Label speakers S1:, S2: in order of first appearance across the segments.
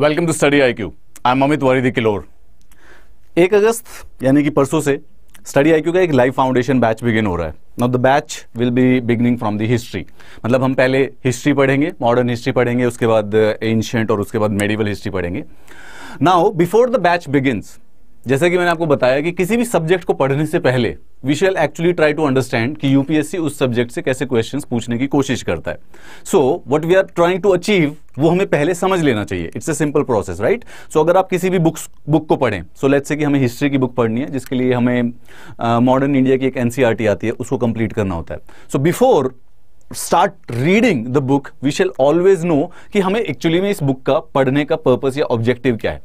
S1: Welcome to Study IQ I am Amit वारिदी किलोर एक अगस्त यानी कि परसों से स्टडी आई का एक लाइव फाउंडेशन बैच बिगिन हो रहा है now the batch will be beginning from the history मतलब हम पहले हिस्ट्री पढ़ेंगे मॉडर्न हिस्ट्री पढ़ेंगे उसके बाद एंशंट uh, और उसके बाद मेडिवल हिस्ट्री पढ़ेंगे now before the batch begins जैसे कि मैंने आपको बताया कि किसी भी सब्जेक्ट को पढ़ने से पहले we shall actually try to understand कि यूपीएससी उस सब्जेक्ट से कैसे क्वेश्चंस पूछने की कोशिश करता है so what we are trying to achieve वो हमें पहले समझ लेना चाहिए it's a simple process right so अगर आप किसी भी बुक्स बुक को पढ़ें सो लेट्स से कि हमें हिस्ट्री की बुक पढ़नी है जिसके लिए हमें मॉडर्न uh, इंडिया की एक एनसीआरटी e आती है उसको कंप्लीट करना होता है so before start reading the book we shall always know कि हमें एक्चुअली में इस बुक का पढ़ने का पर्पज या ऑब्जेक्टिव क्या है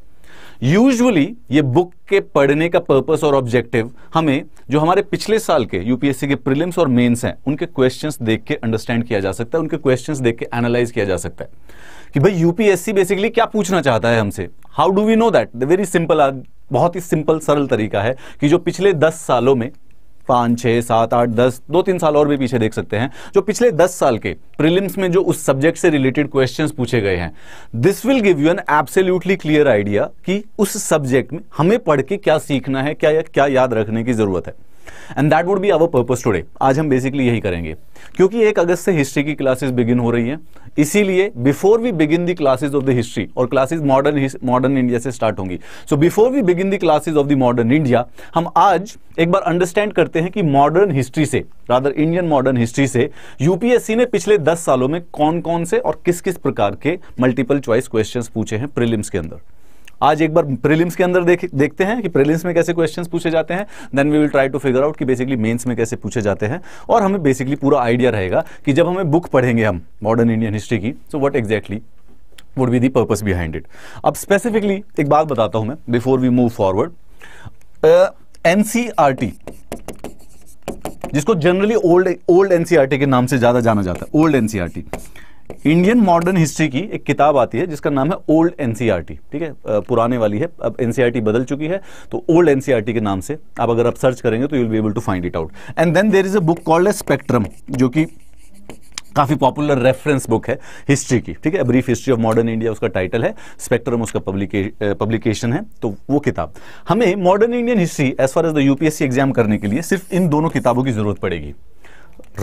S1: यूजुअली ये बुक के पढ़ने का पर्पस और ऑब्जेक्टिव हमें जो हमारे पिछले साल के यूपीएससी के प्रीलिम्स और मेंस हैं उनके क्वेश्चंस देख के अंडरस्टैंड किया जा सकता है उनके क्वेश्चंस देख के एनालाइज किया जा सकता है कि भाई यूपीएससी बेसिकली क्या पूछना चाहता है हमसे how do we know that the very simple बहुत ही सिंपल सरल तरीका है कि जो पिछले दस सालों में पांच छह सात आठ दस दो तीन साल और भी पीछे देख सकते हैं जो पिछले दस साल के प्रिलिम्स में जो उस सब्जेक्ट से रिलेटेड क्वेश्चंस पूछे गए हैं this will give you an absolutely clear idea कि उस सब्जेक्ट में हमें पढ़ के क्या सीखना है क्या या, क्या याद रखने की ज़रूरत है and that would be our purpose today आज हम बेसिकली यही करेंगे क्योंकि एक अगस्त से हिस्ट्री की क्लासेस बिगिन हो रही है इसीलिए before we begin the classes of the history और क्लासेज मॉडर्न मॉडर्न इंडिया से स्टार्ट होंगी so before we begin the classes of the modern India हम आज एक बार अंडरस्टैंड करते हैं कि मॉडर्न हिस्ट्री से रादर इंडियन मॉडर्न हिस्ट्री से यूपीएससी ने पिछले दस सालों में कौन कौन से और किस किस प्रकार के मल्टीपल चॉइस क्वेश्चन पूछे हैं प्रिलिम्स के अंदर आज एक बार प्रीलिम्स के अंदर देख देखते हैं कि प्रीलिम्स में कैसे क्वेश्चंस पूछे जाते हैं then we will try to figure out कि बेसिकली मेंस में कैसे पूछे जाते हैं और हमें बेसिकली पूरा आइडिया रहेगा कि जब हमें बुक पढ़ेंगे हम मॉडर्न इंडियन हिस्ट्री की so what exactly would be the purpose behind it अब स्पेसिफिकली एक बात बताता हूं मैं before we move forward an जिसको जनरली ओल्ड ओल्ड एनसीआरटी के नाम से ज्यादा जाना जाता है old NCERT Indian modern history की एक किताब आती है जिसका नाम है ओल्ड एनसीईआरटी e ठीक है पुराने वाली है अब एनसीईआरटी e बदल चुकी है तो ओल्ड एनसीईआरटी e के नाम से आप अगर आप सर्च करेंगे तो you will be able to find it out and then there is a book called a Spectrum जो कि काफ़ी पॉपुलर रेफरेंस बुक है हिस्ट्री की ठीक है brief history of modern India उसका टाइटल है स्पेक्ट्रम उसका पब्लिकेशन है तो वो किताब हमें modern Indian history as far as the UPSC exam करने के लिए सिर्फ इन दोनों किताबों की जरूरत पड़ेगी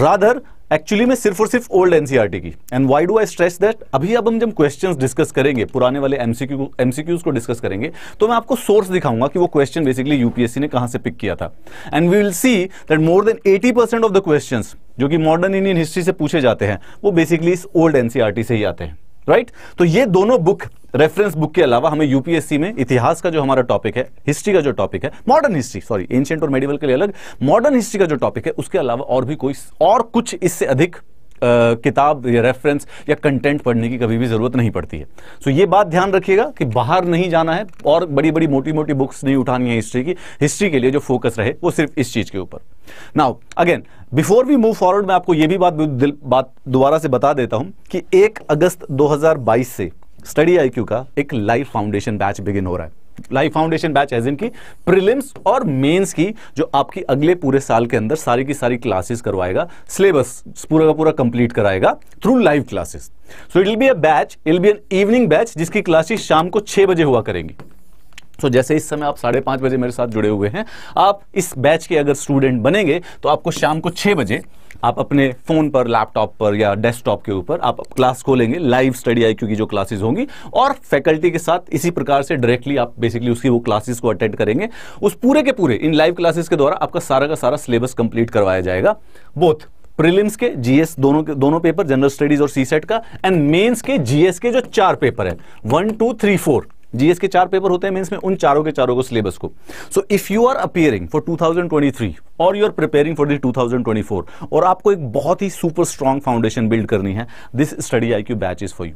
S1: राधर एक्चुअली में सिर्फ और सिर्फ ओल्ड एनसीईआरटी e की and why do I stress that अभी अब हम जब क्वेश्चंस डिस्कस करेंगे पुराने वाले एमसीक्यू एमसीक्यूज को डिस्कस करेंगे तो मैं आपको सोर्स दिखाऊंगा कि वो क्वेश्चन बेसिकली यूपीएससी ने कहां से पिक किया था and we will see that more than 80% of the questions जो कि मॉडर्न इंडियन हिस्ट्री से पूछे जाते हैं वो बेसिकली इस ओल्ड एनसीईआरटी e से ही आते हैं राइट तो ये दोनों बुक रेफरेंस बुक के अलावा हमें यूपीएससी में इतिहास का जो हमारा टॉपिक है हिस्ट्री का जो टॉपिक है मॉडर्न हिस्ट्री सॉरी एंशियंट और मेडिवल के लिए अलग मॉडर्न हिस्ट्री का जो टॉपिक है उसके अलावा और भी कोई और कुछ इससे अधिक किताब या रेफरेंस या कंटेंट पढ़ने की कभी भी ज़रूरत नहीं पड़ती है सो so, ये बात ध्यान रखिएगा कि बाहर नहीं जाना है और बड़ी बड़ी मोटी मोटी बुक्स नहीं उठानी है हिस्ट्री की हिस्ट्री के लिए जो फोकस रहे वो सिर्फ इस चीज़ के ऊपर now again before we move forward मैं आपको यह भी बात बात दोबारा से बता देता हूं कि एक अगस्त 2022 से स्टडी आईक्यू का एक लाइव फाउंडेशन बैच बिगिन हो रहा है live foundation batch as in की प्रिलिम्स और मेंस की जो आपकी अगले पूरे साल के अंदर सारी की सारी क्लासेस करवाएगा सिलेबस पूरा का पूरा कंप्लीट कराएगा through live classes so it will be a batch it will be an evening batch जिसकी क्लासेस शाम को छह बजे हुआ करेंगी तो जैसे इस समय आप साढ़े पांच बजे मेरे साथ जुड़े हुए हैं आप इस बैच के अगर स्टूडेंट बनेंगे तो आपको शाम को छह बजे आप अपने फ़ोन पर लैपटॉप पर या डेस्कटॉप के ऊपर आप क्लास खोलेंगे लाइव स्टडी आई की जो क्लासेस होंगी और फैकल्टी के साथ इसी प्रकार से डायरेक्टली आप बेसिकली उसकी वो क्लासेस को अटेंड करेंगे उस पूरे के पूरे इन लाइव क्लासेस के द्वारा आपका सारा का सारा सिलेबस कंप्लीट करवाया जाएगा बोथ प्रीलिम्स के जीएस दोनों के दोनों पेपर जनरल स्टडीज और सी सेट का एंड मेन्स के जीएस के जो चार पेपर है one two three four GS के चार पेपर होते हैं मेंस में उन चारों के चारों को सिलेबस को so if you are appearing for 2023 और you are preparing for the 2024 और आपको एक बहुत ही सुपर स्ट्रॉन्ग फाउंडेशन बिल्ड करनी है this Study IQ batch is for you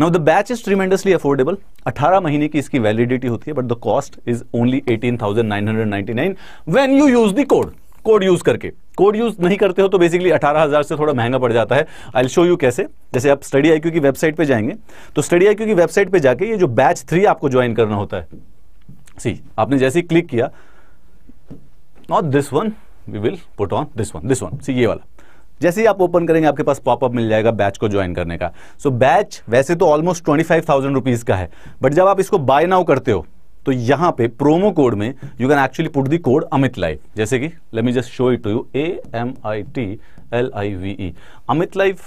S1: now the batch is tremendously affordable 18 महीने की इसकी वैलिडिटी होती है but the cost is only eighteen thousand nine hundred nine when you use the code code use करके code use नहीं करते हो तो बेसिकली 18000 से थोड़ा महंगा पड़ जाता है आई शो यू कैसे जैसे आप स्टडी आई की वेबसाइट पे जाएंगे तो स्टडी आई की वेबसाइट पे जाके ये जो बैच थ्री आपको ज्वाइन करना होता है सी आपने जैसे ही क्लिक किया not this one we will put on this one this one see ये वाला जैसे ही आप ओपन करेंगे आपके पास पॉपअप मिल जाएगा बैच को ज्वाइन करने का सो so, बैच वैसे तो almost twenty five thousand rupees का है बट जब आप इसको बाय नाउ करते हो तो यहां पे प्रोमो कोड में you can actually put the code Amit live जैसे कि let me just show it to you A M I T L I V E Amit live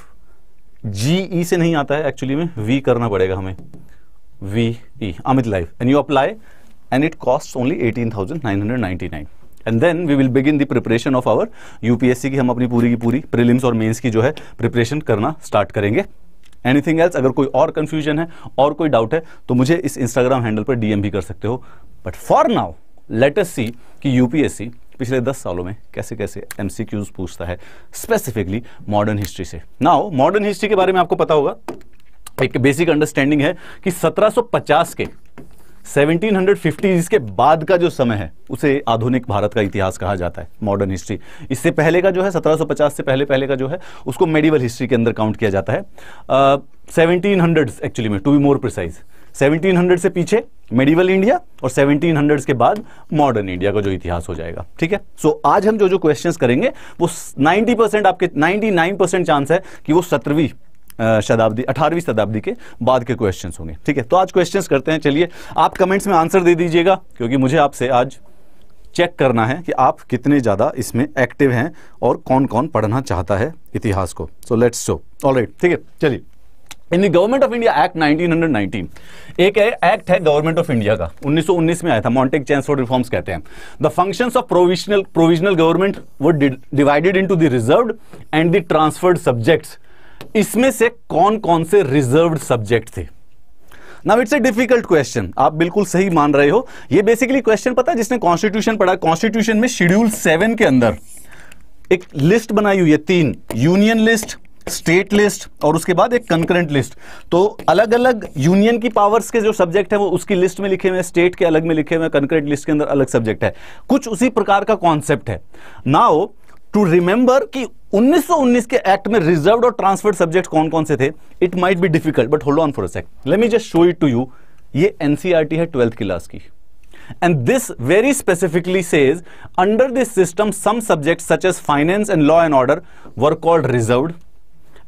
S1: G E से नहीं आता है एक्चुअली में वी करना पड़ेगा हमें V E Amit live and you apply and it cost only eighteen thousand nine hundred ninety nine and then we will begin the preparation of our UPSC की हम अपनी पूरी की पूरी प्रिलिम्स और मेंस की जो है प्रिपरेशन करना स्टार्ट करेंगे एनीथिंग एल्स अगर कोई और कंफ्यूजन है और कोई डाउट है तो मुझे इस इंस्टाग्राम हैंडल पर डीएम भी कर सकते हो but for now latest see कि यूपीएससी पिछले दस सालों में कैसे कैसे एमसीक्यूज पूछता है स्पेसिफिकली मॉडर्न हिस्ट्री से नाउ मॉडर्न हिस्ट्री के बारे में आपको पता होगा एक बेसिक अंडरस्टैंडिंग है कि 1750 के 1750s के बाद का जो समय है उसे आधुनिक भारत का इतिहास कहा जाता है मॉडर्न हिस्ट्री इससे पहले का जो है 1750 से पहले पहले का जो है उसको मेडिवल हिस्ट्री के अंदर काउंट किया जाता है सेवनटीन हंड्रेड एक्चुअली में टू बी मोर प्रिसाइज 1700 से पीछे मेडिवल इंडिया और 1700 के बाद मॉडर्न इंडिया का जो इतिहास हो जाएगा ठीक है सो so, आज हम जो जो क्वेश्चंस करेंगे वो 90 परसेंट आपके 99 परसेंट चांस है कि वो सत्रहवीं शताब्दी अठारहवीं शताब्दी के बाद के क्वेश्चन होंगे ठीक है तो आज क्वेश्चन करते हैं चलिए आप कमेंट्स में आंसर दे दीजिएगा क्योंकि मुझे आपसे आज चेक करना है कि आप कितने ज़्यादा इसमें एक्टिव हैं और कौन कौन पढ़ना चाहता है इतिहास को सो लेट्स शो ऑल ठीक है चलिए in the government of India act 1919 एक एक्ट है गवर्नमेंट ऑफ इंडिया का 1919 में आया था मॉन्टेक चैंसफोर्ड रिफॉर्म्स कहते हैं the function of provisional provisional government वो divided into the reserve and the transferred subjects इसमें से कौन कौन से रिजर्व सब्जेक्ट थे now it's a difficult question आप बिल्कुल सही मान रहे हो ये बेसिकली क्वेश्चन पता है जिसने कॉन्स्टिट्यूशन पढ़ा कॉन्स्टिट्यूशन में शेड्यूल सेवन के अंदर एक लिस्ट बनाई हुई है तीन यूनियन लिस्ट स्टेट लिस्ट और उसके बाद एक कंकरेंट लिस्ट तो अलग अलग यूनियन की पावर्स के जो सब्जेक्ट है वो उसकी लिस्ट में लिखे हुए स्टेट के अलग में लिखे हुए कंकरेंट लिस्ट के अंदर अलग सब्जेक्ट है कुछ उसी प्रकार का कॉन्सेप्ट है नाउ टू रिमेंबर कि 1919 के एक्ट में रिजर्व और ट्रांसफर्ड सब्जेक्ट कौन कौन से थे it might be difficult but hold on for a second let me just show it to you ये एनसीईआरटी है ट्वेल्थ क्लास की and this very specifically says under this system some subjects such as finance and law and order were called reserved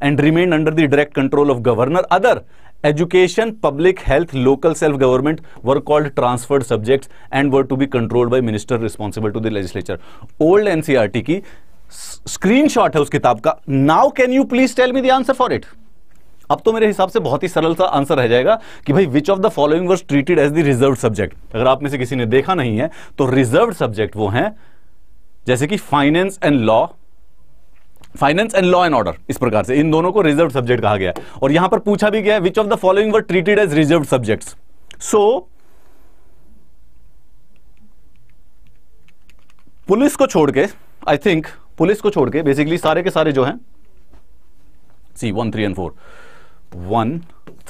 S1: and remained under the direct control of governor other education public health local self government were called transferred subjects and were to be controlled by minister responsible to the legislature old ncrt ki screenshot है उस किताब का now can you please tell me the answer for it अब तो मेरे हिसाब से बहुत ही सरल सा आंसर रह जाएगा कि भाई which of the following were treated as the reserve subject अगर आप में से किसी ने देखा नहीं है तो रिजर्व सब्जेक्ट वो हैं जैसे कि finance and law finance and law and order इस प्रकार से इन दोनों को रिजर्व सब्जेक्ट कहा गया है और यहां पर पूछा भी गया है which of the following were treated as reserve subject so police को छोड़ के आई थिंक पुलिस को छोड़ के बेसिकली सारे के सारे जो हैं see one three and four one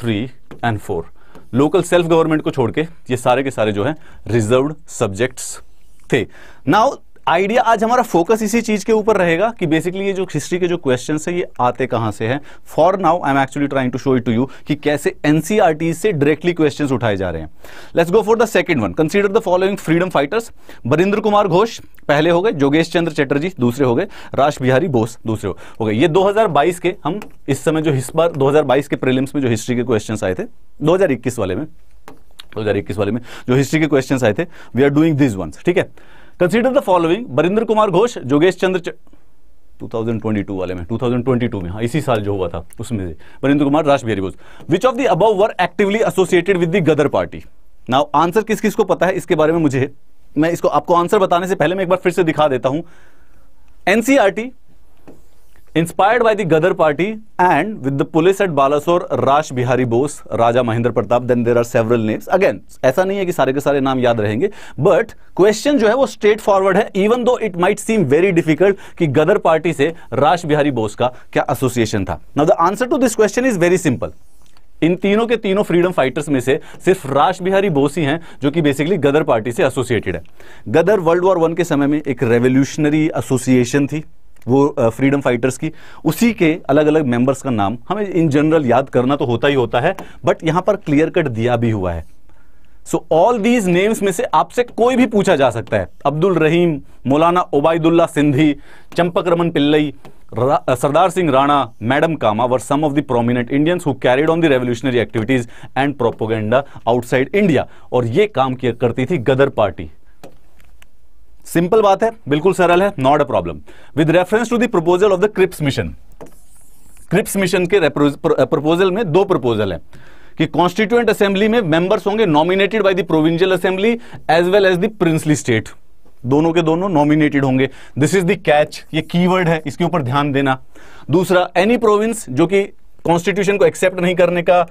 S1: three and four local self government को छोड़ के ये सारे के सारे जो हैं रिजर्व्ड सब्जेक्ट्स थे नाउ आइडिया आज हमारा फोकस इसी चीज के ऊपर रहेगा कि बेसिकली ये जो हिस्ट्री के जो क्वेश्चन है ये आते कहां से हैं for now I am actually trying to show it to you कि कैसे एनसीआरटी e से डायरेक्टली क्वेश्चन उठाए जा रहे हैं let's go for the second one consider the following freedom fighters Barindra Kumar Ghosh पहले हो गए जोगेश चंद्र चटर्जी दूसरे हो गए राज बिहारी बोस दूसरे हो गए ये दो के हम इस समय जो इस बार दो के प्रिलिम्स में जो हिस्ट्री के क्वेश्चन आए थे दो वाले में दो वाले में जो हिस्ट्री के क्वेश्चन आए थे we are doing this once ठीक है consider the following Barindra Kumar Ghosh जोगेश चंद्र 2022 वाले में 2022 में हाँ इसी साल जो हुआ था उसमें से Varindra Kumar Raj Bihari Ghosh which of the above were actively associated with the Ghadar party now answer किस किस को पता है इसके बारे में मुझे मैं इसको आपको आंसर बताने से पहले मैं एक बार फिर से दिखा देता हूं NCERT Inspired by the Ghadar party and with the police at Balasore, Raj Bihari Bose, Raja Mahendra Pratap, then there are several names. Again, ऐसा नहीं है कि सारे के सारे नाम याद रहेंगे बट क्वेश्चन जो है वो स्ट्रेट फॉरवर्ड है even though it might seem very difficult कि गदर पार्टी से राज बिहारी बोस का क्या एसोसिएशन था now the answer to this question is very simple इन तीनों के तीनों फ्रीडम फाइटर्स में से सिर्फ राज बिहारी बोस ही हैं जो कि बेसिकली गदर पार्टी से एसोसिएटेड है गदर वर्ल्ड वॉर वन के समय में एक रेवोल्यूशनरी एसोसिएशन थी वो फ्रीडम फाइटर्स की उसी के अलग अलग मेंबर्स का नाम हमें इन जनरल याद करना तो होता ही होता है बट यहां पर क्लियर कट दिया भी हुआ है सो ऑल दीज नेम्स में से आपसे कोई भी पूछा जा सकता है Abdul Rahim Maulana Obaidullah Sindhi Champak Raman Pillai Sardar Singh Rana madam Cama were some of the prominent Indians who carried on the revolutionary activities and propaganda outside India और ये काम किया करती थी गदर पार्टी सिंपल बात है बिल्कुल सरल है not a problem with reference to the proposal of the Cripps mission Cripps mission के प्रपोजल में दो प्रपोजल है कि कॉन्स्टिट्यूएंट असेंबली में मेंबर्स होंगे nominated by the provincial assembly as well as the princely state दोनों के दोनों नॉमिनेटेड होंगे दिस इज द कैच ये कीवर्ड है इसके ऊपर ध्यान देना दूसरा एनी प्रोविंस जो कि कॉन्स्टिट्यूशन को एक्सेप्ट नहीं करने का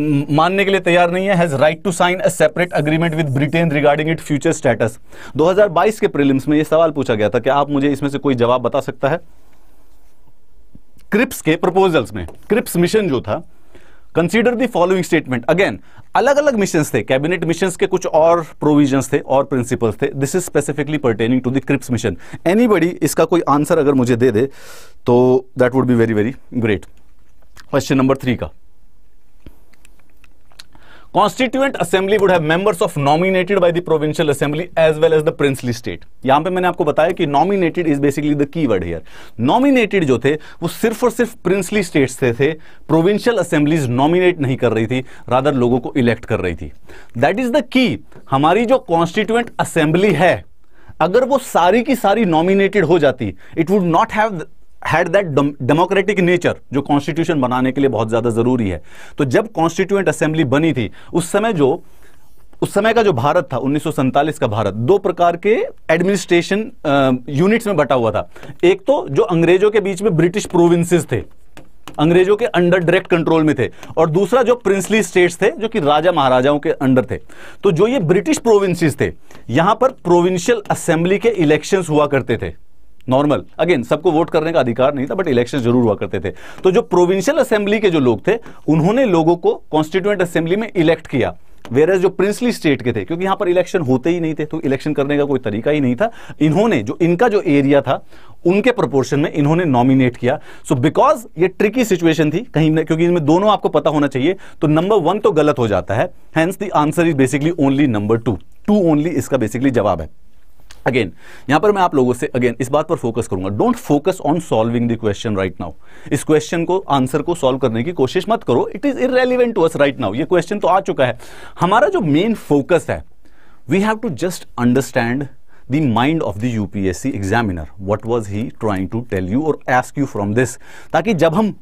S1: मानने के लिए तैयार नहीं है has right to sign a separate agreement with Britain regarding it future status 2022 के प्रीलिम्स में यह सवाल पूछा गया था कि आप मुझे इसमें से कोई जवाब बता सकता है क्रिप्स के प्रपोजल्स में क्रिप्स मिशन जो था consider the following statement again अलग अलग मिशन थे कैबिनेट मिशन के कुछ और प्रोविजन थे और प्रिंसिपल थे this is specifically pertaining to the Cripps mission any इसका कोई आंसर अगर मुझे दे दे तो that would be very very great question number three का constituent assembly would have members of nominated by the provincial assembly as well as the princely state यहां पे मैंने आपको बताया कि nominated is basically the keyword here nominated जो थे वो सिर्फ और सिर्फ प्रिंसली स्टेट से थे प्रोविंशियल असेंबलीज नॉमिनेट नहीं कर रही थी रादर लोगों को इलेक्ट कर रही थी दैट इज द की हमारी जो कॉन्स्टिट्यूएंट असेंबली है अगर वो सारी की सारी नॉमिनेटेड हो जाती it would not have had that democratic nature जो कॉन्स्टिट्यूशन बनाने के लिए बहुत ज़्यादा ज़रूरी है तो जब कॉन्स्टिट्यूएंट असेंबली बनी थी उस समय जो उस समय का जो भारत था उन्नीस का भारत दो प्रकार के एडमिनिस्ट्रेशन यूनिट्स में बटा हुआ था एक तो जो अंग्रेजों के बीच में ब्रिटिश प्रोविंसेस थे अंग्रेजों के अंडर डायरेक्ट कंट्रोल में थे और दूसरा जो प्रिंसली स्टेट्स थे जो कि राजा महाराजाओं के अंडर थे तो जो ये ब्रिटिश प्रोविंसेस थे यहां पर प्रोविंशियल असेंबली के इलेक्शंस हुआ करते थे नॉर्मल अगेन सबको वोट करने का अधिकार नहीं था बट इलेक्शन जरूर हुआ करते थे तो जो प्रोविंशियल असेंबली के जो लोग थे उन्होंने लोगों को कॉन्स्टिट्यूएंट असेंबली में इलेक्ट किया वेरस जो प्रिंसली स्टेट के थे क्योंकि यहां पर इलेक्शन होते ही नहीं थे तो इलेक्शन करने का कोई तरीका ही नहीं था इन्होंने जो इनका जो एरिया था उनके प्रोपोर्शन में इन्होंने नॉमिनेट किया सो so बिकॉज ये ट्रिकी सिचुएशन थी कहीं ना क्योंकि इनमें दोनों आपको पता होना चाहिए तो नंबर वन तो गलत हो जाता है hence the answer is basically only number two two only इसका बेसिकली जवाब है अगेन यहां पर मैं आप लोगों से अगेन इस बात पर फोकस करूंगा don't focus on solving the question right now इस क्वेश्चन को आंसर को सॉल्व करने की कोशिश मत करो it is irrelevant to us right now ये क्वेश्चन तो आ चुका है हमारा जो मेन फोकस है we have to just understand the mind of the UPSC examiner what was he trying to tell you और ask यू फ्रॉम दिस ताकि जब हम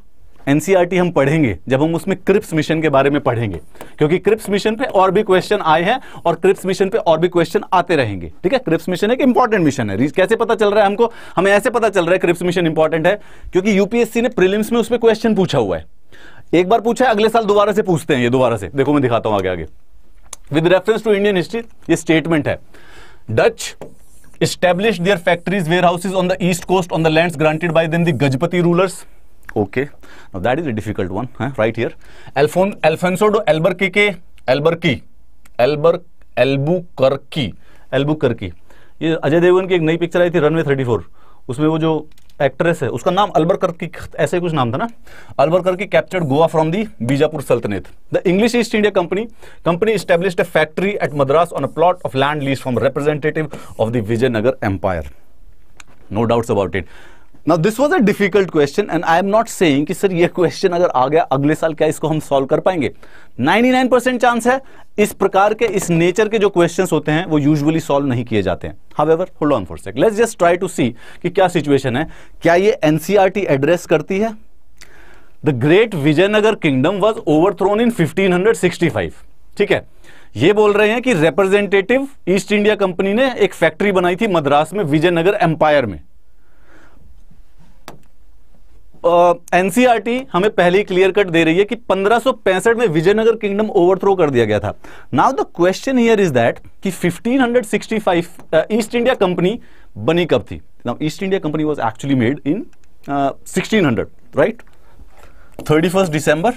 S1: एनसीईआरटी हम पढ़ेंगे जब हम उसमें क्रिप्स मिशन के बारे में पढ़ेंगे क्योंकि क्रिप्स मिशन पे और भी क्वेश्चन आए हैं और क्रिप्स मिशन पे और भी क्वेश्चन आते रहेंगे ठीक है क्रिप्स मिशन एक इंपॉर्टेंट मिशन है कैसे पता चल रहा है हमको हमें ऐसे पता चल रहा है क्रिप्स मिशन इंपॉर्टेंट है क्योंकि यूपीएससी ने प्रिलिम्स में उसमें क्वेश्चन पूछा हुआ है एक बार पूछा है अगले साल दोबारा से पूछते हैं ये दोबारा से देखो मैं दिखाता हूं आगे आगे with reference to Indian history ये स्टेटमेंट है Dutch established their factories warehouses on the east coast on the lands granted by them the gajpati rulers okay now that is a difficult one one huh? right here. Alfon Alfonso एल्बर्की Albuquerque, Albuquerque, Albur Albuquerque, Albuquerque. ये अजय देवगन की एक नई picture आई थी runway 34 उसमें वो जो actress है उसका नाम अलबर करकी ऐसे कुछ नाम था ना Albuquerque captured Goa from the Bijapur सल्तनत the English East India company company established a factory at Madras on a plot of land lease from representative of the Vijayanagar empire no doubts about it now this was a difficult question and I am not saying कि sir ये question अगर आ गया अगले साल क्या इसको हम सॉल्व कर पाएंगे 99 चांस है इस प्रकार के इस नेचर के जो क्वेश्चंस होते हैं वो यूजुअली सॉल्व नहीं किए जाते हैं however hold on for sake let's just try to see कि क्या सिचुएशन है क्या ये एनसीआरटी एड्रेस e करती है the great Vijayanagar kingdom was overthrown in 1565 ठीक है ये बोल रहे हैं कि रिप्रेजेंटेटिव ईस्ट इंडिया कंपनी ने एक फैक्ट्री बनाई थी मद्रास में विजयनगर एम्पायर में एनसीआरटी uh, हमें पहले ही क्लियर कट दे रही है कि पंद्रह में विजयनगर किंगडम ओवरथ्रो कर दिया गया था now the question here is that कि 1565 ईस्ट इंडिया कंपनी बनी कब थी now East India company was actually made in 1600 right thirty first December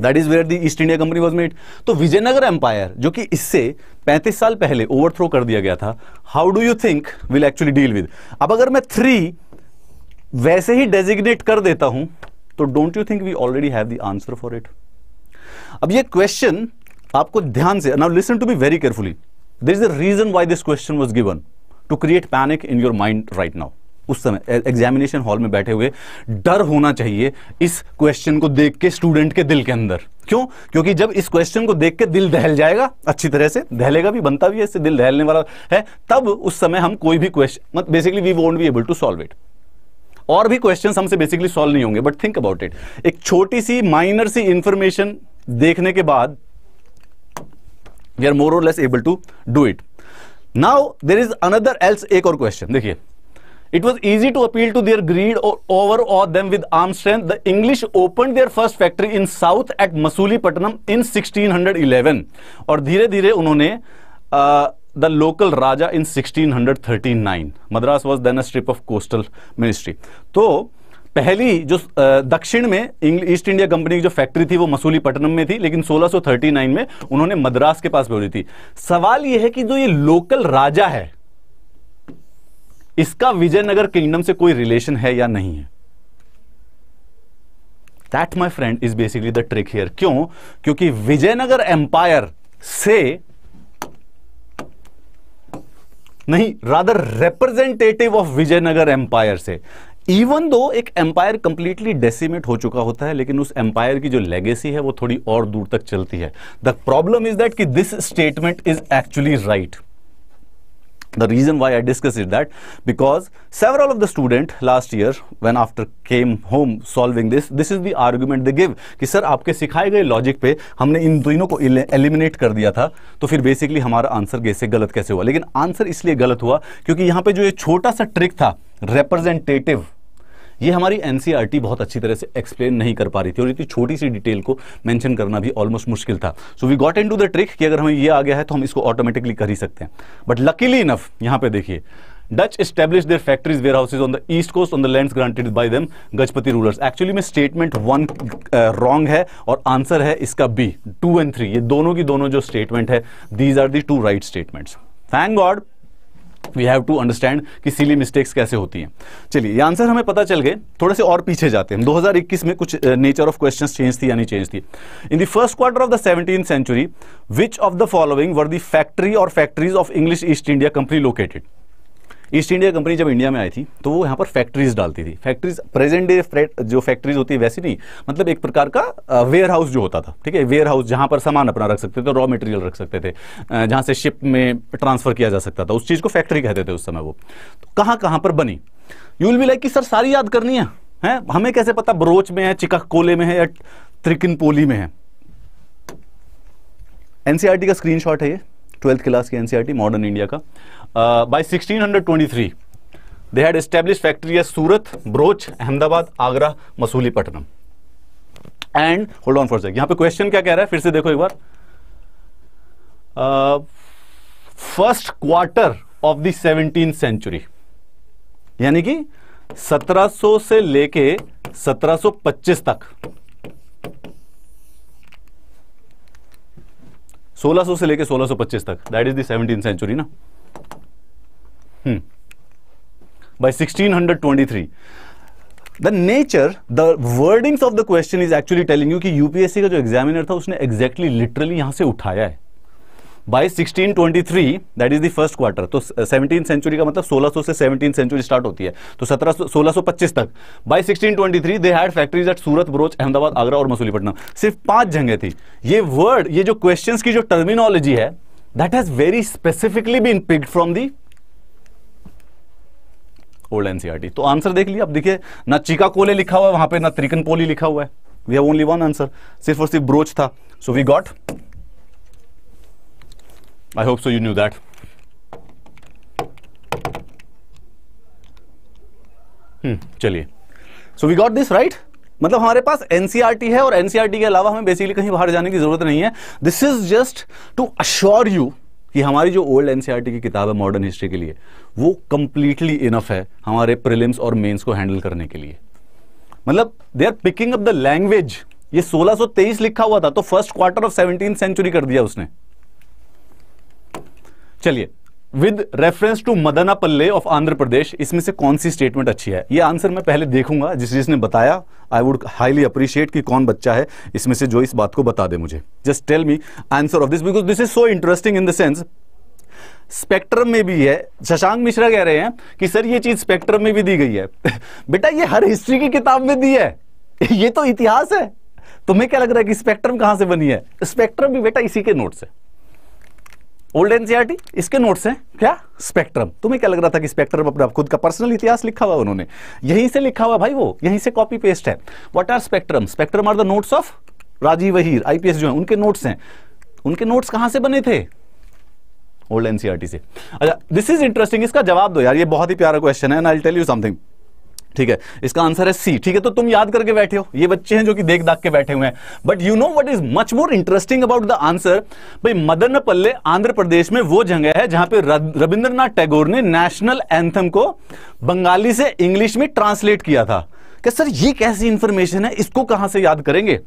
S1: that is where the East India company was made तो Vijayanagar empire जो कि इससे 35 साल पहले ओवरथ्रो कर दिया गया था how do you think will actually deal with अब अगर मैं थ्री वैसे ही डेजिग्नेट कर देता हूं तो don't you think we already have the answer for it अब ये क्वेश्चन आपको ध्यान से now listen to be very carefully this is the reason why this question was given to create panic in your mind right now उस समय examination hall में बैठे हुए डर होना चाहिए इस क्वेश्चन को देख के स्टूडेंट के दिल के अंदर क्यों क्योंकि जब इस क्वेश्चन को देख के दिल दहल जाएगा अच्छी तरह से दहलेगा भी बनता भी है इससे दिल दहलने वाला है तब उस समय हम कोई भी क्वेश्चन मत basically we won't be able to solve it और भी क्वेश्चन हमसे बेसिकली सॉल्व नहीं होंगे बट थिंक अबाउट इट एक छोटी सी माइनर सी इंफॉर्मेशन देखने के बाद वी आर मोर और less able to do it now there is another else एक और क्वेश्चन देखिए It was easy to appeal to their greed or overawe them with armed strength. The English opened their first factory in south at masuli patnam in 1611 और धीरे धीरे उन्होंने the local raja in 1639 madras was then a strip of coastal ministry तो पहली जो दक्षिण में east India company की जो फैक्ट्री थी वो मसूली मसूलीपट्टनम में थी लेकिन 1639 में उन्होंने मद्रास के पास भेजी थी सवाल ये है कि जो ये लोकल राजा है इसका विजयनगर किंगडम से कोई रिलेशन है या नहीं है that my friend is basically the trick here क्यों क्योंकि विजयनगर एम्पायर से नहीं rather representative of Vijayanagar empire से इवन दो एक एम्पायर कंप्लीटली डेसिमेट हो चुका होता है लेकिन उस एम्पायर की जो लेगेसी है वो थोड़ी और दूर तक चलती है द प्रॉब्लम इज दैट कि this statement is actually right the reason why i discuss is that because several of the student last year when after came home solving this this is the argument they give ki sir aapke sikhaye gaye logic pe humne in dono ko eliminate kar diya tha to fir basically hamara answer kaise galat kaise hua lekin answer isliye galat hua kyunki yahan pe jo ye chhota sa trick tha representative ये हमारी NCR e बहुत अच्छी तरह से explain नहीं कर पा रही थी और इतनी छोटी सी डिटेल को मेंशन करना भी ऑलमोस्ट मुश्किल था so we got into the trick कि अगर हमें ये आ गया है तो हम इसको ऑटोमेटिकली कर ही सकते हैं बट लकीली इनफ यहां पर देखिए Dutch establish there factories where houses on the east coast on the land granted by them Gajapati rulers actually में स्टेटमेंट वन रॉन्ग है और आंसर है इसका बी टू एंड थ्री ये दोनों की दोनों जो स्टेटमेंट है these are two right statement thank God we have to understand कि सिली मिस्टेक्स कैसे होती हैं चलिए ये आंसर हमें पता चल गए थोड़े से और पीछे जाते हैं 2021 में कुछ नेचर ऑफ क्वेश्चंस चेंज थी यानी चेंज थी in the first quarter of the seventeen century which of the following were the factory और factories of English East India company located East India company जब इंडिया में आई थी तो वो यहाँ पर फैक्ट्रीज डालती थी फैक्ट्रीज प्रेजेंट डे जो फैक्ट्रीज होती है वैसी नहीं मतलब एक प्रकार का वेयर हाउस जो होता था ठीक है वेयर हाउस जहाँ पर सामान अपना रख सकते थे रॉ मटेरियल रख सकते थे जहाँ से शिप में ट्रांसफर किया जा सकता था उस चीज़ को फैक्ट्री कहते थे उस समय वो तो कहाँ कहाँ पर बनी यू विल बी लाइक कि सर सारी याद करनी है हैं हमें कैसे पता बरोच में है कोले में है या त्रिकिनपोली में है एनसीआरटी e का स्क्रीनशॉट है ये ट्वेल्थ क्लास की एनसीआरटी मॉडर्न इंडिया का by sixteen 1623 twenty three established factory Surat Broach Ahmedabad Agra Masulipatnam and hold on for sake यहां पे क्वेश्चन क्या कह रहा है फिर से देखो एक बार first quarter of the seventeen century यानी कि 1700 से लेके 1725 तक 1600 से लेके 1625 तक that is the seventeen century ना hmm, by 1623. The nature the wordings of the question is actually telling you कि यूपीएससी का जो एग्जामिनर था उसने एग्जैक्टली लिटरली यहां से उठाया है by 1623 that is the first quarter तो 17 सेंचुरी का मतलब 1600 से 17 सेंचुरी स्टार्ट होती है तो 1700 1625 तक by 1623 they had factories at Surat Broach Ahmedabad Agra और मसूलीपट्टनम सिर्फ पांच जगह थी ये वर्ड ये जो क्वेश्चंस की जो टर्मिनोलॉजी है that has very specifically been picked from the old NCERT तो आंसर देख लिया अब देखिए ना चीका कोले लिखा हुआ है वहां पे ना त्रिकन पोली लिखा हुआ है we have only one answer सिर्फ और सिर्फ ब्रोच था so we got I hope so you knew that चलिए so we got this right मतलब हमारे पास एनसीआरटी है और एनसीआरटी के अलावा हमें बेसिकली कहीं बाहर जाने की जरूरत नहीं है this is just to assure you कि हमारी जो ओल्ड एनसीईआरटी की किताब है मॉडर्न हिस्ट्री के लिए वो कंप्लीटली इनफ है हमारे प्रिलिम्स और मेन्स को हैंडल करने के लिए मतलब they are picking up the language ये 1623 लिखा हुआ था तो first quarter of seventeen century कर दिया उसने चलिए with reference to Madanapalle of Andhra Pradesh इसमें से कौन सी स्टेटमेंट अच्छी है ये आंसर मैं पहले देखूंगा जिस जिसने बताया आई वुड हाईली अप्रिशिएट कि कौन बच्चा है इसमें से जो इस बात को बता दे मुझे just tell me answer of this because this is so interesting in the sense spectrum में भी है शशांक मिश्रा कह रहे हैं कि सर ये चीज स्पेक्ट्रम में भी दी गई है बेटा ये हर हिस्ट्री की किताब में दी है ये तो इतिहास है तुम्हें क्या लग रहा है कि स्पेक्ट्रम कहां से बनी है स्पेक्ट्रम भी बेटा इसी के नोट है ओल्ड एनसीआरटी e इसके नोट्स हैं क्या स्पेक्ट्रम तुम्हें क्या लग रहा था कि स्पेक्ट्रम अपना खुद का पर्सनल इतिहास लिखा हुआ उन्होंने यहीं से लिखा हुआ भाई वो यहीं से कॉपी पेस्ट है what are spectrum spectrum are the notes of Rajiv Vahir IPS जो है उनके नोट्स हैं उनके नोट्स कहां से बने थे ओल्ड एनसीआरटी e से अच्छा दिस इज इंटरेस्टिंग इसका जवाब दो यार ये बहुत ही प्यारा क्वेश्चन है and I tell you something ठीक है इसका आंसर है सी ठीक है तो तुम याद करके बैठे हो ये बच्चे हैं जो कि देख दाख के बैठे हुए हैं but you know what is much more interesting about the answer भाई पल्ले आंध्र प्रदेश में वो जगह है जहां पे रविंद्रनाथ टैगोर ने नेशनल एंथम को बंगाली से इंग्लिश में ट्रांसलेट किया था कि सर ये कैसी इंफॉर्मेशन है इसको कहां से याद करेंगे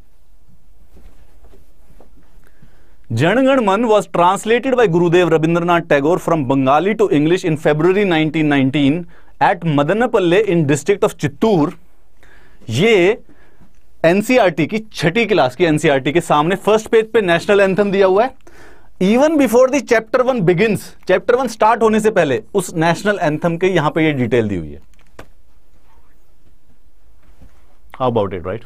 S1: जनगण मन was translated by Gurudev Rabindranath Tagore from Bengali to English in February nineteen eight Madanapalle in district of Chittoor ये एनसीआरटी की छठी क्लास की एनसीआरटी के सामने फर्स्ट पेज पे नेशनल एंथम दिया हुआ है even before the chapter one begins chapter one start होने से पहले उस नेशनल एंथम के यहां पे ये डिटेल दी हुई है how about it right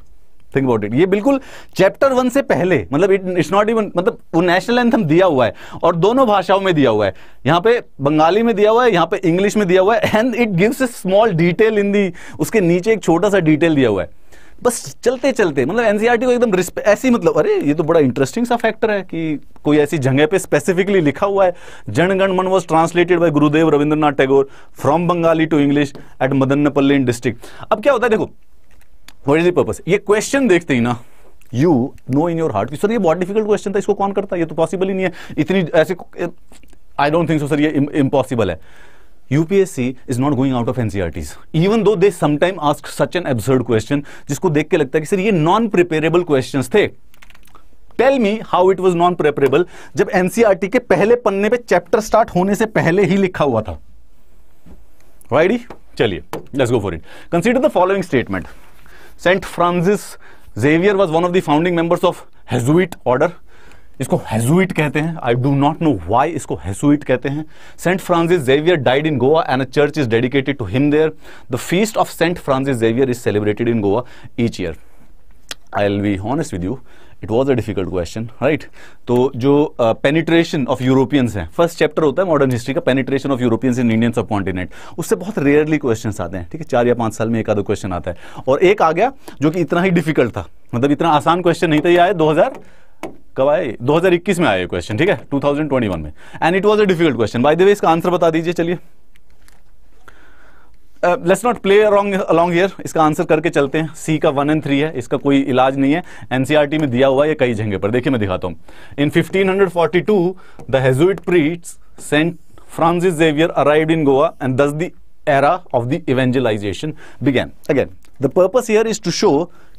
S1: think about it ये बिल्कुल चैप्टर वन से पहले मतलब इट इट्स नॉट इवन मतलब वो नेशनल एंथम दिया हुआ है और दोनों भाषाओं में दिया हुआ है यहाँ पे बंगाली में दिया हुआ है यहाँ पे इंग्लिश में दिया हुआ है and it gives a small detail in the उसके नीचे एक छोटा सा डिटेल दिया हुआ है बस चलते चलते मतलब एनसीईआरटी e को एकदम ऐसी मतलब अरे ये तो बड़ा इंटरेस्टिंग सा फैक्टर है कि कोई ऐसी जगह पे स्पेसिफिकली लिखा हुआ है जनगण मन was translated by Gurudev Rabindranath Tagore from Bengali to English at Madanapalle in district अब क्या होता है देखो वट इज द ये क्वेश्चन देखते ही ना you know in your heart sir ये बहुत डिफिकल्ट क्वेश्चन था इसको कौन करता है ये तो पॉसिबल ही नहीं है इतनी ऐसे I don't think so sir ये इम्पॉसिबल है UPSC is not going out of NCERTs even though they sometime ask such an absurd question जिसको देख के लगता है कि सर ये नॉन प्रिपेरेबल क्वेश्चन थे tell me how it was non preparable जब एनसीआरटी e के पहले पन्ने पे चैप्टर स्टार्ट होने से पहले ही लिखा हुआ था राइडी चलिए let's go for it consider the following statement saint Francis Xavier was one of the founding members of Jesuit order इसको हेजुइट कहते हैं I do not know why इसको हेजुइट कहते हैं saint Francis Xavier died in Goa and a church is dedicated to him there the feast of saint Francis Xavier is celebrated in Goa each year I'll be honest with you it was a difficult question right तो जो penetration of Europeans है first chapter होता है modern history का penetration of Europeans in Indian subcontinent उससे बहुत rarely question आते हैं ठीक है चार या पांच साल में एक आधो क्वेश्चन आता है और एक आ गया जो कि इतना ही डिफिकल्ट था मतलब इतना आसान क्वेश्चन नहीं था यह आया दो कब आए 2021 में आया क्वेश्चन ठीक है 2021 में and it was a difficult question by the way इसका आंसर बता दीजिए चलिए let's not play along along year इसका आंसर करके चलते हैं सी का वन एंड थ्री है इसका कोई इलाज नहीं है एनसीआरटी e में दिया हुआ है कई जगह पर देखिए मैं दिखाता हूँ in 1542 the Jesuit priests saint Francis Xavier arrive in Goa and thus the era of the evangelization began again the purpose here is to show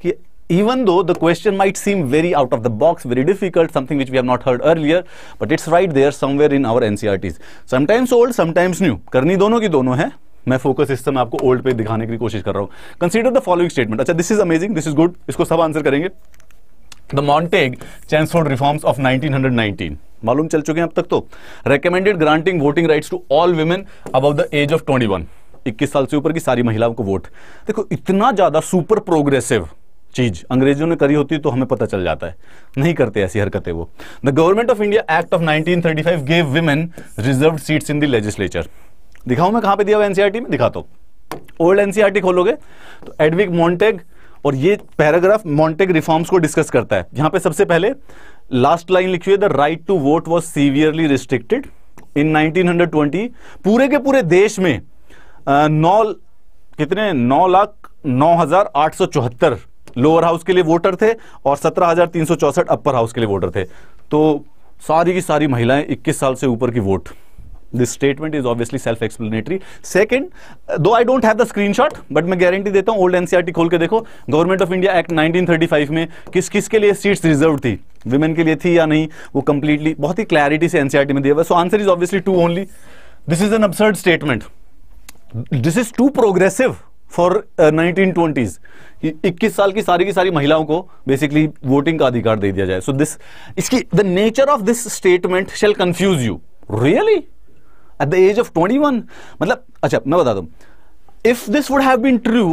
S1: कि even though the question might seem very out of the box, very difficult, something which we have not heard earlier, but it's right there somewhere in our NCRTs. E sometimes old, sometimes new. करनी दोनों की दोनों है मैं focus इस समय आपको old पे दिखाने की कोशिश कर रहा हूं कंसीडर द फॉलोइंग स्टेटमेंट अच्छा this is amazing this is good इसको सब आंसर करेंगे the Montagu Chelmsford reforms of 1919 मालूम चल चुके हैं अब तक तो recommended granting voting rights to all women about the age of 21 21 साल से ऊपर की सारी महिलाओं को वोट देखो इतना ज़्यादा सुपर प्रोग्रेसिव चीज अंग्रेजों ने करी होती तो हमें पता चल जाता है नहीं करते ऐसी हरकतें वो the government of India act of 1935 gave women reserve seats in the legislature दिखाऊं मैं कहां पे दिया हुआ एनसीईआरटी में दिखाता हूं ओल्ड एनसीईआरटी खोलोगे तो एडविक मॉन्टेग और ये पैराग्राफ मॉन्टेग रिफॉर्म्स को डिस्कस करता है यहां पे सबसे पहले लास्ट लाइन लिखी हुई the right to vote was severely restricted in 1920 पूरे के पूरे देश में नौ कितने नौ लाख नौ हजार आठ सौ चौहत्तर लोअर हाउस के लिए वोटर थे और सत्रह हजार तीन सौ चौसठ अपर हाउस के लिए वोटर थे तो सारी की सारी महिलाएं 21 साल से ऊपर की vote this statement is obviously self explanatory second two I don't have the screenshot but मैं गारंटी देता हूं ओल्ड एनसीईआरटी खोल के देखो गवर्नमेंट ऑफ इंडिया एक्ट 1935 में किस किस के लिए सीट्स रिजर्व थी वुमेन के लिए थी या नहीं वो कंप्लीटली बहुत ही क्लैरिटी से एनसीआरटी e में दिया हुआ so answer is obviously two only this is an absurd statement this is too progressive for nineteen twenties इक्कीस साल की सारी की सारी महिलाओं को बेसिकली वोटिंग का अधिकार दे दिया जाए सो दिस इसकी the nature of this statement shall confuse you really at the age of twenty one मतलब अच्छा मैं बता दू if this would have been true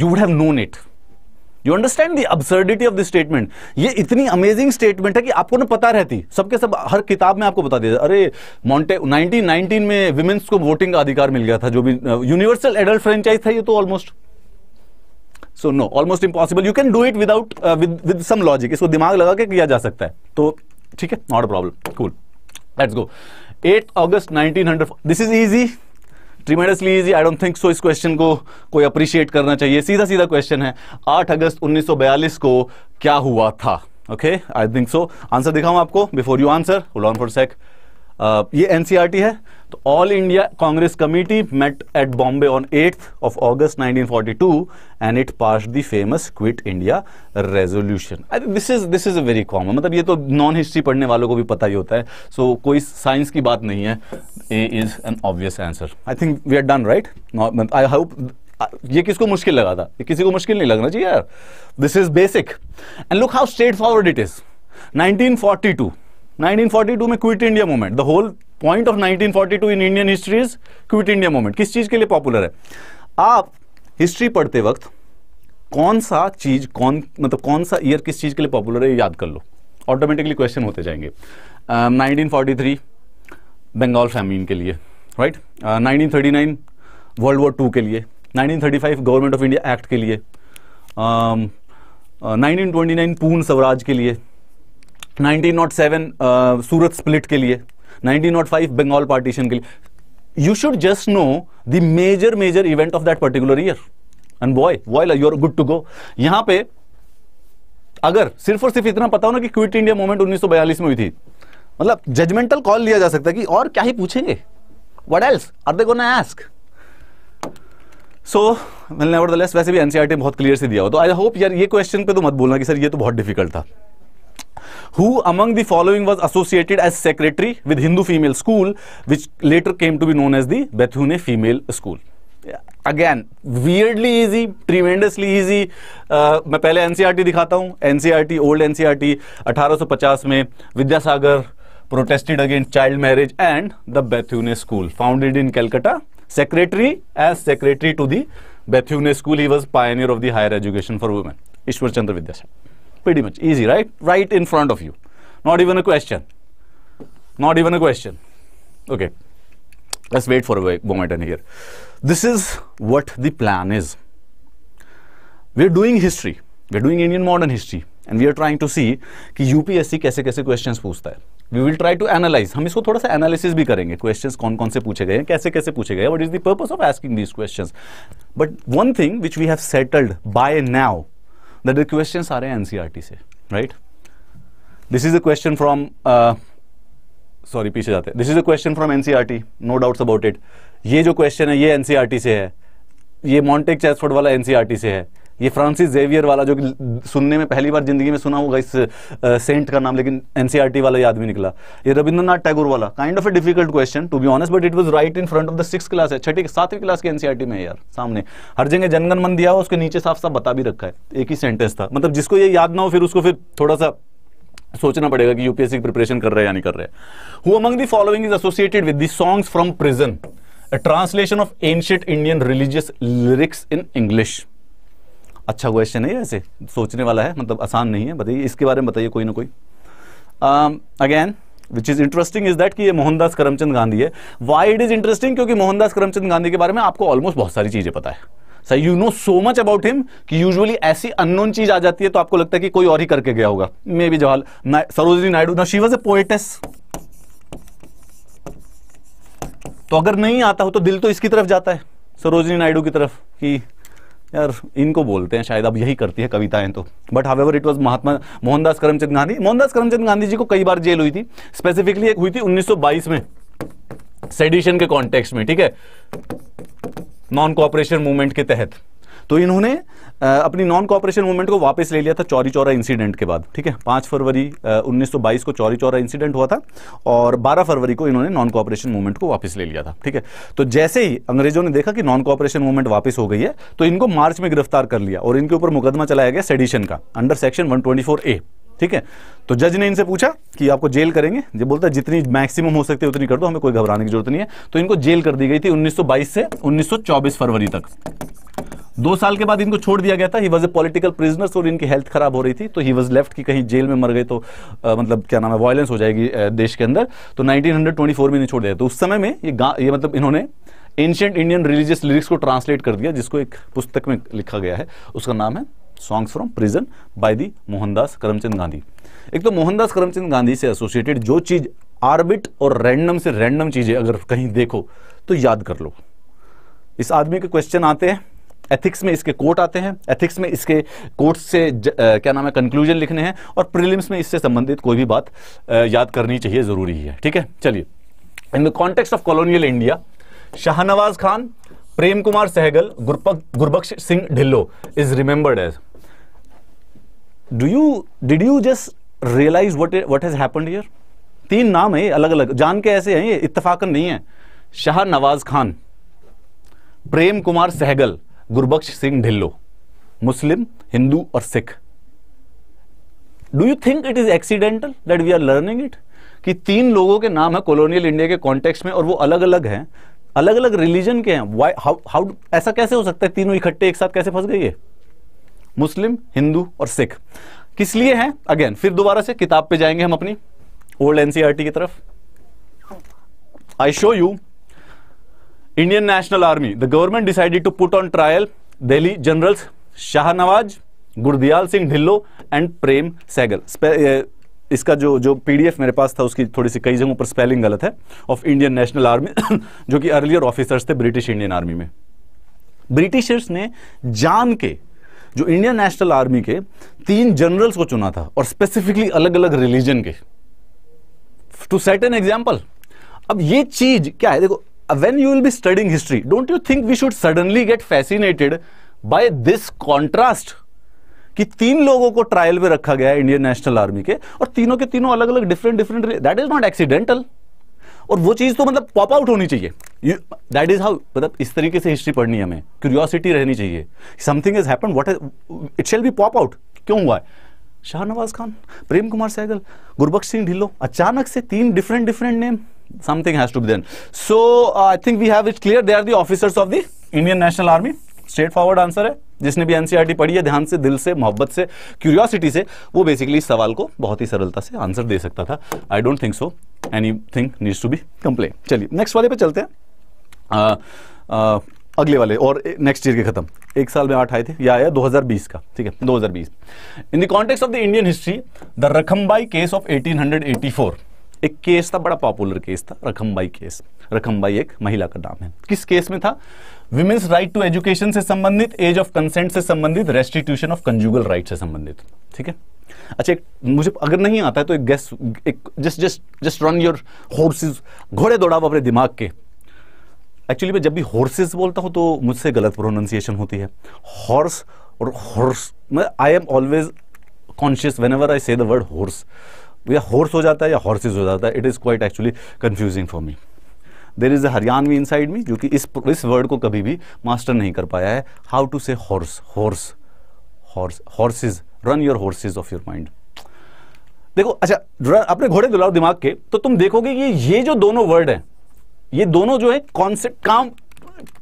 S1: you would have known it you understand the absurdity of the statement ये इतनी amazing statement है कि आपको ना पता रहती सबके सब हर किताब में आपको बता दिया अरे मॉन्टे 1919 में वुमेन्स को वोटिंग का अधिकार मिल गया था जो भी यूनिवर्सल एडल्ट फ्रेंचाइज था ये तो almost so no almost impossible you can do it without with some logic इसको दिमाग लगा के किया जा सकता है तो ठीक है not problem cool let's go 8 August 1900 this is easy tremendously easy I don't think so इस क्वेश्चन को कोई अप्रिशिएट करना चाहिए सीधा सीधा क्वेश्चन है 8 अगस्त 1942 को क्या हुआ था okay I think so answer दिखाऊं आपको before you answer hold on for sec ये एनसीईआरटी e है तो all India Congress committee met at Bombay on eighth of August 1942 and it pass the famous quit India resolution this is this is a very common मतलब ये तो non history पढ़ने वालों को भी पता ही होता है सो so, कोई साइंस की बात नहीं है A is an obvious answer I think we are done right I hope ये किसको मुश्किल लगा था ये किसी को मुश्किल नहीं लगना चाहिए यार this is basic and look how straightforward it is 1942 1942 में quit India movement the whole point of 1942 in Indian history is quit India movement किस चीज के लिए पॉपुलर है आप हिस्ट्री पढ़ते वक्त कौन सा चीज कौन मतलब कौन सा ईयर किस चीज के लिए पॉपुलर है याद कर लो ऑटोमेटिकली क्वेश्चन होते जाएंगे nineteen forty three Bengal famine के लिए right nineteen thirty nine world war two के लिए nineteen thirty five government of India act के लिए nineteen twenty nine Purna Swaraj के लिए nineteen not seven Surat split के लिए 1905 बंगाल पार्टीशन के लिए you should just know the major major event of that particular year and boy boy you are good to go यहां पे अगर सिर्फ और सिर्फ इतना पता हो ना कि क्विट इंडिया मूवमेंट 1942 में हुई थी मतलब जजमेंटल कॉल लिया जा सकता है कि और क्या ही पूछेंगे what else are they gonna ask so well वैसे भी एनसीआरटी e बहुत क्लियर से दिया हो तो आई होप यार ये क्वेश्चन पे तो मत बोलना कि सर ये तो बहुत डिफिकल्ट था who among the following was associated as secretary with Hindu female school, which later came to be known as the Bethune female school. again weirdly easy tremendously easy easy मैं पहले NCERT दिखाता हूँ NCERT old NCERT 1850 vidya sagar protested against child marriage and the Bethune school founded in Calcutta secretary as secretary to the Bethune school he was pioneer of the higher education for women Ishwar Chandra Vidyasha Pretty much easy, right? Right in front of you. Not even a question. Not even a question. Okay. Let's wait for a moment and here. This is what the plan is. We're doing history. We're doing Indian modern history. and we are trying to see ki upsc kaise kaise questions पूछता hai we will try to analyze hum isko thoda sa analysis bhi karenge questions kon kon se puche gaye hain kaise kaise puche gaye हैं what is the purpose of asking these questions but one thing which we have settled by now that the question आ रहे हैं NCERT से right this is a question from sorry पीछे जाते हैं this is a question from NCERT no doubts about it ये जो question है ये एनसीईआरटी e से है ये मॉन्टेक चैसफोर्ड वाला एनसीईआरटी e से है ये फ्रांसिस जेवियर वाला जो कि सुनने में पहली बार जिंदगी में सुना होगा इस सेंट का नाम लेकिन एनसीईआरटी e वाला याद भी निकला ये रविंद्रनाथ टैगोर वाला kind of a difficult question to be honest but it was right in front of the six class है छठी सातवीं क्लास के एनसीईआरटी e में है यार सामने हर जगह जनगण मन दिया हुआ उसके नीचे साफ साफ बता भी रखा है एक ही सेंटेंस था मतलब जिसको ये याद ना हो फिर उसको फिर थोड़ा सा सोचना पड़ेगा कि यूपीएससी की प्रिपरेशन कर रहे या नहीं कर रहे who among the following is associated with the songs from prison translation of ancient Indian religious lyrics in English अच्छा क्वेश्चन है ऐसे सोचने वाला है मतलब आसान नहीं है बताइए इसके बारे में बताइए कोई ना कोई again which is interesting is that कि ये मोहनदास करमचंद गांधी है वाई इट इज इंटरेस्टिंग क्योंकि मोहनदास करमचंद गांधी के बारे में आपको ऑलमोस्ट बहुत सारी चीजें पता है sir you know so much about him कि यूजुअली ऐसी अननोन चीज आ जाती है तो आपको लगता है कि कोई और ही करके गया होगा मे बी जवाहर सरोजनी नायडू ना शी वॉज ए पोएटेस तो अगर नहीं आता हो तो दिल तो इसकी तरफ जाता है सरोजनी नायडू की तरफ कि यार इनको बोलते हैं शायद अब यही करती है कविताएं तो but however it was Mahatma Mohandas Karamchand Gandhi Mohandas Karamchand Gandhi ji को कई बार जेल हुई थी स्पेसिफिकली एक हुई थी 1922 में सेडिशन के कॉन्टेक्स्ट में ठीक है नॉन कॉपरेशन मूवमेंट के तहत तो इन्होंने अपनी नॉन कॉपरेशन मूवमेंट को वापस ले लिया था चौरी चौरा इंसिडेंट के बाद ठीक है पांच फरवरी 1922 को चौरी चौरा इंसिडेंट हुआ था और 12 फरवरी को इन्होंने नॉन कॉपरेशन मूवमेंट को वापस ले लिया था ठीक है तो जैसे ही अंग्रेजों ने देखा कि नॉन कॉपरेशन मूवमेंट वापस हो गई है तो इनको मार्च में गिरफ्तार कर लिया और इनके ऊपर मुकदमा चलाया गया सेडिशन का अंडर सेक्शन वन ए ठीक है तो जज ने इनसे पूछा कि आपको जेल करेंगे जब बोलता है जितनी मैक्सिमम हो सकती है उतनी कर दो हमें कोई घबराने की जरूरत नहीं है तो इनको जेल कर दी गई थी 1922 से 1924 फरवरी तक दो साल के बाद इनको छोड़ दिया गया था he was a political prisoners और इनकी हेल्थ खराब हो रही थी तो ही वॉज लेफ्ट कि कहीं जेल में मर गए तो आ, मतलब क्या नाम है वायलेंस हो जाएगी देश के अंदर तो 1924 में इन्हें छोड़ दिया तो उस समय में ये ये मतलब इन्होंने एंशियंट इंडियन रिलीजियस लिरिक्स को ट्रांसलेट कर दिया जिसको एक पुस्तक में लिखा गया है उसका नाम है songs from prison by the Mohandas Karamchand Gandhi एक तो मोहनदास करमचंद गांधी से एसोसिएटेड जो चीज़ आर्बिट और रैंडम से रैंडम चीज़ें अगर कहीं देखो तो याद कर लो इस आदमी के क्वेश्चन आते हैं एथिक्स में इसके कोर्ट आते हैं एथिक्स में इसके कोर्ट से ज, आ, क्या नाम है कंक्लूजन लिखने हैं और प्रिलिम्स में इससे संबंधित कोई भी बात आ, याद करनी चाहिए ज़रूरी है ठीक है चलिए in the context of colonial India Shahnawaz Khan Prem Kumar Sahgal Gurbaksh Singh Dhillon is remembered as do you did you just realize what what has happened here तीन नाम है अलग अलग जान के ऐसे हैं ये इतफाकन नहीं है शाह नवाज खान प्रेम कुमार सहगल गुरबख्श सिंह ढिल्लो मुस्लिम हिंदू और Sikh do you think it is accidental that we are learning it कि तीन लोगों के नाम है कॉलोनियल इंडिया के कॉन्टेक्स्ट में और वो अलग अलग हैं अलग अलग रिलीजन के हैं वाई हाउ हाउ ऐसा कैसे हो सकता है तीनों इकट्ठे एक साथ कैसे फंस गई है मुस्लिम हिंदू और सिख किस लिए हैं अगेन फिर दोबारा से किताब पे जाएंगे हम अपनी ओल्ड एनसीआरटी e की तरफ I show you Indian National Army, the government decided to put on trial Delhi generals Shah Nawaz, Gurdial Singh Dhillo and Prem Sehgal. Eh, इसका जो जो पीडीएफ मेरे पास था उसकी थोड़ी सी कई जगहों पर स्पेलिंग गलत है ऑफ इंडियन नेशनल आर्मी जो कि अर्लियर ऑफिसर्स थे ब्रिटिश इंडियन आर्मी में ब्रिटिशर्स ने जान के जो इंडियन नेशनल आर्मी के तीन जनरल्स को चुना था और स्पेसिफिकली अलग अलग रिलीजन के टू सेट एन एग्जाम्पल अब ये चीज क्या है देखो Uh, when you will be studying history, don't you think we should suddenly get fascinated by this contrast? कि तीन लोगों को ट्रायल में रखा गया है इंडियन नेशनल आर्मी के और तीनों के तीनों अलग अलग different different that is not accidental और वो चीज तो मतलब पॉप आउट होनी चाहिए दैट इज हाउ मतलब इस तरीके से हिस्ट्री पढ़नी हमें क्यूरियोसिटी रहनी चाहिए something is happen what it shall be pop out क्यों हुआ है शाहनवाज खान प्रेम कुमार सहगल गुरबख्श सिंह ढिल्लो अचानक से तीन different different name something has to be done so uh, i think we have it clear they are the officers of the indian national army straightforward answer है जिसने भी NCERT e पढ़ी है ध्यान से दिल से मोहब्बत से क्यूरियोसिटी से वो बेसिकली इस सवाल को बहुत ही सरलता से आंसर दे सकता था I don't think so anything needs to be complain चलिए नेक्स्ट वाले पे चलते हैं आ, आ, अगले वाले और नेक्स्ट ईयर के खत्म एक साल में आठ आए थे या आया 2020 का ठीक है 2020 in the context of the Indian history the Rakhmabai case of eighteen एक केस था बड़ा पॉपुलर केस था रखमबाई केस रखमबाई एक महिला का नाम है किस केस में था विमेन्स राइट टू एजुकेशन से संबंधित एज ऑफ कंसेंट से संबंधित रेस्टिट्यूशन ऑफ कंजुगल राइट से संबंधित ठीक है अच्छा एक मुझे अगर नहीं आता है तो एक गैस एक just just just run your horses घोड़े दौड़ाओ अपने दिमाग के एक्चुअली मैं जब भी हॉर्सेस बोलता हूं तो मुझसे गलत प्रोनाउंसिएशन होती है हॉर्स और हॉर्स मैं I am always conscious whenever I say the word horse या हॉर्स हो जाता है या हॉर्सेज हो जाता है it is quite actually confusing for me there is a Haryanvi inside me जो कि इस इस वर्ड को कभी भी मास्टर नहीं कर पाया है how to say horse horse horse horses run your horses of your mind देखो अच्छा अपने घोड़े दुलाओ दिमाग के तो तुम देखोगे ये ये जो दोनों वर्ड हैं ये दोनों जो है कॉन्सेप्ट काम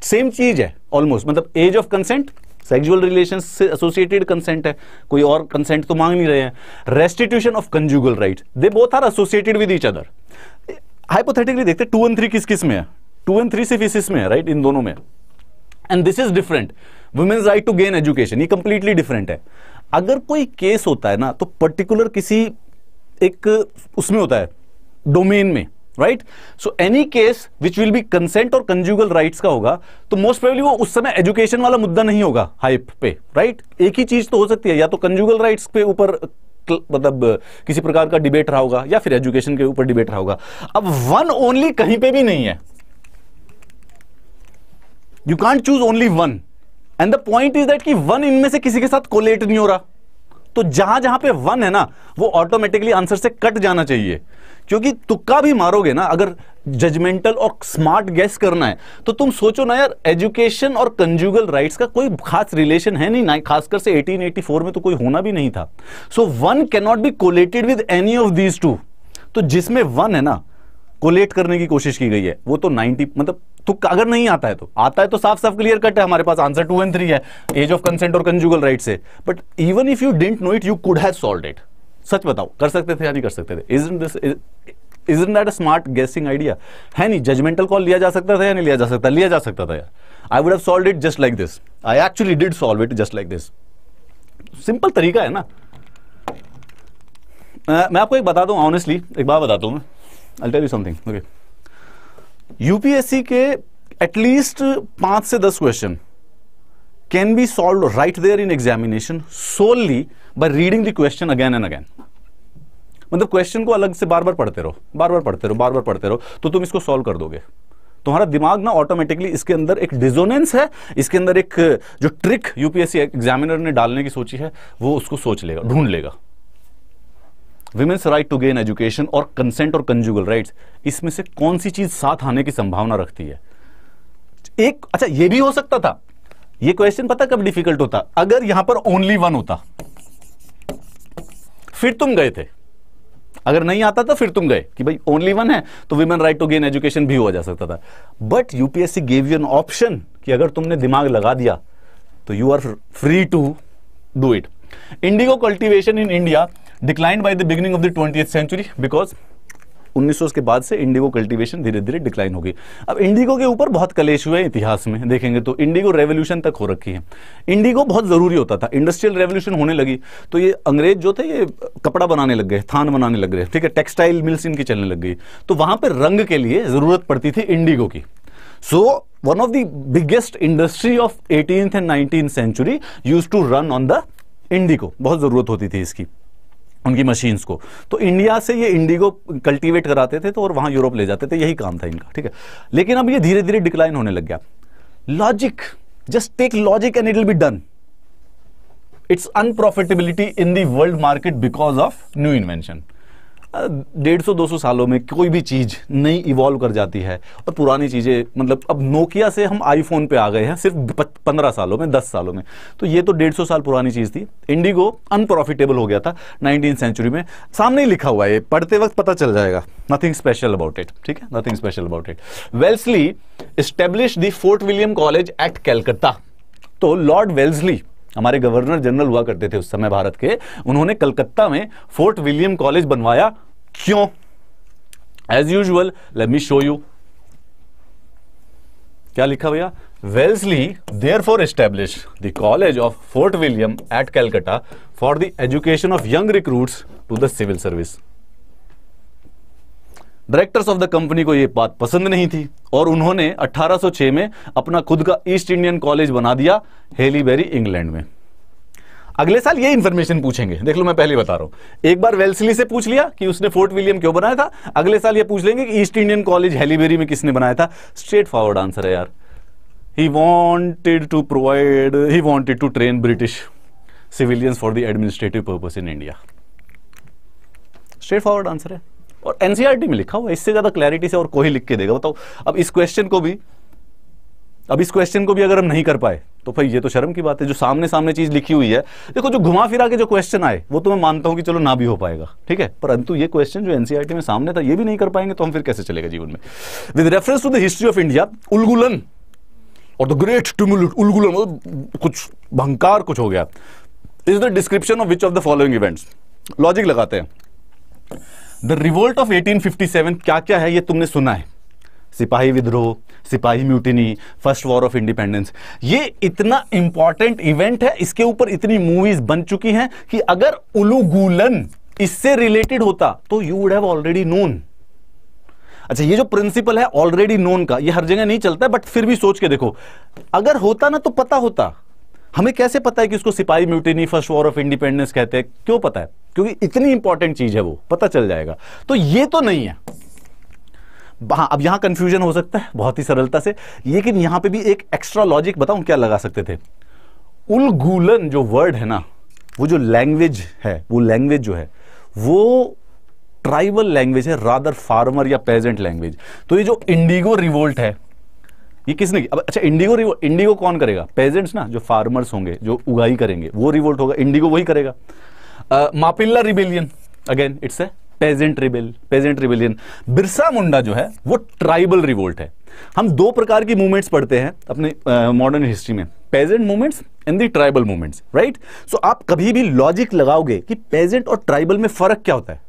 S1: सेम चीज है ऑलमोस्ट मतलब age of consent sexual relation से एसोसिएटेड कंसेंट है कोई और कंसेंट तो मांग नहीं रहे हैं restitution of conjugal right they both are associated with each other hypothetically देखते टू एंड थ्री किस किस में है टू एंड थ्री सिर्फ इस में है राइट इन दोनों में and this is different women's right to gain education ये कंप्लीटली डिफरेंट है अगर कोई केस होता है ना तो पर्टिकुलर किसी एक उसमें होता है डोमेन में right so any case which will be consent और कंजुगल राइट्स का होगा तो मोस्ट प्रोबेबली वो उस समय एजुकेशन वाला मुद्दा नहीं होगा हाइप पे राइट right? एक ही चीज तो हो सकती है या तो कंज्यूगल राइट्स पे ऊपर मतलब किसी प्रकार का डिबेट रहा होगा या फिर एजुकेशन के ऊपर डिबेट रहा होगा अब वन ओनली कहीं पे भी नहीं है you can't choose only one and the point is that कि वन इनमें से किसी के साथ कोलेट नहीं हो रहा तो जहां जहां पे वन है ना वो ऑटोमेटिकली आंसर से कट जाना चाहिए क्योंकि तुक्का भी मारोगे ना अगर जजमेंटल और स्मार्ट गैस करना है तो तुम सोचो ना यार एजुकेशन और कंजुगल राइट्स का कोई खास रिलेशन है नहीं ना खासकर से 1884 में तो कोई होना भी नहीं था so one cannot not be collated with any of these two तो जिसमें वन है ना कोलेट करने की कोशिश की गई है वो तो 90 मतलब तो अगर नहीं आता है तो आता है तो साफ साफ क्लियर कट है हमारे पास आंसर टू एंड थ्री है एज ऑफ कंसेंट और कंजुगल राइट से but even if you don't know it you could have solve it सच बताओ कर सकते थे या नहीं कर सकते थे is this is that smart guessing idea है नहीं जजमेंटल कॉल लिया जा सकता था या नहीं लिया जा सकता लिया जा सकता था यार I would have solve it just like this I actually did solve it just like this simple तरीका है ना uh, मैं आपको एक बता दू ऑनेस्टली एक बार बताता हूँ मैं I tell you something okay UPSC के एटलीस्ट पांच से दस question can be solve right there in examination solely by reading the question again and again मतलब क्वेश्चन को अलग से बार बार पढ़ते रहो बार बार पढ़ते रहो बार बार पढ़ते रहो तो तुम इसको सॉल्व कर दोगे तुम्हारा दिमाग ना ऑटोमेटिकली इसके अंदर एक डिजोनेंस है इसके अंदर एक जो ट्रिक यूपीएससी एग्जामिनर ने डालने की सोची है वो उसको सोच लेगा ढूंढ लेगा women's right to gain education और कंसेंट और कंजुगल राइट्स इसमें से कौन सी चीज साथ आने की संभावना रखती है एक अच्छा ये भी हो सकता था ये क्वेश्चन पता कब डिफिकल्ट होता अगर यहां पर ओनली वन होता फिर तुम गए थे अगर नहीं आता तो फिर तुम गए कि भाई ओनली वन है तो women right to gain education भी हुआ जा सकता था but UPSC gave you an option कि अगर तुमने दिमाग लगा दिया तो you are free to do it indigo cultivation in India decline by the beginning of the twenty century because 1900 के बाद से इंडिगो कल्टीवेशन धीरे धीरे डिक्लाइन हो गई अब इंडिगो के ऊपर बहुत कलेश हुए इतिहास में देखेंगे तो इंडिगो रेवोल्यूशन तक हो रखी है इंडिगो बहुत ज़रूरी होता था इंडस्ट्रियल रेवोल्यूशन होने लगी तो ये अंग्रेज जो थे ये कपड़ा बनाने लग गए थान बनाने लग गए ठीक है टेक्सटाइल मिल्स इनकी चलने लग गई तो वहां पर रंग के लिए ज़रूरत पड़ती थी इंडिगो की so one of the biggest industry of eighteen and nineteen century used to run on the indigo बहुत ज़रूरत होती थी इसकी उनकी मशीन्स को तो इंडिया से ये इंडिगो कल्टीवेट कराते थे तो और वहां यूरोप ले जाते थे यही काम था इनका ठीक है लेकिन अब ये धीरे धीरे डिक्लाइन होने लग गया logic just take logic and it will be done it's unprofitability in the world market because of new invention डेढ़ सौ दो सौ सालों में कोई भी चीज़ नई इवॉल्व कर जाती है और पुरानी चीज़ें मतलब अब नोकिया से हम आईफोन पे आ गए हैं सिर्फ पंद्रह सालों में दस सालों में तो ये तो डेढ़ सौ साल पुरानी चीज़ थी इंडिगो अनप्रॉफिटेबल हो गया था नाइनटीन सेंचुरी में सामने ही लिखा हुआ है पढ़ते वक्त पता चल जाएगा नथिंग स्पेशल अबाउट इट ठीक है nothing special about it Wellesley establish the Fort William college at Calcutta तो लॉर्ड वेल्सली हमारे गवर्नर जनरल हुआ करते थे उस समय भारत के उन्होंने कलकत्ता में फोर्ट विलियम कॉलेज बनवाया क्यों as usual let me show you क्या लिखा भैया Wellesley therefore establish the college of Fort William at Calcutta for the education of young recruit to the civil service directors of the company को यह बात पसंद नहीं थी और उन्होंने 1806 में अपना खुद का ईस्ट इंडियन कॉलेज बना दिया हेलीबेरी इंग्लैंड में अगले साल ये इन्फॉर्मेशन पूछेंगे देख लो मैं पहले बता रहा हूं एक बार वेल्सली से पूछ लिया कि उसने फोर्ट विलियम क्यों बनाया था अगले साल ये पूछ लेंगे कि ईस्ट इंडियन कॉलेज हेलीबेरी में किसने बनाया था स्ट्रेट फॉरवर्ड आंसर है यार he wanted to provide he wanted to train British civilians for the administrative purpose in India straightforward answer है और एनसीआरटी e में लिखा हुआ इससे ज्यादा क्लैरिटी से और कोई लिख के देगा बताओ अब इस क्वेश्चन को भी अब इस क्वेश्चन को भी अगर हम नहीं कर पाए तो भाई ये तो शर्म की बात है जो सामने सामने चीज़ लिखी हुई है देखो जो घुमा फिरा के जो क्वेश्चन आए वो तो मैं मानता हूं कि चलो ना भी हो पाएगा ठीक है परंतु ये क्वेश्चन जो एनसीईआरटी e में सामने था ये भी नहीं कर पाएंगे तो हम फिर कैसे चलेगा जीवन में with reference to the history of India Ulgulan और द ग्रेट टिमुलेट उलगुलन मतलब कुछ भंकार कुछ हो गया is the description of which of the following events logic लगाते हैं द रिवोल्ट ऑफ 1857 क्या क्या है ये तुमने सुना है सिपाही विद्रोह सिपाही mutiny first war of independence ये इतना इंपॉर्टेंट इवेंट है इसके ऊपर इतनी मूवीज बन चुकी हैं कि अगर उलुगुलन इससे रिलेटेड होता तो you would have already known अच्छा ये जो प्रिंसिपल है ऑलरेडी नोन का ये हर जगह नहीं चलता है बट फिर भी सोच के देखो अगर होता ना तो पता होता हमें कैसे पता है कि उसको सिपाही mutiny first war of independence कहते हैं क्यों पता है क्योंकि इतनी इंपॉर्टेंट चीज है वो पता चल जाएगा तो ये तो नहीं है हाँ अब यहाँ कन्फ्यूजन हो सकता है बहुत ही सरलता से लेकिन यहाँ पे भी एक एक्स्ट्रा लॉजिक बताऊँ क्या लगा सकते थे उलगुलन जो वर्ड है ना वो जो लैंग्वेज है वो लैंग्वेज जो है वो ट्राइबल लैंग्वेज है रादर फार्मर या पेजेंट लैंग्वेज तो ये जो इंडिगो रिवोल्ट है ये किसने की अब अच्छा इंडिगो रिवोल्ट इंडिगो कौन करेगा पेजेंट्स ना जो फार्मर्स होंगे जो उगाई करेंगे वो रिवोल्ट होगा इंडिगो वही करेगा Mappila rebellion again it's a peasant rebel peasant rebellion Birsa Munda जो है वो ट्राइबल रिवोल्ट है हम दो प्रकार की मूवमेंट्स पढ़ते हैं अपने मॉडर्न uh, हिस्ट्री में peasant movements and the tribal movements right so आप कभी भी लॉजिक लगाओगे कि पेजेंट और ट्राइबल में फर्क क्या होता है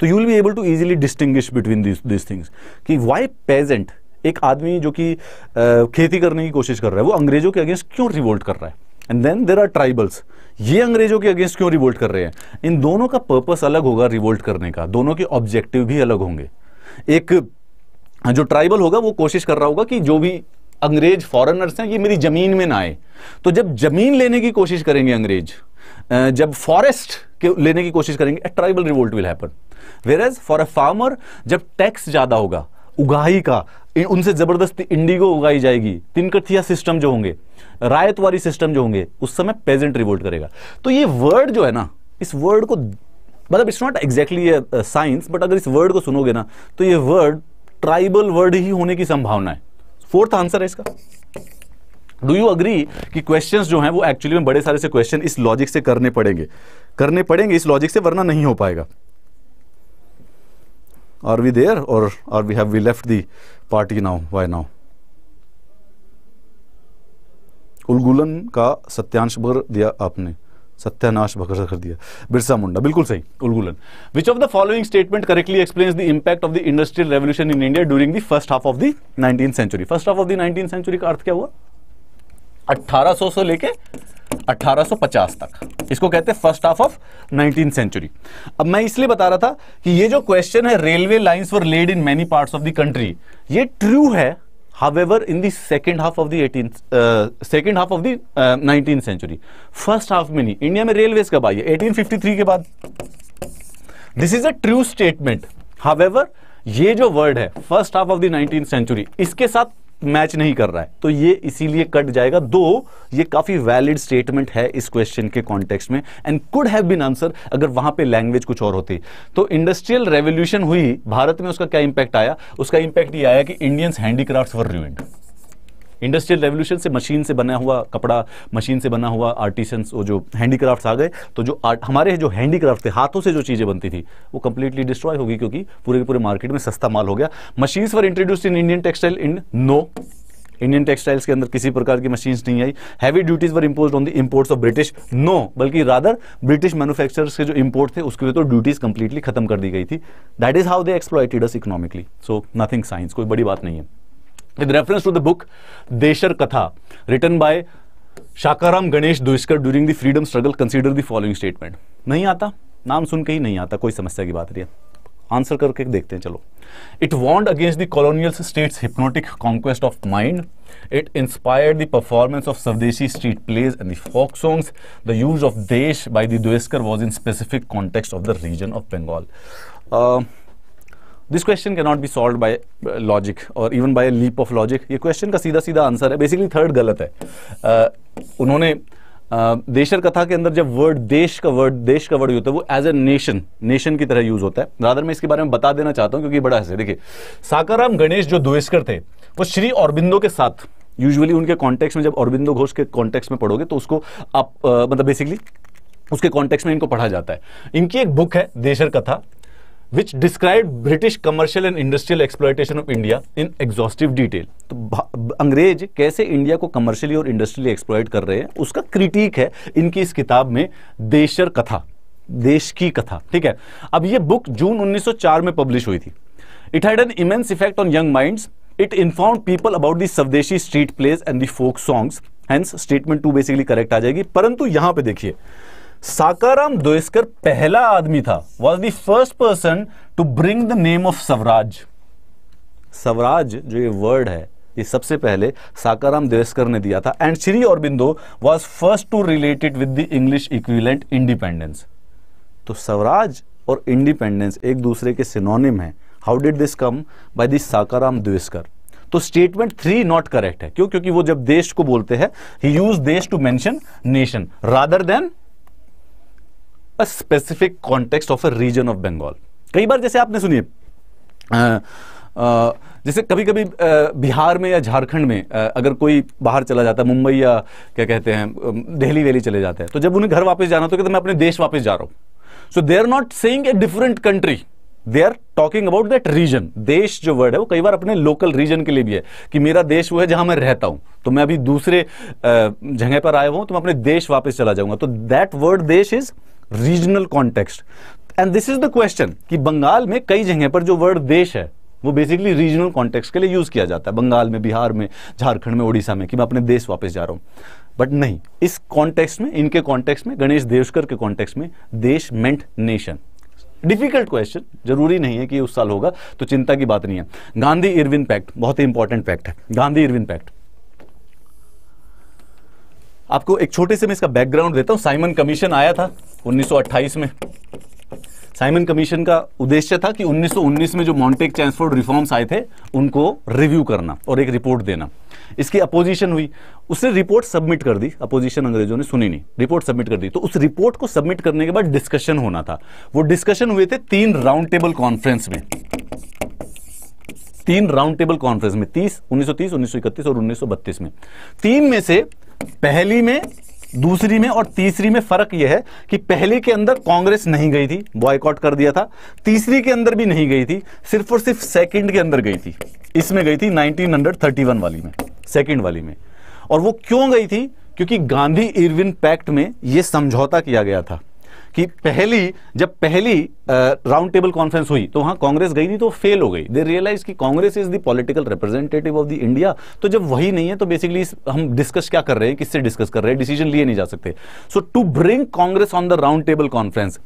S1: तो you will be able to easily distinguish between this things कि वाई पेजेंट एक आदमी जो कि खेती करने की कोशिश कर रहा है वो अंग्रेजों के अगेंस्ट क्यों रिवोल्ट कर रहा है and then there are tribals ये अंग्रेजों के अगेंस्ट क्यों रिवोल्ट कर रहे हैं इन दोनों का पर्पस अलग होगा रिवोल्ट करने का दोनों के ऑब्जेक्टिव भी अलग होंगे एक जो ट्राइबल होगा वो कोशिश कर रहा होगा कि जो भी अंग्रेज फॉरेनर्स हैं ये मेरी जमीन में ना आए तो जब जमीन लेने की कोशिश करेंगे अंग्रेज जब फॉरेस्ट के लेने की कोशिश करेंगे tribal revolt will happen whereas for a farmer जब टैक्स ज्यादा होगा उगाही का उनसे जबरदस्ती इंडिगो उगाई जाएगी तिनकथिया सिस्टम जो होंगे रायतवारी सिस्टम जो होंगे उस समय पेजेंट रिवोल्ट करेगा तो ये वर्ड जो है ना इस वर्ड को मतलब it's not exactly science but अगर इस वर्ड को सुनोगे ना तो ये वर्ड ट्राइबल वर्ड ही होने की संभावना है फोर्थ आंसर है इसका डू यू अग्री कि क्वेश्चंस जो हैं वो एक्चुअली में बड़े सारे से क्वेश्चन इस लॉजिक से करने पड़ेंगे करने पड़ेंगे इस लॉजिक से वरना नहीं हो पाएगा Are we there or, are we have we left the party now? Why now? उलगुलन का सत्यांश भर दिया आपने सत्यानाश भर कर दिया बिरसा मुंडा बिल्कुल सही Ulgulan which of the following statement correctly explain the impact of the industrial revolution in India during the first half of the nineteen century first half of the nineteen century का अर्थ क्या हुआ 1800 से लेके 1850 तक इसको कहते हैं first half of nineteen century अब मैं इसलिए बता रहा था कि ये जो क्वेश्चन है railway lines for laid in many parts of the country ये ट्रू है however in the second half of the 18th uh, second half of the uh, 19th century first half में नहीं इंडिया में railways कब आई है 1853 के बाद this is a true statement however ये जो वर्ड है first half of the 19th century इसके साथ मैच नहीं कर रहा है तो ये इसीलिए कट जाएगा दो ये काफी वैलिड स्टेटमेंट है इस क्वेश्चन के कॉन्टेक्स्ट में and could have been answer अगर वहां पे लैंग्वेज कुछ और होती तो इंडस्ट्रियल रेवोल्यूशन हुई भारत में उसका क्या इंपैक्ट आया उसका इंपैक्ट ये आया कि Indians handicraft for prevent industrial revolution से मशीन से बना हुआ कपड़ा मशीन से बना हुआ आर्टिसंस वो जो हैंडीक्राफ्ट आ गए तो जो आर्ट हमारे जो हैंडीक्राफ्ट थे हाथों से जो चीज़ें बनती थी वो कंप्लीटली डिस्ट्रॉय होगी क्योंकि पूरे के पूरे मार्केट में सस्ता माल हो गया machines for introduce in Indian textile in no Indian textiles के अंदर किसी प्रकार की मशीन्स नहीं आई heavy duties were impose on the imports of British no बल्कि रादर ब्रिटिश मैनुफैक्चरर्स के जो इम्पोर्ट थे उसके लिए तो ड्यूटीज कंप्लीटली खत्म कर दी गई थी that is how they exploited us economically so nothing science कोई बड़ी बात नहीं है with reference to the book Desher Katha written by Sakharam Ganesh Deuskar during the freedom struggle consider the following statement नहीं आता नाम सुन के ही नहीं आता कोई समस्या की बात नहीं है आंसर करके देखते हैं चलो it warned against the colonial states hypnotic conquest of mind it inspired the performance of swadeshi street plays and the folk songs the use of desh by the Deuskar was in specific context of the region of Bengal this question cannot be solve by logic और even by leap of logic ये question का सीधा सीधा answer है basically third गलत है uh, उन्होंने uh, देशर कथा के अंदर जब वर्ड देश का वर्ड देश का वर्ड यूज होता है वो एज ए नेशन नेशन की तरह यूज होता है रादर मैं इसके बारे में बता देना चाहता हूँ क्योंकि बड़ा हंसे देखिए साकाराम गणेश जो दुवेस्कर थे वो श्री औरबिंदो के साथ यूजुअली उनके कॉन्टेक्स्ट में जब औरबिंदो घोष के कॉन्टेक्स्ट में पढ़ोगे तो उसको आप uh, मतलब बेसिकली उसके कॉन्टेक्स्ट में इनको पढ़ा जाता है इनकी एक बुक है Desher Katha which describe British commercial and industrial exploitation of India in exhaustive detail तो अंग्रेज कैसे इंडिया को कमर्शियली और इंडस्ट्रियली एक्सप्लॉयट कर रहे हैं उसका क्रिटिक है इनकी इस किताब में देशर कथा देश की कथा ठीक है अब ये बुक जून 1904 में पब्लिश हुई थी it had an immense effect on young minds it inform people about the swadeshi street plays and the folk songs hence statement two basically correct आ जाएगी परंतु यहां पे देखिए साकाराम दोस्कर पहला आदमी था was the first person to bring the name of swaraj swaraj जो ये वर्ड है ये सबसे पहले साकाराम देवस्कर ने दिया था and Shri Aurobindo was first to related with the English equivalent independence तो स्वराज और इंडिपेंडेंस एक दूसरे के सिनोनिम है how did this come by this Sakharam Deuskar तो स्टेटमेंट थ्री नॉट करेक्ट है क्यों क्योंकि वो जब देश को बोलते हैं he use desh to mention nation rather than a specific context of a region of Bengal कई बार जैसे आपने सुनिए जैसे कभी कभी बिहार में या झारखंड में अगर कोई बाहर चला जाता है मुंबई या क्या कहते हैं दिल्ली वैली चले जाते हैं तो जब उन्हें घर वापस जाना तो कहते मैं अपने देश वापस जा रहा हूं so they are not saying a different country they are talking about that region desh जो वर्ड है वो कई बार अपने लोकल रीजन के लिए भी है कि मेरा देश वो है जहां मैं रहता हूं तो मैं अभी दूसरे जगह पर आया हूं तो मैं अपने देश वापस चला जाऊंगा तो that word desh is regional context and this is the question कि बंगाल में कई जगह पर जो वर्ड देश है वो बेसिकली रीजनल कॉन्टेक्स्ट के लिए यूज किया जाता है बंगाल में बिहार में झारखंड में उड़ीसा में कि मैं अपने देश वापस जा रहा हूं बट नहीं इस कॉन्टेक्स्ट में इनके कॉन्टेक्स्ट में गणेश देवस्कर के कॉन्टेक्स्ट में देश मेंट नेशन डिफिकल्ट क्वेश्चन जरूरी नहीं है कि उस साल होगा तो चिंता की बात नहीं है गांधी इरविन पैक्ट बहुत ही इंपॉर्टेंट पैक्ट है गांधी इरविन पैक्ट आपको एक छोटे से मैं इसका बैकग्राउंड देता हूं साइमन कमीशन आया था 1928 में साइमन कमीशन का उद्देश्य था कि 1919 में जो मॉन्टेक चैंसफोर्ड रिफॉर्म्स आए थे उनको रिव्यू करना और एक रिपोर्ट देना इसकी अपोजिशन हुई उसने रिपोर्ट सबमिट कर दी अपोजिशन अंग्रेजों ने सुनी नहीं रिपोर्ट सबमिट कर दी तो उस रिपोर्ट को सबमिट करने के बाद डिस्कशन होना था वो डिस्कशन हुए थे तीन राउंड टेबल कॉन्फ्रेंस में तीन राउंड टेबल कॉन्फ्रेंस में तीस उन्नीस सौ और उन्नीस में तीन में से पहली में दूसरी में और तीसरी में फर्क यह है कि पहले के अंदर कांग्रेस नहीं गई थी बॉयकॉट कर दिया था तीसरी के अंदर भी नहीं गई थी सिर्फ और सिर्फ सेकंड के अंदर गई थी इसमें गई थी 1931 वाली में सेकंड वाली में और वो क्यों गई थी क्योंकि गांधी इरविन पैक्ट में यह समझौता किया गया था कि पहली जब पहली राउंड टेबल कॉन्फ्रेंस हुई तो वहां कांग्रेस गई नहीं तो फेल हो गई दे रियलाइज कि Congress is the political representative of the India तो जब वही नहीं है तो बेसिकली हम डिस्कस क्या कर रहे हैं किससे डिस्कस कर रहे हैं डिसीजन लिए नहीं जा सकते so to bring Congress on the round table conference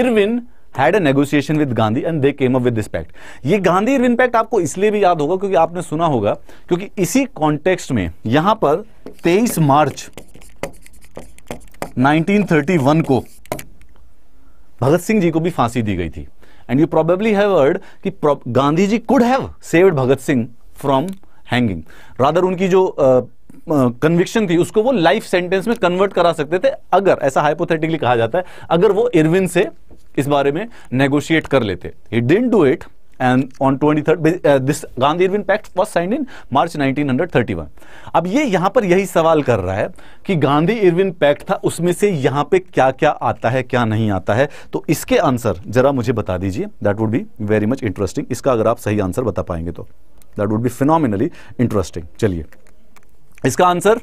S1: Irwin had a negotiation with Gandhi and they came up with this pact ये गांधी इरविन पैक्ट आपको इसलिए भी याद होगा क्योंकि आपने सुना होगा क्योंकि इसी कॉन्टेक्स्ट में यहां पर 23 मार्च 1931 को भगत सिंह जी को भी फांसी दी गई थी and you probably have heard कि Gandhi ji could have saved Bhagat Singh from hanging rather उनकी जो कन्विक्शन uh, थी उसको वो लाइफ सेंटेंस में कन्वर्ट करा सकते थे अगर ऐसा हाइपोथेटिकली कहा जाता है अगर वो इरविन से इस बारे में नेगोशिएट कर लेते he didn't do it and on 23rd uh, this Gandhi Irwin pact was signed in March 1931 अब ये यहां पर यही सवाल कर रहा है कि गांधी इरविन पैक्ट था उसमें से यहां पे क्या क्या आता है क्या नहीं आता है तो इसके आंसर जरा मुझे बता दीजिए that would be very much interesting इसका अगर आप सही आंसर बता पाएंगे तो that would be phenomenally interesting चलिए इसका आंसर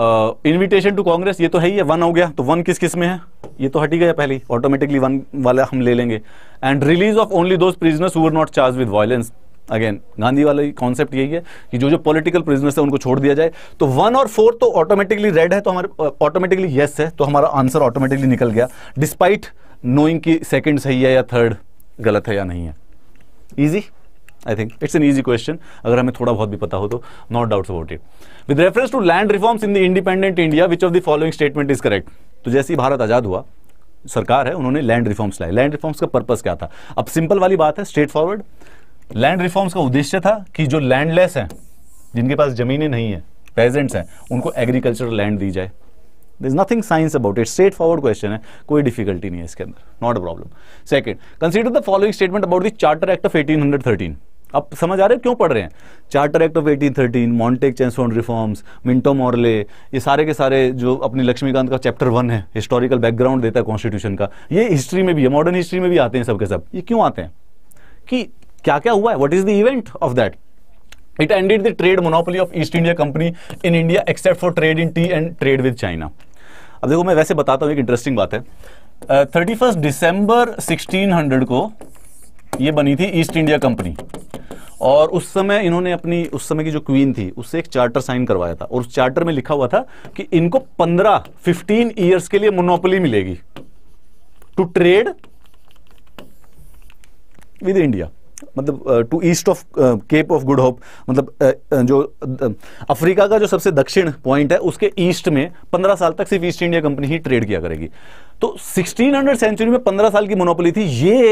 S1: इनविटेशन टू कांग्रेस ये तो है ही है वन हो गया तो वन किस किस में है ये तो हटी गया पहले ऑटोमेटिकली वन वाला हम ले लेंगे and release of only those prisoners were not charge with violence again Gandhi वाला कॉन्सेप्ट यही है कि जो जो पॉलिटिकल प्रिजनर्स है उनको छोड़ दिया जाए तो वन और फोर तो ऑटोमेटिकली रेड है तो हमारे ऑटोमेटिकली येस है तो हमारा आंसर ऑटोमेटिकली निकल गया डिस्पाइट नोइंग की सेकेंड सही है या थर्ड गलत है या नहीं है easy I think it's an easy question अगर हमें थोड़ा बहुत भी पता हो तो not doubts about it with reference to land reforms in the independent India which of the following statement is correct तो जैसे ही भारत आजाद हुआ सरकार है उन्होंने लैंड रिफॉर्म्स लाए लैंड रिफॉर्म्स का पर्पस क्या था अब सिंपल वाली बात है स्ट्रेट फॉरवर्ड लैंड रिफॉर्म्स का उद्देश्य था कि जो लैंडलेस हैं जिनके पास जमीनें नहीं है पेजेंट्स हैं उनको एग्रीकल्चरल लैंड दी जाए there is nothing science about it straight forward question है कोई डिफिकल्टी नहीं है इसके अंदर not a problem second consider the following statement about the charter act of 1813 आप समझ आ रहे क्यों पढ़ रहे हैं चार्टर एक्ट ऑफ 1813 मॉन्टेक चेंसोन रिफॉर्म्स मिंटो मॉरले ये सारे के सारे जो अपनी लक्ष्मीकांत का चैप्टर वन है हिस्टोरिकल बैकग्राउंड देता है कॉन्स्टिट्यूशन का ये हिस्ट्री में भी है मॉडर्न हिस्ट्री में भी आते हैं सबके सब ये क्यों आते हैं कि क्या क्या हुआ है what is the event of that it ended the trade monopoly of East India Company in India except for trade in tea and trade with China अब देखो मैं वैसे बताता हूँ एक इंटरेस्टिंग बात है थर्टी फर्स्ट डिसंबर सिक्सटीन को ये बनी थी ईस्ट इंडिया कंपनी और उस समय इन्होंने अपनी उस समय की जो क्वीन थी उससे एक चार्टर साइन करवाया था और उस चार्टर में लिखा हुआ था कि इनको पंद्रह फिफ्टीन ईयर्स के लिए मोनोपोली मिलेगी टू ट्रेड विद इंडिया मतलब to East of Cape of Good Hope मतलब जो अफ्रीका का जो सबसे दक्षिण पॉइंट है उसके ईस्ट में 15 साल तक सिर्फ ईस्ट इंडिया कंपनी ही ट्रेड किया करेगी तो 1600 सेंचुरी में 15 साल की मोनोपोली थी ये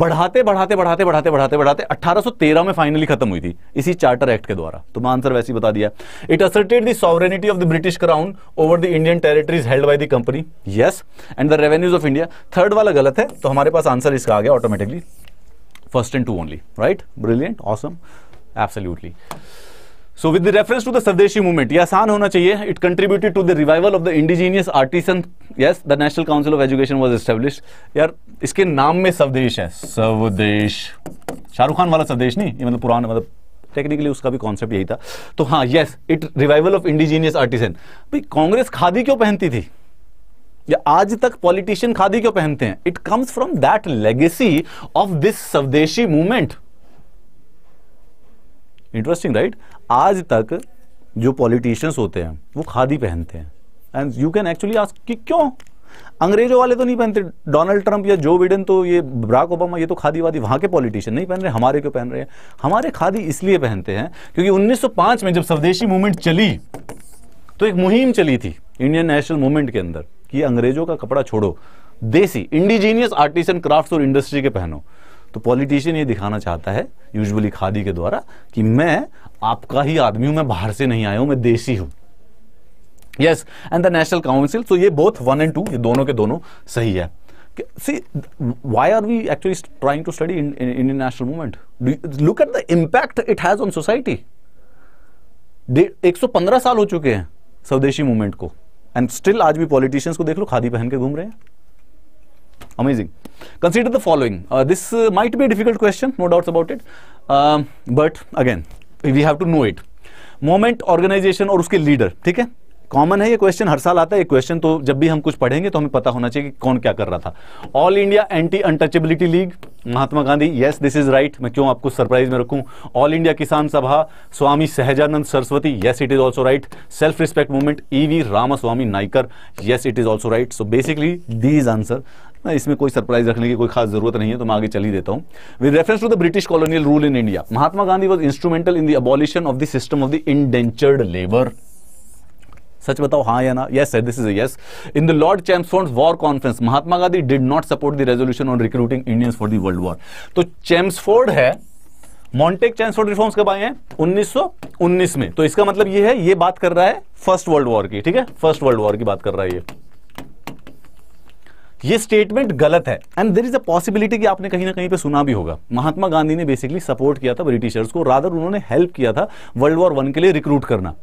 S1: बढ़ाते बढ़ाते बढ़ाते बढ़ाते बढ़ाते बढ़ाते 1813 में फाइनली खत्म हुई थी इसी चार्टर एक्ट के द्वारा तो मैं आंसर वैसे ही बता दिया it asserted the sovereignty of the British crown over the Indian territories held by the company yes and the revenues of India third वाला गलत है तो हमारे पास आंसर इसका आ गया automatically first and two only right brilliant awesome absolutely so with reference to the swadeshi movement ये आसान होना चाहिए it contributed to the revival of the indigenous artisan yes the national council of education was establish यार इसके नाम में स्वदेश है स्वदेश शाहरुख खान वाला स्वदेश नहीं ये मतलब पुराना मतलब टेक्निकली उसका भी कॉन्सेप्ट यही था तो हाँ yes it revival of indigenous artisan भाई कांग्रेस खादी क्यों पहनती थी या आज तक पॉलिटिशियन खादी क्यों पहनते हैं it comes from that legacy of this swadeshi movement interesting right right? आज तक जो पॉलिटिशियंस होते हैं वो खादी पहनते हैं and you can actually ask कि क्यों अंग्रेजों वाले तो नहीं पहनते डोनाल्ड ट्रंप या जो बिडेन तो ये बराक ओबामा ये तो खादीवादी वहां के पॉलिटिशियन नहीं पहन रहे हमारे क्यों पहन रहे हैं हमारे खादी इसलिए पहनते हैं क्योंकि 1905 में जब स्वदेशी मूवमेंट चली तो एक मुहिम चली थी इंडियन नेशनल मूवमेंट के अंदर कि अंग्रेजों का कपड़ा छोड़ो देसी इंडिजीनियस एंड क्राफ्ट और इंडस्ट्री के पहनो तो पॉलिटिशियन ये दिखाना चाहता है यूजुअली खादी के द्वारा कि मैं आपका ही आदमी हूं मैं बाहर से नहीं आया हूं मैं देसी हूं yes and the national council तो ये बोथ वन एंड टू ये दोनों के दोनों सही है see why are we actually trying to study Indian national movement look at the look it has on society एक साल हो चुके हैं स्वदेशी मूवमेंट को एंड स्टिल आज भी पॉलिटिशियंस को देख लो खादी पहन के घूम रहे हैं amazing consider the following uh, this uh, might be a difficult question no doubts about it um, but again we have to know it moment organization aur uske leader theek hai common है ये question हर साल आता है ये question तो जब भी हम कुछ पढ़ेंगे तो हमें पता होना चाहिए कि कौन क्या कर रहा था all India anti untouchability league Mahatma Gandhi yes this is right मैं क्यों आपको सरप्राइज में रखूं all India Kisan Sabha Swami Sahajanand Saraswati yes it is also right self respect movement E V Ramaswamy Naicker yes it is also right so basically these answer ना इसमें कोई surprise रखने की कोई खास जरूरत नहीं है तो मैं आगे चल ही देता हूं with reference to the British colonial rule in India Mahatma Gandhi was instrumental in the abolition of the system of the indentured labour सच बताओ हाँ या ना yes sir this is yes in the Lord Chelmsford war conference Mahatma Gandhi did not support the resolution on recruiting Indians for the world war तो Chelmsford है Montague चैंसफोर्ड reforms कब आए हैं 1919 में तो इसका मतलब ये है ये बात कर रहा है फर्स्ट वर्ल्ड वॉर की ठीक है फर्स्ट वर्ल्ड वॉर की बात कर रहा है ये ये स्टेटमेंट गलत है and there is a possibility कि आपने कहीं ना कहीं पे सुना भी होगा महात्मा गांधी ने बेसिकली सपोर्ट किया था ब्रिटिशर्स को रादर उन्होंने हेल्प किया था वर्ल्ड वॉर वन के लिए रिक्रूट करना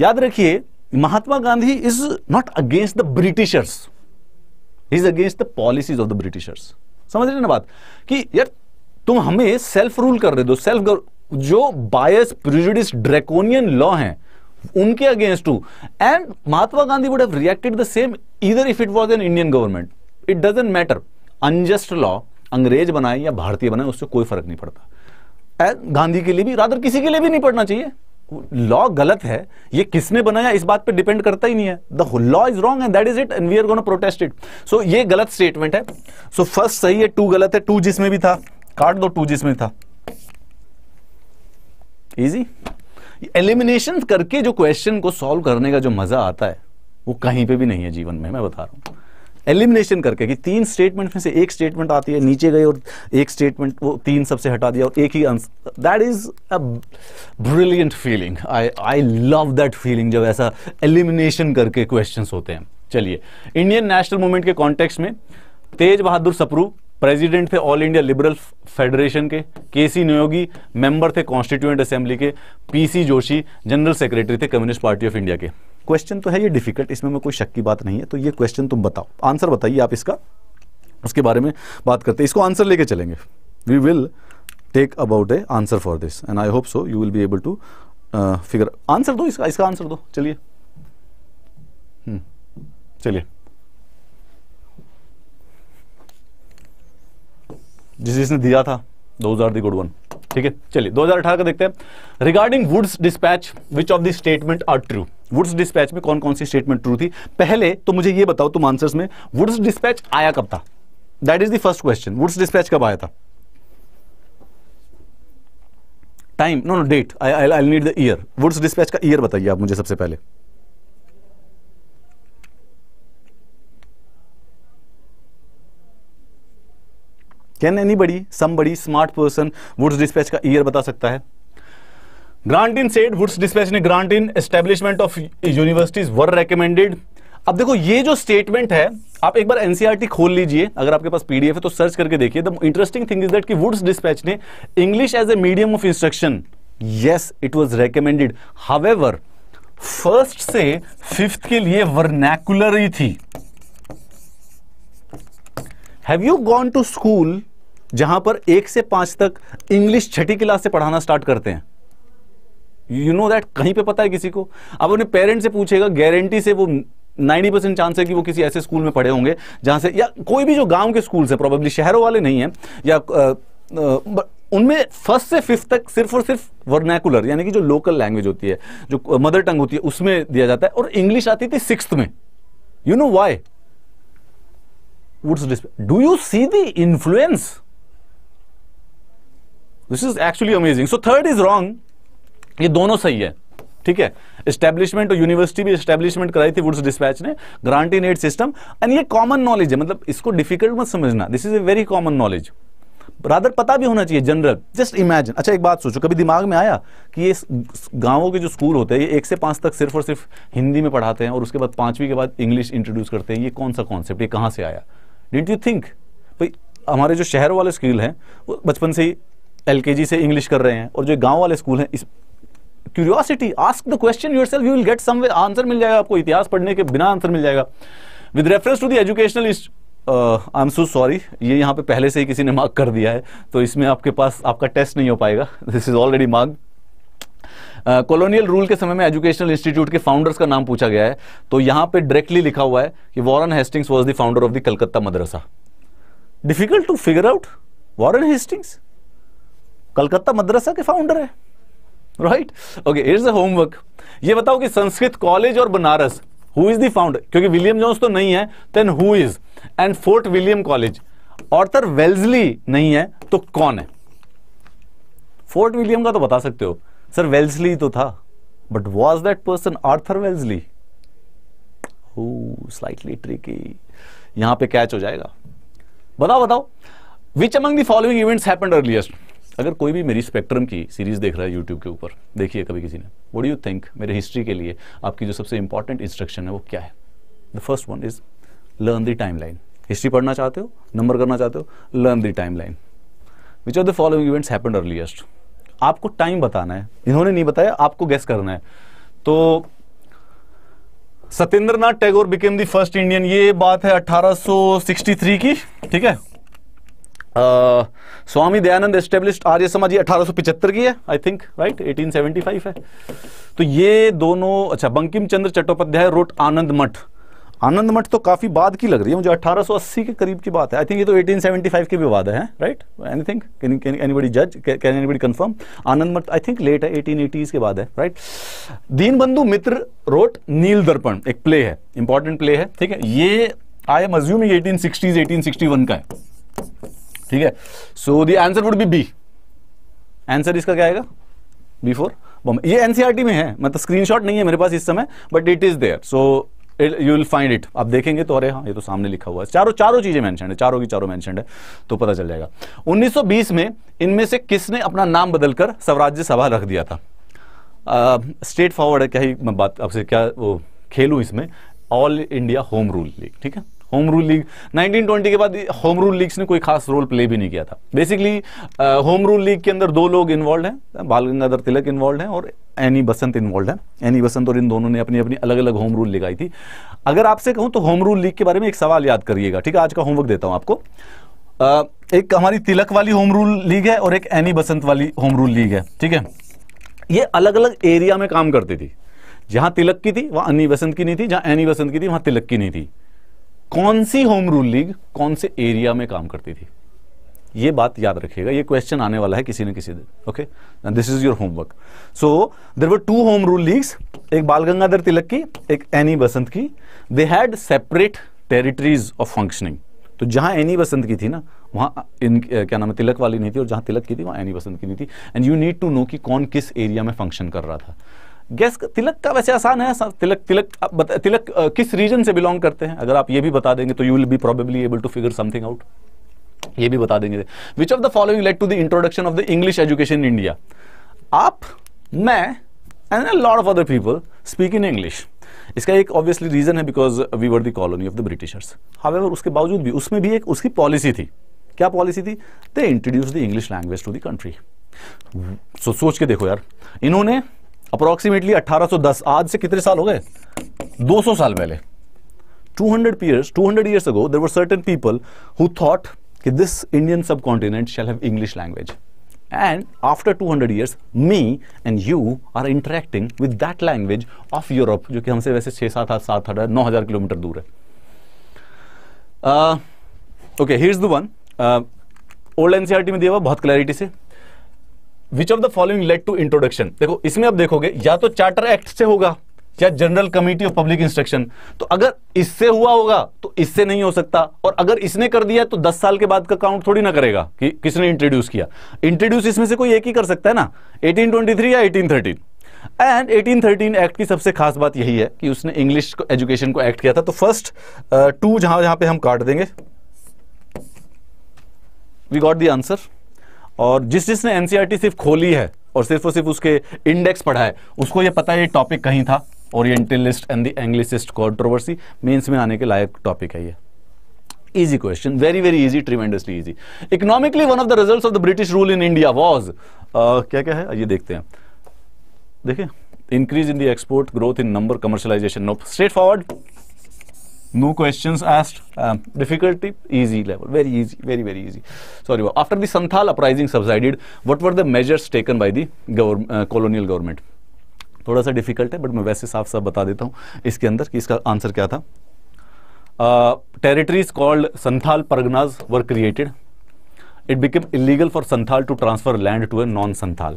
S1: याद रखिए Mahatma Gandhi is not against the Britishers is against the policies of the Britishers समझ रहे ना बात कि यार तुम हमें सेल्फ रूल कर रहे दो सेल्फ जो बायस प्रिजुडिस ड्रेकोनियन लॉ है उनके अगेंस्ट हूं and Mahatma Gandhi would have reacted the same इधर if it was an Indian government it doesn't matter unjust law अंग्रेज बनाए या भारतीय बनाए उससे कोई फर्क नहीं पड़ता गांधी के लिए भी रादर किसी के लिए भी नहीं पढ़ना चाहिए लॉ गलत है ये किसने बनाया इस बात पे डिपेंड करता ही नहीं है the law is wrong and that is it and we are gonna protest it so ये गलत स्टेटमेंट है सो so, फर्स्ट सही है टू गलत है टू जिसमें भी था काट दो टू जिसमें था इजी एलिमिनेशन करके जो क्वेश्चन को सॉल्व करने का जो मजा आता है वो कहीं पे भी नहीं है जीवन में मैं बता रहा हूं एलिमिनेशन करके कि तीन स्टेटमेंट में से एक स्टेटमेंट आती है नीचे गए और एक स्टेटमेंट वो तीन सबसे हटा दिया और एक ही answer that is a brilliant feeling I I love that feeling जब ऐसा एलिमिनेशन करके क्वेश्चन होते हैं चलिए इंडियन नेशनल मूवमेंट के कॉन्टेक्स्ट में तेज बहादुर सप्रू प्रेसिडेंट थे ऑल इंडिया लिबरल फेडरेशन के के सी नियोगी मेंबर थे कॉन्स्टिट्यूएंट असेंबली के पीसी जोशी जनरल सेक्रेटरी थे कम्युनिस्ट पार्टी ऑफ इंडिया के क्वेश्चन तो है ये डिफिकल्ट इसमें मैं कोई शक की बात नहीं है तो ये क्वेश्चन तुम बताओ आंसर बताइए आप इसका उसके बारे में बात करते हैं इसको आंसर लेके चलेंगे we will take about a answer for this and I hope so you will be able to figure answer दो इसका इसका आंसर दो चलिए हम्म, चलिए जिस जिसने दिया था दो हजार दी गुड वन ठीक है चलिए दो अठारह का देखते हैं regarding Wood's dispatch which of the statement are true Wood's dispatch में कौन कौन सी स्टेटमेंट ट्रू थी पहले तो मुझे ये बताओ तुम आंसर्स में वुड्स डिस्पैच आया कब था that is the first question Wood's dispatch कब आया था time no no date I I need the year Wood's dispatch का ईयर बताइए आप मुझे सबसे पहले can any anybody somebody smart person Wood's dispatch का ईयर बता सकता है grant in said Wood's dispatch ने grant in establishment of universities were recommended अब देखो ये जो स्टेटमेंट है आप एक बार एनसीआरटी e खोल लीजिए अगर आपके पास पीडीएफ है तो सर्च करके देखिए the interesting thing is that कि वुड्स डिस्पैच ने English as a medium of instruction yes it was recommended however first से फिफ्थ के लिए वर्नैकुलर ही थी have you gone to school जहां पर एक से पांच तक इंग्लिश छठी क्लास से पढ़ाना स्टार्ट करते हैं यू नो दैट कहीं पे पता है किसी को अब अपने पेरेंट्स से पूछेगा गारंटी से वो 90 परसेंट चांस है कि वो किसी ऐसे स्कूल में पढ़े होंगे जहां से या कोई भी जो गांव के स्कूल्स है प्रॉबेबली शहरों वाले नहीं है या उनमें फर्स्ट से फिफ्थ तक सिर्फ और सिर्फ वर्नैकुलर यानी कि जो लोकल लैंग्वेज होती है जो मदर टंग होती है उसमें दिया जाता है और इंग्लिश आती थी सिक्स में you know why Woods display. Do you see the influence? This is actually amazing so third is wrong ये दोनों सही है ठीक है स्टैब्लिशमेंट और यूनिवर्सिटी भी स्टैब्लिशमेंट कराई थी वुड्स डिस्पैच ने ग्रांट इन सिस्टम एंड ये कॉमन नॉलेज है मतलब इसको डिफिकल्ट मत समझना this is a very common knowledge rather पता भी होना चाहिए जनरल जस्ट इमेजिन अच्छा एक बात सोचो कभी दिमाग में आया कि ये गांवों के जो स्कूल होते हैं ये एक से पांच तक सिर्फ और सिर्फ हिंदी में पढ़ाते हैं और उसके बाद पांचवी के बाद इंग्लिश इंट्रोड्यूस करते हैं ये कौन सा कॉन्सेप्ट ये कहाँ से आया डिड यू थिंक भाई हमारे जो शहर वाले स्कूल हैं वो बचपन से ही एल से इंग्लिश कर रहे हैं और जो गाँव वाले स्कूल हैं इस curiosity ask the question yourself you will get some answer मिल जाएगा आपको इतिहास पढ़ने के बिना आंसर मिल जाएगा with reference to the educational I am so sorry ये यहाँ पे पहले से ही किसी ने मार्क कर दिया है तो इसमें आपके पास आपका टेस्ट नहीं हो पाएगा this is already marked colonial rule के समय में एजुकेशनल इंस्टीट्यूट के फाउंडर्स का नाम पूछा गया है तो यहां पे डायरेक्टली लिखा हुआ है कि Warren Hastings was the founder of the Calcutta Madrasa difficult to figure out Warren Hastings Calcutta Madrasa के फाउंडर है right okay it's a homework ये बताओ कि संस्कृत कॉलेज और Banaras who is the founder क्योंकि विलियम जोन्स तो नहीं है then who is and Fort William College Arthur Wellesley नहीं है तो कौन है फोर्ट विलियम का तो बता सकते हो सर वेल्सली तो था but was that person Arthur Wellesley slightly tricky यहां पे कैच हो जाएगा बताओ बताओ which among the following events happened earliest अगर कोई भी मेरी स्पेक्ट्रम की सीरीज देख रहा है यूट्यूब के ऊपर देखिए कभी किसी ने वो डू यू थिंक मेरे हिस्ट्री के लिए आपकी जो सबसे इंपॉर्टेंट इंस्ट्रक्शन है वो क्या है the first one is learn the time line history पढ़ना चाहते हो नंबर करना चाहते हो learn the time line which are the following events happened earliest आपको टाइम बताना है इन्होंने नहीं बताया आपको गैस करना है तो Satyendra Nath Tagore became the first Indian ये बात है 1863 की ठीक है आ, स्वामी दयानंद एस्टेब्लिश आर्य समाज ये 1875 की है आई थिंक राइट 1875 है तो ये दोनों अच्छा बंकिम चंद्र चट्टोपाध्याय रोट आनंद मठ आनंद मठ तो काफ़ी बाद की लग रही है मुझे 1880 के करीब की बात है आई थिंक ये तो 1875 के भी वादा है राइट एनीथिंग एनीबडी जज can anybody confirm Anand Math I think late है एटीन के बाद है राइट दीनबंधु मित्र रोट नील दर्पण एक प्ले है इंपॉर्टेंट प्ले है ठीक है ये I am assume eighteen sixties eighteen sixty one का है ठीक है so the answer would be B answer इसका क्या आएगा बी ये एनसीआरटी e में है मतलब स्क्रीनशॉट नहीं है मेरे पास इस समय but it is there so you will find it आप देखेंगे तो अरे हाँ ये तो सामने लिखा हुआ है चारों चारों चीजें मैंशन है चारों की चारों मैंशन है तो पता चल जाएगा 1920 में इनमें से किसने अपना नाम बदलकर स्वराज्य सभा रख दिया था स्ट्रेट फॉरवर्ड है क्या ही मैं बात आपसे क्या वो खेलूँ इसमें all India home rule league ठीक है होम रूल लीग 1920 के बाद होम रूल लीग्स ने कोई खास रोल प्ले भी नहीं किया था बेसिकली होम रूल लीग के अंदर दो लोग इन्वॉल्व हैं बाल गंगाधर तिलक इन्वॉल्व हैं और एनी बसंत इन्वॉल्व है एनी बसंत और इन दोनों ने अपनी अपनी अलग अलग होम रूल लिखाई थी अगर आपसे कहूं तो होम रूल लीग के बारे में एक सवाल याद करिएगा ठीक है आज का होमवर्क देता हूँ आपको uh, एक हमारी तिलक वाली होम रूल लीग है और एक एनी बसंत वाली होम रूल लीग है ठीक है ये अलग अलग एरिया में काम करती थी जहां तिलक की थी वहां अनी बसंत की नहीं थी जहां एनी बसंत की थी वहां तिलक की नहीं थी कौन सी होम रूल लीग कौन से एरिया में काम करती थी ये बात याद रखिएगा ये क्वेश्चन आने वाला है किसी न किसी दिन okay this is your homework so there were two home rule leagues एक बाल गंगाधर तिलक की एक एनी e बसंत की they had separate territories of functioning तो जहां एनी e बसंत की थी ना वहां इन क्या नाम है तिलक वाली नहीं थी और जहां तिलक की थी वहां एनी e बसंत की नहीं थी and you need to know कि कौन किस एरिया में फंक्शन कर रहा था गैस तिलक का वैसे आसान है तिलक तिलक बता, तिलक आ, किस रीजन से बिलोंग करते हैं अगर आप ये भी बता देंगे तो you will be probably able to figure something out ये भी बता देंगे which of the following led to the introduction of the English education in India आप मैं and lot of other people speak in English इसका एक obviously reason है because we were the colony of the Britishers however उसके बावजूद भी उसमें भी एक उसकी पॉलिसी थी क्या पॉलिसी थी they introduce the English language to the country so सोच के देखो यार इन्होंने अप्रोक्सीमेटली 1810 आज से कितने साल हो गए 200 साल पहले 200 hundred years two hundred years ago there certain people who thought कि this Indian subcontinent shall have English language and after two hundred years me and you are interacting with that language of Europe जो कि हमसे वैसे छः सात आठ सात आठ नौ हज़ार किलोमीटर दूर है okay here's the one old NCERT में दिया हुआ बहुत क्लैरिटी से which of the following led to introduction देखो इसमें आप देखोगे या तो चार्टर एक्ट से होगा या general committee of public instruction तो अगर इससे हुआ होगा तो इससे नहीं हो सकता और अगर इसने कर दिया तो 10 साल के बाद का काउंट थोड़ी ना करेगा कि किसने इंट्रोड्यूस किया इंट्रोड्यूस इसमें से कोई एक ही कर सकता है ना 1823 या 1813 एंड 1813 एक्ट की सबसे खास बात यही है कि उसने इंग्लिश एजुकेशन को एक्ट किया था तो फर्स्ट टू जहां जहां पे हम काट देंगे वी गॉट दी आंसर और जिस जिसने एनसीईआरटी e सिर्फ खोली है और सिर्फ और सिर्फ उसके इंडेक्स पढ़ा है उसको ये पता है ये टॉपिक कहीं था Orientalist and the Anglicist controversy mains में आने के लायक टॉपिक है ये easy question very very easy tremendously easy economically one of the result of the British rule in India was क्या क्या है ये देखते हैं देखिए increase in the export growth in number commercialisation no straightforward no questions asked um, difficulty easy level very easy very very easy sorry after the santhal uprising subsided what were the measures taken by the government, uh, colonial government थोड़ा सा difficult है but मैं वैसे saaf साफ बता देता हूँ इसके अंदर कि इसका आंसर क्या था territories called santhal Parganas were created it became illegal for santhal to transfer land to a non santhal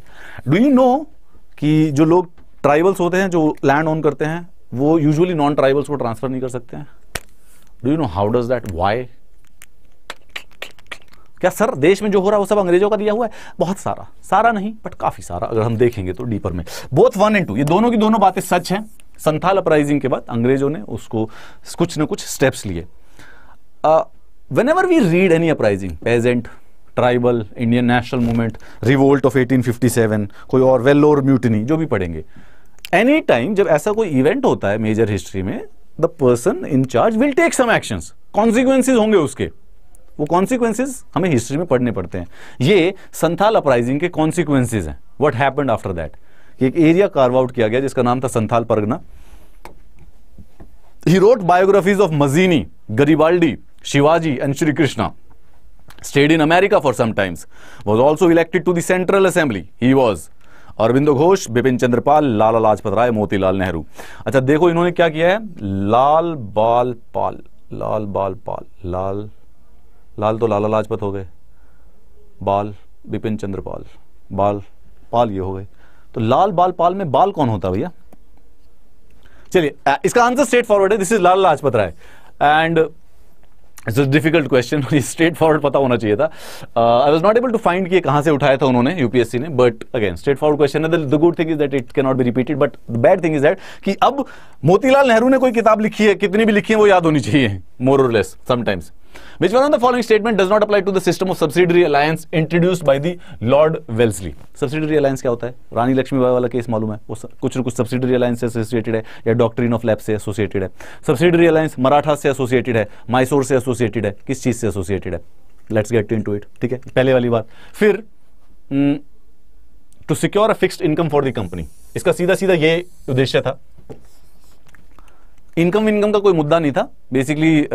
S1: do you know ki jo log tribals होते हैं जो लैंड ऑन करते हैं वो यूजुअली नॉन ट्राइबल्स को ट्रांसफर नहीं कर सकते हैं do you know how does that why क्या सर देश में जो हो रहा है वो सब अंग्रेजों का दिया हुआ है बहुत सारा सारा नहीं बट काफी सारा अगर हम देखेंगे तो डीपर में बोथ वन एंड टू ये दोनों की दोनों बातें सच हैं संथाल अपराइजिंग के बाद अंग्रेजों ने उसको कुछ ना कुछ स्टेप्स लिए whenever we read any uprising peasant tribal Indian national movement revolt of 1857 कोई और वेल्लोर म्यूटनी जो भी पढ़ेंगे एनी टाइम जब ऐसा कोई इवेंट होता है मेजर हिस्ट्री में the person in charge will take some actions consequences होंगे उसके वो कॉन्सिक्वेंसिस हमें हिस्ट्री में पढ़ने पड़ते हैं ये संथाल अपराइजिंग के कॉन्सिक्वेंसिस हैं व्हाट हैपेंड आफ्टर दैट एक एरिया कार्व आउट किया गया जिसका नाम था Santhal Pargana he wrote biographies of Mazzini Garibaldi Shivaji and Shri Krishna stayed in America for some times was also elected to the Central Assembly. He Aurobindo Ghosh Bipin Chandrapal Lala Lajpat Rai Motilal Nehru अच्छा देखो इन्होंने क्या किया है लाल बाल पाल लाल बाल पाल लाल लाल तो लाला लाजपत हो गए बाल बिपिन चंद्रपाल बाल पाल ये हो गए तो लाल बाल पाल में बाल कौन होता भैया चलिए इसका आंसर स्ट्रेट फॉरवर्ड है this is Lal Lajpat Rai and it's a difficult question straightforward पता होना चाहिए था I was not able to find कि कहाँ से उठाया था उन्होंने यूपीएससी ने but again straight forward question है the good thing is that it can not be repeated but the bad thing is that कि अब मोतीलाल नेहरू ने कोई किताब लिखी है कितनी भी लिखी है वो याद होनी चाहिए मोर और less sometimes Which one of the following statement does not apply to the system of subsidiary alliance introduced by the Lord Wellesley? Subsidiary alliance क्या होता है रानी लक्ष्मीबाई वाला केस मालूम है वो कुछ न कुछ सब्सिडरी अलायंस से एसोसिएटेड है या डॉक्ट्रीन ऑफ लैब से एसोसिएटेड है सब्सिडरी अलायंस मराठा से एसोसिएटेड है माइसोर से एसोसिएटेड है किस चीज से एसोसिएटेड है let's get into it ठीक है पहले वाली बात फिर to secure a fixed income for the company इसका सीधा सीधा ये उद्देश्य था इनकम इनकम का कोई मुद्दा नहीं था बेसिकली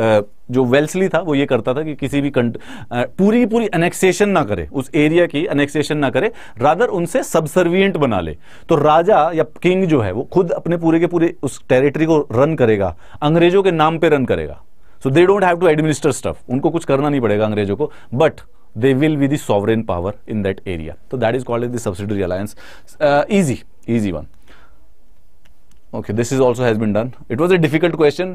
S1: जो वेल्सली था वो ये करता था कि किसी भी कंट पूरी पूरी अनेक्सेशन ना करे उस एरिया की अनेक्सेशन ना करे रादर उनसे सबसर्वियंट बना ले तो राजा या किंग जो है वो खुद अपने पूरे के पूरे उस टेरिटरी को रन करेगा अंग्रेजों के नाम पे रन करेगा so they don't have to administer stuff उनको कुछ करना नहीं पड़ेगा अंग्रेजों को but they will be sovereign power in that area तो that is called is the subsidiary alliance easy easy one okay this is also has been done it was a difficult question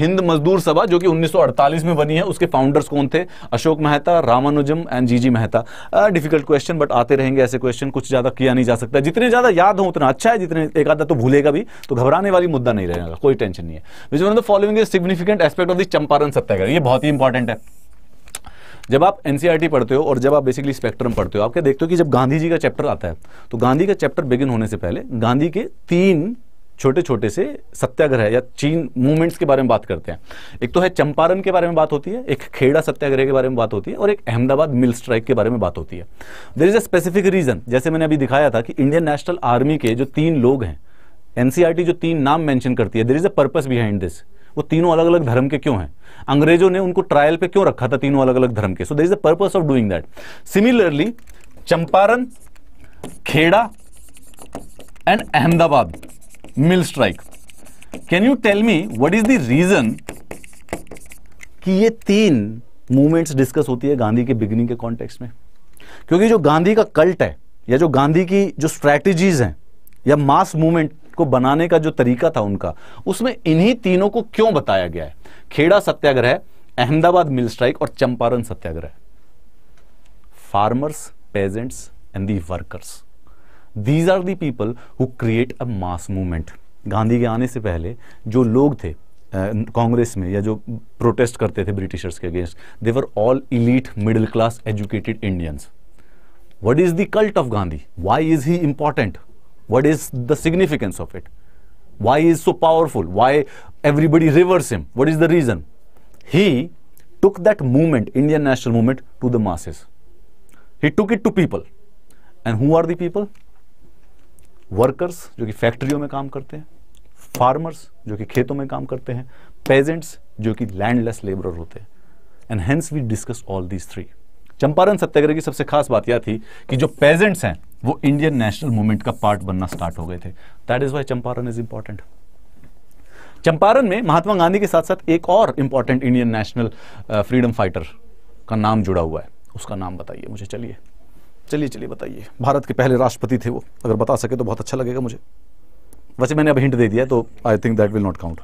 S1: Hind Mazdoor Sabha जो कि 1948 में बनी है उसके founders कौन थे Ashok Mehta Ramanujan and जीजी मेहता डिफिकल्ट क्वेश्चन बट आते रहेंगे ऐसे क्वेश्चन कुछ ज्यादा किया नहीं जा सकता जितने ज्यादा याद हो उतना अच्छा है जितने एक आधा तो भूलेगा भी तो घबराने वाली मुद्दा नहीं रहेगा कोई टेंशन नहीं है which one the following significant aspect of the Champaran Satyagraha ये बहुत ही इंपॉर्टेंट है जब आप एनसीईआरटी e पढ़ते हो और जब आप बेसिकली स्पेक्ट्रम पढ़ते हो आप क्या देखते हो कि जब गांधी जी का चैप्टर आता है तो गांधी का चैप्टर बिगिन होने से पहले गांधी के तीन छोटे छोटे से सत्याग्रह या चीन मूवमेंट्स के बारे में बात करते हैं एक तो है चंपारण के बारे में बात होती है एक खेड़ा सत्याग्रह के बारे में बात होती है और एक अहमदाबाद मिल स्ट्राइक के बारे में बात होती है there is a specific reason जैसे मैंने अभी दिखाया था कि इंडियन नेशनल आर्मी के जो तीन लोग हैं एनसीआरटी e जो तीन नाम मैंशन करती है there is a purpose behind this वो तीनों अलग अलग धर्म के क्यों हैं अंग्रेजों ने उनको ट्रायल पे क्यों रखा था तीनों अलग अलग धर्म के so there is a purpose of doing that similarly Champaran Kheda and Ahmedabad mill strike can you tell me what is the reason कि ये तीन मूवमेंट्स डिस्कस होती है गांधी के बिगिनिंग के कॉन्टेक्स्ट में क्योंकि जो गांधी का कल्ट है या जो गांधी की जो स्ट्रैटेजीज हैं या मास मूवमेंट को बनाने का जो तरीका था उनका उसमें इन्हीं तीनों को क्यों बताया गया है खेड़ा सत्याग्रह अहमदाबाद मिल स्ट्राइक और Champaran Satyagraha farmers peasants and the workers these are the people who create a mass movement Gandhi के आने से पहले जो लोग थे कांग्रेस uh, में या जो प्रोटेस्ट करते थे ब्रिटिशर्स के against they were all elite middle class educated Indians what is the cult of Gandhi why is he important what is the significance of it why is so powerful why everybody reveres him what is the reason he took that movement, Indian national movement, to the masses. He took it to people. And who are the people? Workers जो कि फैक्ट्रियों में काम करते हैं farmers जो कि खेतों में काम करते हैं पेजेंट्स जो कि लैंडलेस लेबरर होते हैं and hence we discuss all these three Champaran Satyagraha की सबसे खास बात यह थी कि जो पेजेंट्स हैं वो इंडियन नेशनल मूवमेंट का पार्ट बनना स्टार्ट हो गए थे that is why Champaran is important Champaran में महात्मा गांधी के साथ साथ एक और important Indian national freedom fighter का नाम जुड़ा हुआ है उसका नाम बताइए मुझे चलिए चलिए चलिए बताइए भारत के पहले राष्ट्रपति थे वो अगर बता सके तो बहुत अच्छा लगेगा मुझे वैसे मैंने अब हिंट दे दिया तो I think that will not count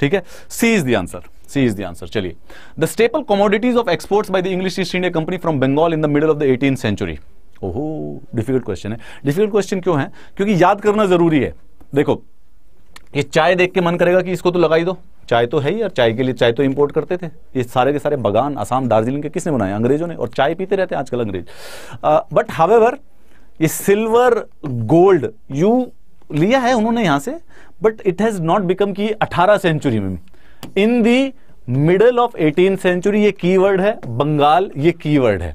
S1: ठीक है C is the answer C is the answer चलिए the staple commodities of exports by the English East India Company from Bengal in the middle of the eighteen century ओहो difficult question है difficult question क्यों है क्योंकि याद करना जरूरी है देखो ये चाय देख के मन करेगा कि इसको तो लगाई दो चाय तो है ही और चाय के लिए चाय तो इंपोर्ट करते थे ये सारे के सारे बगान आसाम दार्जिलिंग के किसने बनाए अंग्रेजों ने और चाय पीते रहते हैं आजकल अंग्रेज बट हावेवर ये सिल्वर गोल्ड यू लिया है उन्होंने यहां से but it has not become की अठारह सेंचुरी में in the middle of eighteen century ये कीवर्ड है बंगाल ये कीवर्ड है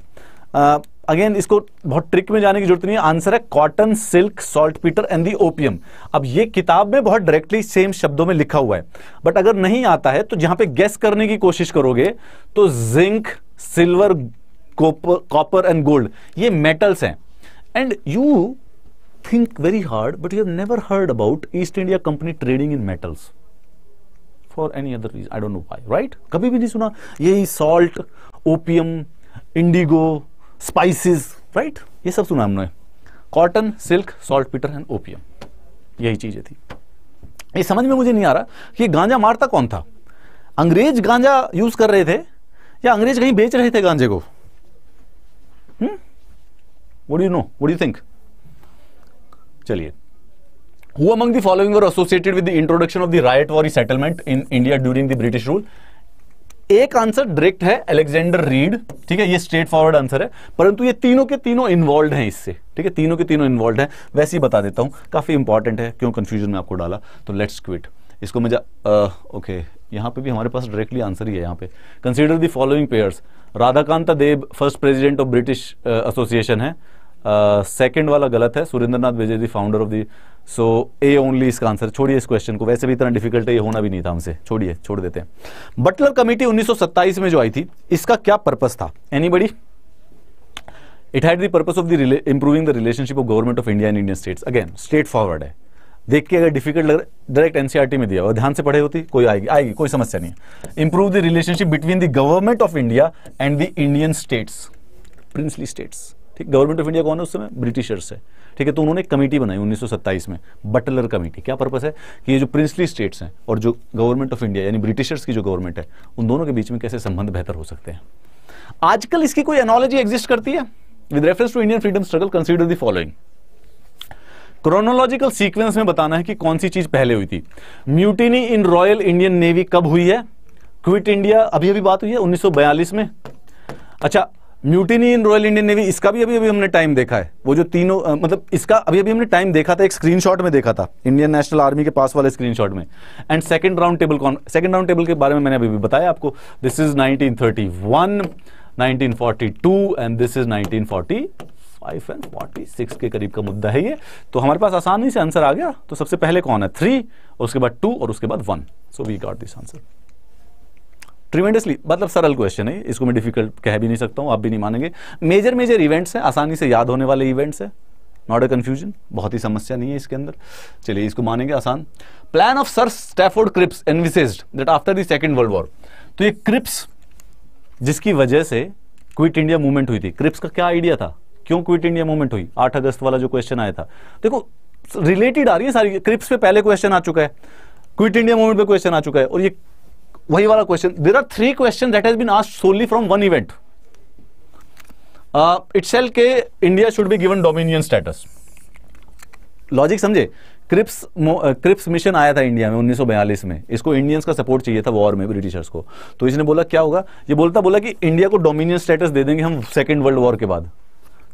S1: uh, अगेन इसको बहुत ट्रिक में जाने की जरूरत नहीं है आंसर है cotton silk saltpetre and the opium अब ये किताब में बहुत डायरेक्टली सेम शब्दों में लिखा हुआ है बट अगर नहीं आता है तो जहां पे गेस करने की कोशिश करोगे तो zinc silver copper and gold ये मेटल्स हैं and you think very hard but you never heard about East India Company trading in metals for any other reason I don't know why right कभी भी नहीं सुना यही salt opium indigo spices right ये सब सुना हमने cotton silk saltpetre and opium यही चीजें थी ये समझ में मुझे नहीं आ रहा कि गांजा मारता कौन था अंग्रेज गांजा यूज कर रहे थे या अंग्रेज कहीं बेच रहे थे गांजे को यू नो वो यू थिंक चलिए हुआ मंग दी फॉलोइंग और associated with the introduction of the Ryotwari settlement in India during the British rule एक आंसर डायरेक्ट है अलेक्जेंडर रीड ठीक है ये स्ट्रेट फॉरवर्ड आंसर है परंतु ये तीनों के तीनों इन्वॉल्व हैं इससे ठीक है तीनों के तीनों इन्वॉल्व हैं वैसे ही बता देता हूं काफ़ी इंपॉर्टेंट है क्यों कंफ्यूजन में आपको डाला तो लेट्स क्विट इसको मुझे ओके यहां पे भी हमारे पास डायरेक्टली आंसर ही है यहां पे consider the following pairs Radhakanta Deb first president of British Association है सेकंड वाला गलत है सुरेंद्रनाथ विजय the founder of the so A only इसका आंसर छोड़िए इस क्वेश्चन को वैसे भी इतना डिफिकल्ट है ये होना भी नहीं था हमसे छोड़िए छोड़ देते हैं बटलर कमेटी 1927 में जो आई थी इसका क्या पर्पस था बड़ी it had the purpose of the improving the relationship of government of India and Indian states again straight forward है देख के अगर डिफिकल्ट लग डायरेक्ट एनसीआरटी e में दिया और ध्यान से पढ़े होती कोई आएगी आएगी कोई समस्या नहीं improve the relationship between the government of India and the Indian states princely states ठीक गवर्नमेंट ऑफ इंडिया कौन है उस समय ब्रिटिशर्स है ठीक है तो उन्होंने कमेटी बनाई 1927 में बटलर कमेटी क्या पर्पस है कि ये जो प्रिंसली स्टेट्स हैं और जो गवर्नमेंट ऑफ इंडिया यानी ब्रिटिशर्स की जो गवर्नमेंट है उन दोनों के बीच में कैसे संबंध बेहतर हो सकते हैं आजकल इसकी कोई एनोलॉजी एग्जिस्ट करती है with reference to Indian freedom struggle consider the following chronological sequence में बताना है कि कौन सी चीज पहले हुई थी mutiny in Royal Indian Navy कब हुई है क्विट इंडिया अभी अभी बात हुई है 1942 में अच्छा mutiny in Royal Indian Navy इसका भी अभी अभी हमने टाइम देखा है वो जो तीनों मतलब इसका अभी अभी हमने टाइम देखा था एक स्क्रीनशॉट में देखा था इंडियन नेशनल आर्मी के पास वाले स्क्रीनशॉट में एंड सेकंड राउंड टेबल कौन सेकंड राउंड टेबल के बारे में मैंने अभी भी बताया आपको this is 1931 1942 and this is nineteen and forty के करीब का मुद्दा है ये तो हमारे पास आसानी से आंसर आ गया तो सबसे पहले कौन है थ्री उसके बाद टू और उसके बाद one so we got this answer tremendously मतलब सरल क्वेश्चन है इसको मैं डिफिकल्ट कह भी नहीं सकता हूँ आप भी नहीं मानेंगे मेजर मेजर इवेंट्स हैं आसानी से याद होने वाले इवेंट्स हैं नॉट ए कन्फ्यूजन बहुत ही समस्या नहीं है इसके अंदर चलिए इसको मानेंगे आसान plan of Sir Stafford Cripps envisages that after the Second World war तो ये क्रिप्स जिसकी वजह से क्विट इंडिया मूवमेंट हुई थी क्रिप्स का क्या आइडिया था क्यों क्विट इंडिया मूवमेंट हुई आठ अगस्त वाला जो क्वेश्चन आया था देखो रिलेटेड आ रही है सारी क्रिप्स पे पहले क्वेश्चन आ चुका है क्विट इंडिया मूवमेंट पे क्वेश्चन आ चुका है और ये वही वाला question there are three question that has been asked solely from one event it said के India should be given dominion status logic समझे क्रिप्स क्रिप्स मिशन आया था इंडिया में 1942 में इसको इंडियंस का सपोर्ट चाहिए था वॉर में ब्रिटिशर्स को तो इसने बोला क्या होगा ये बोलता बोला कि इंडिया को डोमिनियन स्टेटस दे देंगे हम सेकेंड वर्ल्ड वॉर के बाद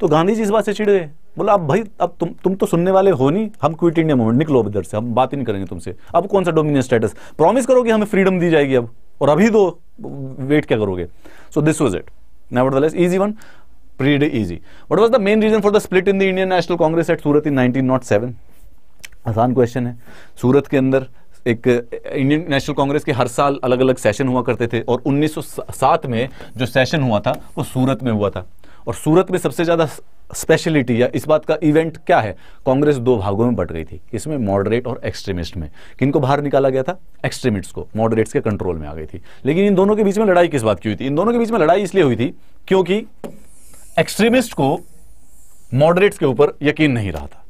S1: तो गांधी जी इस बात से चिड़ गए बोला अब भाई अब तुम तुम तो सुनने वाले हो नहीं हम क्विट इंडिया मूवमेंट निकलो अब इधर से हम बात ही नहीं करेंगे तुमसे अब कौन सा डोमिनियन स्टेटस प्रॉमिस करो कि हमें फ्रीडम दी जाएगी अब और अभी दो वेट क्या करोगे so this was it never easy one pretty easy what was the main reason for the split in the Indian National Congress at Surat in nineteen not seven आसान क्वेश्चन है सूरत के अंदर एक इंडियन नेशनल कांग्रेस के हर साल अलग अलग सेशन हुआ करते थे और 1907 में जो सेशन हुआ था वो सूरत में हुआ था और सूरत में सबसे ज़्यादा स्पेशलिटी या इस बात का इवेंट क्या है कांग्रेस दो भागों में बट गई थी इसमें मॉडरेट और एक्सट्रीमिस्ट में किनको बाहर निकाला गया था एक्सट्रीमिस्ट को मॉडरेट्स के कंट्रोल में आ गई थी लेकिन इन दोनों के बीच में लड़ाई किस बात की हुई थी इन दोनों के बीच में लड़ाई इसलिए हुई थी क्योंकि एक्सट्रीमिस्ट को मॉडरेट्स के ऊपर यकीन नहीं रहा था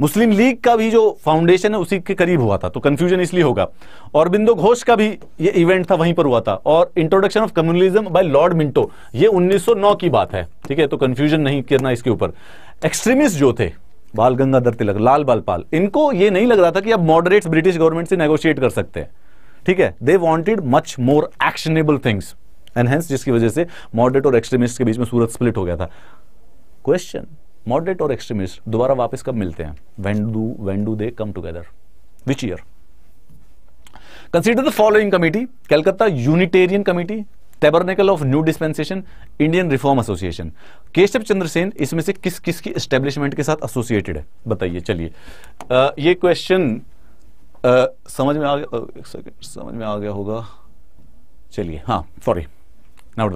S1: मुस्लिम लीग का भी जो फाउंडेशन है उसी के करीब हुआ था तो कंफ्यूजन इसलिए होगा और बिंदो घोष का भी ये इवेंट था वहीं पर हुआ था और introduction of communalism by Lord Minto ये 1909 की बात है ठीक है तो कंफ्यूजन नहीं करना इसके ऊपर एक्सट्रीमिस्ट जो थे बाल गंगाधर तिलक लाल बाल पाल इनको ये नहीं लग रहा था कि अब मॉडरेट्स ब्रिटिश गवर्नमेंट से नेगोशिएट कर सकते हैं ठीक है they wanted much more actionable things enhance जिसकी वजह से मॉडरेट और एक्सट्रीमिस्ट के बीच में सूरत स्प्लिट हो गया था क्वेश्चन मॉडरेट और एक्सट्रीमिस्ट दोबारा वापस कब मिलते हैं when do when do they come together which year consider the following committee Calcutta Unitarian committee tabernacle of new dispensation Indian reform association Keshav Chandra Sen इसमें से किस किस की एस्टेब्लिशमेंट के साथ एसोसिएटेड है बताइए चलिए ये क्वेश्चन समझ में आ गया एक सेकेंड समझ में आ गया होगा चलिए हाँ sorry not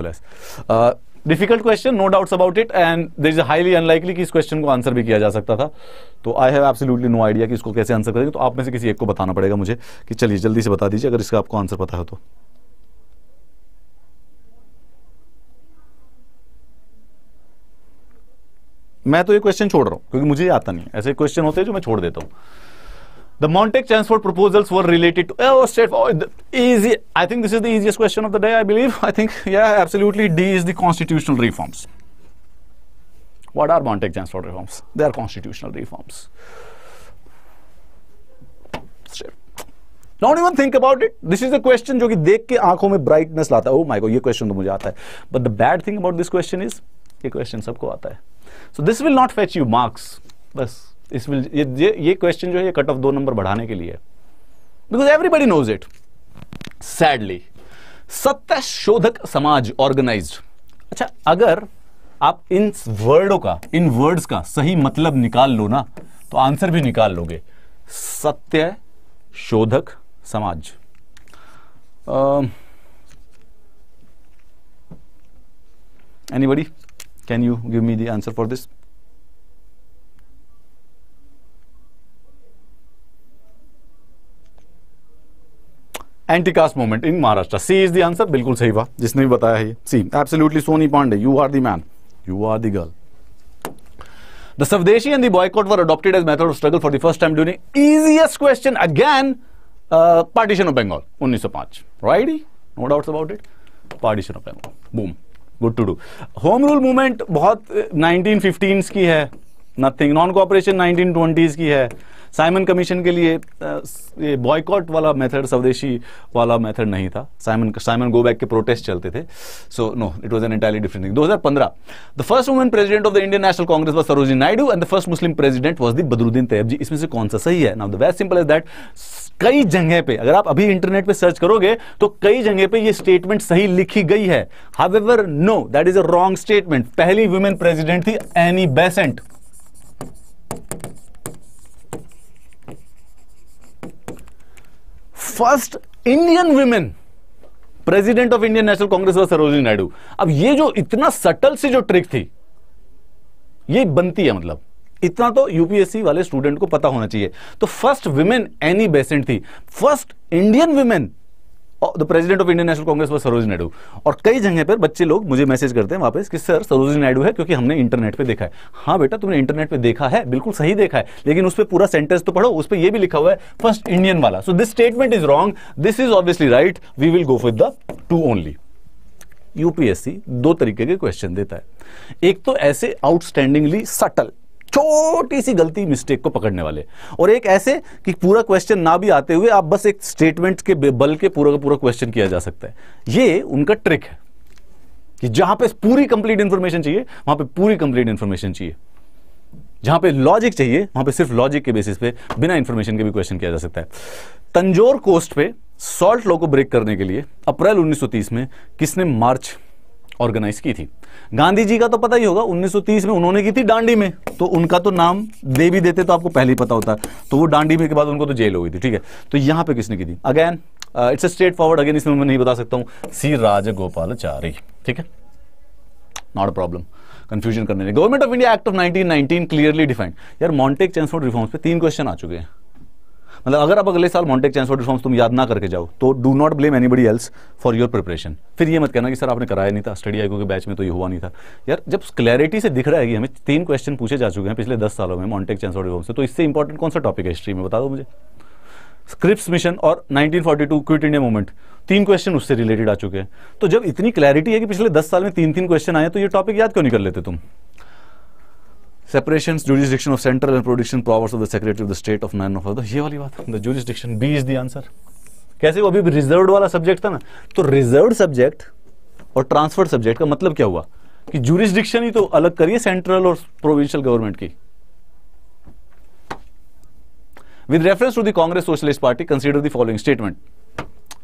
S1: difficult question no doubts about it and there is highly unlikely कि इस क्वेश्चन को आंसर भी किया जा सकता था तो I have absolutely no idea कि इसको कैसे आंसर करेंगे तो आप में से किसी एक को बताना पड़ेगा मुझे कि चलिए जल्दी से बता दीजिए अगर इसका आपको आंसर पता है तो मैं तो ये क्वेश्चन छोड़ रहा हूं क्योंकि मुझे आता नहीं ऐसे क्वेश्चन होते हैं जो मैं छोड़ देता हूँ The Montec transport proposals were related to oh, straight, easy. I think this is the easiest question of the day. I believe. I think. Yeah, absolutely. D is the constitutional reforms. What are Montec transport reforms? They are constitutional reforms. Don't even think about it. This is the question जो कि देख के आँखों में brightness लाता Oh my god, ये question you मुझे आता But the bad thing about this question is, ये question सबको आता So this will not fetch you marks. इस विल ये ये क्वेश्चन जो है ये कट ऑफ दो नंबर बढ़ाने के लिए because everybody knows it sadly Satya Shodhak समाज ऑर्गेनाइज अच्छा अगर आप इन वर्डों का इन वर्ड्स का सही मतलब निकाल लो ना तो आंसर भी निकाल लोगे Satya Shodhak Samaj anybody can you give me the answer for this anti caste movement in Maharashtra C is the answer बिल्कुल सही बात जिसने भी बताया है C absolutely Soni Pandey you are the man you are the girl the Swadeshi and the boycott were adopted as method of struggle for the first time during easiest question again partition of Bengal 1905 right no doubts about it partition of Bengal boom good to do home rule movement बहुत 1915s की है nothing non cooperation 1920s की है Simon commission के लिए ये boycott वाला method स्वदेशी वाला मेथड नहीं था साइमन साइमन गो बैक के प्रोटेस्ट चलते थे so no it was an entirely different thing 2015 the first woman president of the Indian National Congress was Sarojini Naidu and the first Muslim president was the Badruddin Tyabji इसमें से कौन सा सही है now the best simple is that कई जगह पे अगर आप अभी इंटरनेट पे सर्च करोगे तो कई जगह पे ये स्टेटमेंट सही लिखी गई है however no that is a wrong statement पहली वुमेन प्रेसिडेंट थी Annie Besant first Indian women president of Indian National Congress व सरोजनी नायडू अब ये जो इतना सटल सी जो ट्रिक थी ये बनती है मतलब इतना तो यूपीएससी वाले स्टूडेंट को पता होना चाहिए तो फर्स्ट वुमेन एनी बेसेंट थी first Indian women the president of Indian National Congress पर सरोजी नायडू और कई जगह पर बच्चे लोग मुझे मैसेज करते हैं वापस कि सर सरोजी नायडू है क्योंकि हमने इंटरनेट पे देखा है हाँ बेटा तुमने इंटरनेट पे देखा है बिल्कुल सही देखा है लेकिन उस पर पूरा सेंटेंस तो पढ़ो उस पर यह भी लिखा हुआ है फर्स्ट इंडियन वाला so this statement is wrong this is obviously right we will go with the two only UPSC दो तरीके के क्वेश्चन देता है एक तो ऐसे आउटस्टैंडिंगली सटल छोटी सी गलती मिस्टेक को पकड़ने वाले और एक ऐसे कि पूरा क्वेश्चन ना भी आते हुए आप बस एक स्टेटमेंट के बल के पूरा का पूरा क्वेश्चन किया जा सकता है ये उनका ट्रिक है कि जहां पे पूरी कंप्लीट इंफॉर्मेशन चाहिए वहां पे पूरी कंप्लीट इंफॉर्मेशन चाहिए जहां पे लॉजिक चाहिए वहां पे सिर्फ लॉजिक के बेसिस पे बिना इंफॉर्मेशन के भी क्वेश्चन किया जा सकता है तंजोर कोस्ट पे सॉल्ट लॉ को ब्रेक करने के लिए अप्रैल 1930 में किसने मार्च ऑर्गेनाइज की थी गांधी जी का तो पता ही होगा 1930 में उन्होंने की थी डांडी में तो उनका तो नाम दे भी देते तो आपको पहले ही पता होता तो वो डांडी में के बाद उनको तो जेल हो गई थी ठीक है तो यहां पे किसने की थी again it's a straightforward again इसमें मैं नहीं बता सकता हूं सी राजगोपालचारी ठीक है नॉट अ प्रॉब्लम कंफ्यूजन करने government of India act of 1919 clearly defined यार मॉन्टेक चैंसफोर्ड रिफॉर्म्स पे तीन क्वेश्चन आ चुके हैं मतलब अगर आप अगले साल मॉन्टेक चैंसफोर्ड रिफॉर्म्स तुम याद ना करके जाओ तो do not blame anybody else for your preparation फिर ये मत कहना कि सर आपने कराया नहीं था स्टडी आई के बैच में तो ये हुआ नहीं था यार जब क्लैरिटी से दिख रहा है कि हमें तीन क्वेश्चन पूछे जा चुके हैं पिछले दस सालों में मॉन्टेक चैंसफोर्ड फॉर्म से तो इससे इंपॉर्टेंट कौन सा टॉपिक है हिस्ट्री में बता दो मुझे स्क्रिप्स मिशन और 1942 क्विट इंडिया मूवमेंट तीन क्वेश्चन उससे रिलेटेड आ चुके हैं तो जब इतनी क्लैरिटी है कि पिछले दस साल में तीन तीन क्वेश्चन आए तो ये टॉपिक याद क्यों नहीं कर लेते तुम separation jurisdiction of central and production powers of the secretary of the state of man ऑफ ये वाली बात है jurisdiction B is the answer कैसे वो अभी रिजर्व वाला सब्जेक्ट था ना तो रिजर्व सब्जेक्ट और ट्रांसफर्ड सब्जेक्ट का मतलब क्या हुआ कि जुरिस्डिक्शन ही तो अलग करिए सेंट्रल और प्रोविंशियल गवर्नमेंट की with reference to the Congress socialist party consider the following statement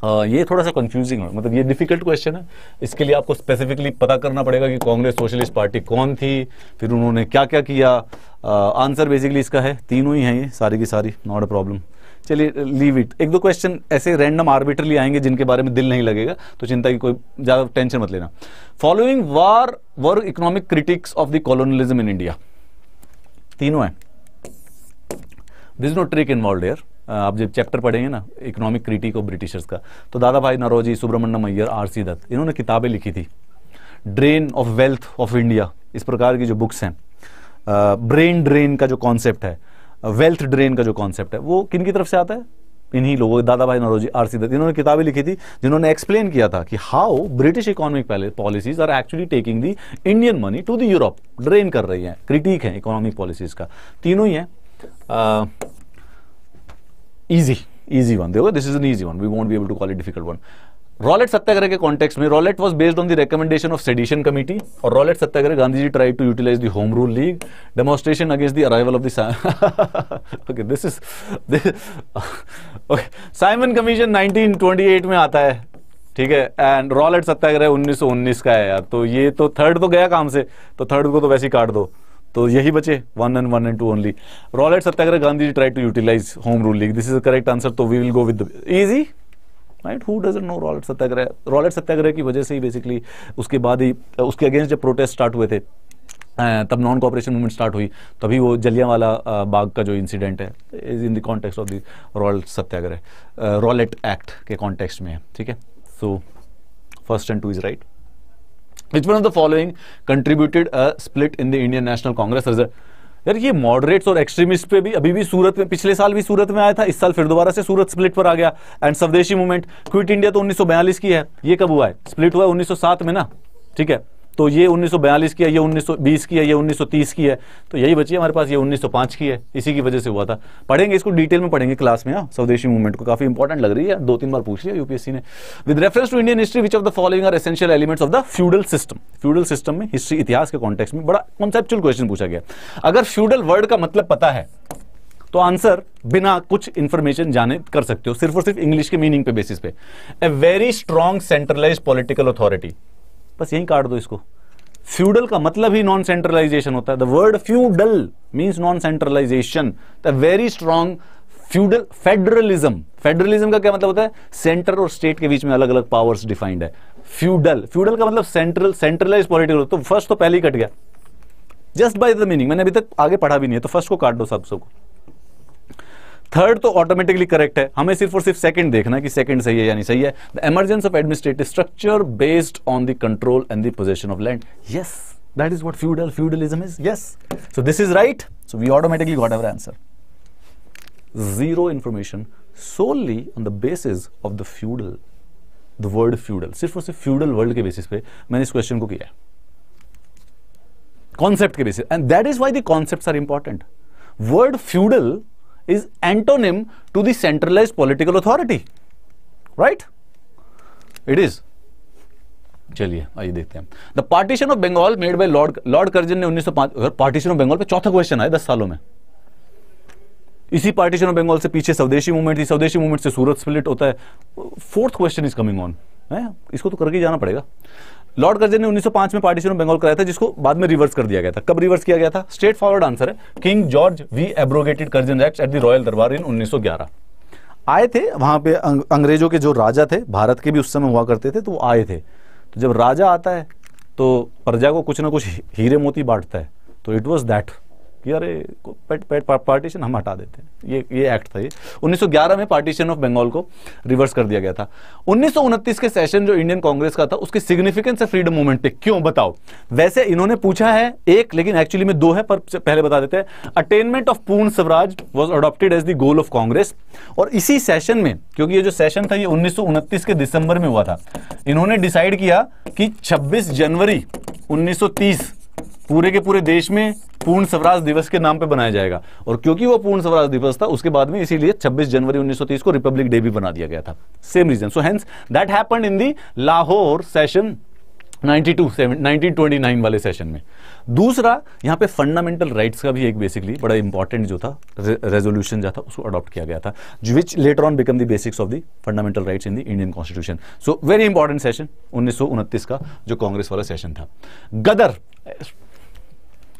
S1: हाँ, ये थोड़ा सा कंफ्यूजिंग है मतलब ये डिफिकल्ट क्वेश्चन है इसके लिए आपको स्पेसिफिकली पता करना पड़ेगा कि कांग्रेस सोशलिस्ट पार्टी कौन थी फिर उन्होंने क्या क्या किया आंसर बेसिकली इसका है तीनों ही हैं ये सारी की सारी नॉट अ प्रॉब्लम चलिए लीव इट एक दो क्वेश्चन ऐसे रैंडम आर्बिटरली आएंगे जिनके बारे में दिल नहीं लगेगा तो चिंता की कोई ज़्यादा टेंशन मत लेना following war were economic critics of the colonialism in India तीनों हैं this no trick involve here आप जब चैप्टर पढ़ेंगे ना इकोनॉमिक क्रिटिक ऑफ ब्रिटिशर्स का तो Dadabhai Naoroji Subramania Iyer R C Dutt इन्होंने किताबें लिखी थी drain of wealth of India इस प्रकार की जो बुक्स हैं ब्रेन ड्रेन का जो कॉन्सेप्ट है वेल्थ ड्रेन का जो कॉन्सेप्ट है वो किन की तरफ से आता है इन्हीं लोगों दादा भाई नरोजी आर सी दत्त इन्होंने किताबें लिखी थी जिन्होंने एक्सप्लेन किया था कि how British economic policies are actually taking the Indian money to the Europe drain कर रही हैं क्रिटिक है इकोनॉमिक पॉलिसीज का तीनों ही हैं easy easy वन देखो this is an an one we We be able to call it difficult one Rowlatt Satyagraha के context में Rowlatt was based on the recommendation of sedition committee और Rowlatt Satyagraha Gandhi ji try to utilize the home rule league demonstration against the arrival of the okay this is Simon commission 1928 में आता है ठीक है and Rowlatt सत्याग्रह 1919 का है यार तो ये तो थर्ड तो गया काम से तो थर्ड को तो वैसे ही काट दो तो यही बचे one and one and two only Rowlatt Satyagraha Gandhi ji try to utilize home rule league this is correct answer तो we will go with easy right who doesn't know Rowlatt Satyagraha Rowlatt Satyagraha की वजह से ही बेसिकली उसके बाद ही उसके अगेंस्ट जब प्रोटेस्ट स्टार्ट हुए थे तब नॉन कॉपरेशन मूवमेंट स्टार्ट हुई तभी वो वाला बाग का जो इंसिडेंट है is in the context of the Rowlatt Satyagraha Rowlatt act के कॉन्टेक्स्ट में है ठीक है so first and two is right which one of the following contributed a split in the Indian National Congress result? यार ये moderates और extremist पे भी अभी भी सूरत में पिछले साल भी सूरत में आया था इस साल फिर दोबारा से सूरत स्प्लिट पर आ गया एंड स्वदेशी मूवमेंट क्विट इंडिया तो 1942 की है ये कब हुआ है स्प्लिट हुआ है 1907 में ना ठीक है तो ये 1942 की है ये 1920 की है ये 1930 की है तो यही बची है हमारे पास ये 1905 की है इसी की वजह से हुआ था पढ़ेंगे इसको डिटेल में पढ़ेंगे क्लास में हाँ स्वदेशी मूवमेंट को काफी इंपॉर्टेंट लग रही है दो तीन बार पूछ लिया यूपीएससी ने with reference to Indian history which of the following are essential elements of the feudal system feudal system में हिस्ट्री इतिहास के कॉन्टेक्स में बड़ा कॉन्सेप्चुअल क्वेश्चन पूछा गया अगर फ्यूडल वर्ड का मतलब पता है तो आंसर बिना कुछ इंफॉर्मेशन जाने कर सकते हो सिर्फ और सिर्फ इंग्लिश के मीनिंग पे बेसिस पे a very strong centralise political authority बस यहीं काट दो इसको फ्यूडल का मतलब ही नॉन सेंट्रलाइजेशन होता है the word feudal means non centralisation the very strong feudal federalism federalism का क्या मतलब होता है सेंटर और स्टेट के बीच में अलग अलग पावर्स डिफाइंड है फ्यूडल फ्यूडल का मतलब सेंट्रल सेंट्रलाइज पॉलिटिकल तो फर्स्ट तो पहले ही कट गया जस्ट बाय द मीनिंग मैंने अभी तक आगे पढ़ा भी नहीं है तो फर्स्ट को काट दो सब सबको थर्ड तो ऑटोमेटिकली करेक्ट है हमें सिर्फ और सिर्फ सेकंड देखना है कि सेकंड सही है या नहीं सही है the emergence of administrative structure based on the control and the possession of land yes that is what feudal feudalism is yes so this is right so we automatically got our answer zero information solely on the basis of the feudal the world feudal सिर्फ और सिर्फ feudal world के basis पे मैंने इस question को किया है कॉन्सेप्ट के basis and that is why the concept are important word feudal is antonym to the centralized political authority right it is चलिए आइए देखते हैं the partition of Bengal made by Lord Lord Curzon ने 1905 partition of Bengal पे चौथा question आया दस सालों में इसी पार्टीशन ऑफ बंगाल से पीछे स्वदेशी मूवमेंट थी स्वदेशी मूवमेंट से सूरत स्प्लिट होता है fourth question is coming on है इसको तो करके जाना पड़ेगा लॉर्ड कर्जन ने 1905 में पार्टीशन ऑफ बंगाल कराया था जिसको बाद में रिवर्स कर दिया गया था कब रिवर्स किया गया था स्ट्रेट फॉरवर्ड आंसर है king George V abrogated Curzon act at the royal durbar in 1911 आए थे वहां पे अंग्रेजों के जो राजा थे भारत के भी उस समय हुआ करते थे तो वो आए थे तो जब राजा आता है तो प्रजा को कुछ ना कुछ हीरे मोती बांटता है तो इट वॉज दैट कि अरे पेट पेट पार्टीशन हम हटा देते हैं ये ये एक्ट था ये 1911 में पार्टीशन ऑफ बंगाल को रिवर्स कर दिया गया था उन्नीस के सेशन जो इंडियन कांग्रेस का था उसकी सिग्निफिकेंस है फ्रीडम मूवमेंट पे क्यों बताओ वैसे इन्होंने पूछा है एक लेकिन एक्चुअली में दो है पर पहले बता देते हैं attainment of Purna Swaraj was adopted as the goal of Congress और इसी सेशन में क्योंकि ये जो सेशन था ये उन्नीस के दिसंबर में हुआ था इन्होंने डिसाइड किया कि छब्बीस जनवरी उन्नीस पूरे के पूरे देश में पूर्ण स्वराज दिवस के नाम पे बनाया जाएगा और क्योंकि वो पूर्ण स्वराज दिवस था उसके बाद में इसीलिए 26 जनवरी 1930 को रिपब्लिक डे भी बना दिया गया था same reason so hence that happened in the Lahore session 92 1929 वाले सेशन में दूसरा यहां पे फंडामेंटल राइट्स का भी एक बेसिकली बड़ा इंपॉर्टेंट जो था रेजोल्यूशन जो था उसको अडॉप्ट किया गया था which later on become the basics of the fundamental rights in the Indian constitution so very important session उन्नीस का जो कांग्रेस वाला सेशन था Ghadar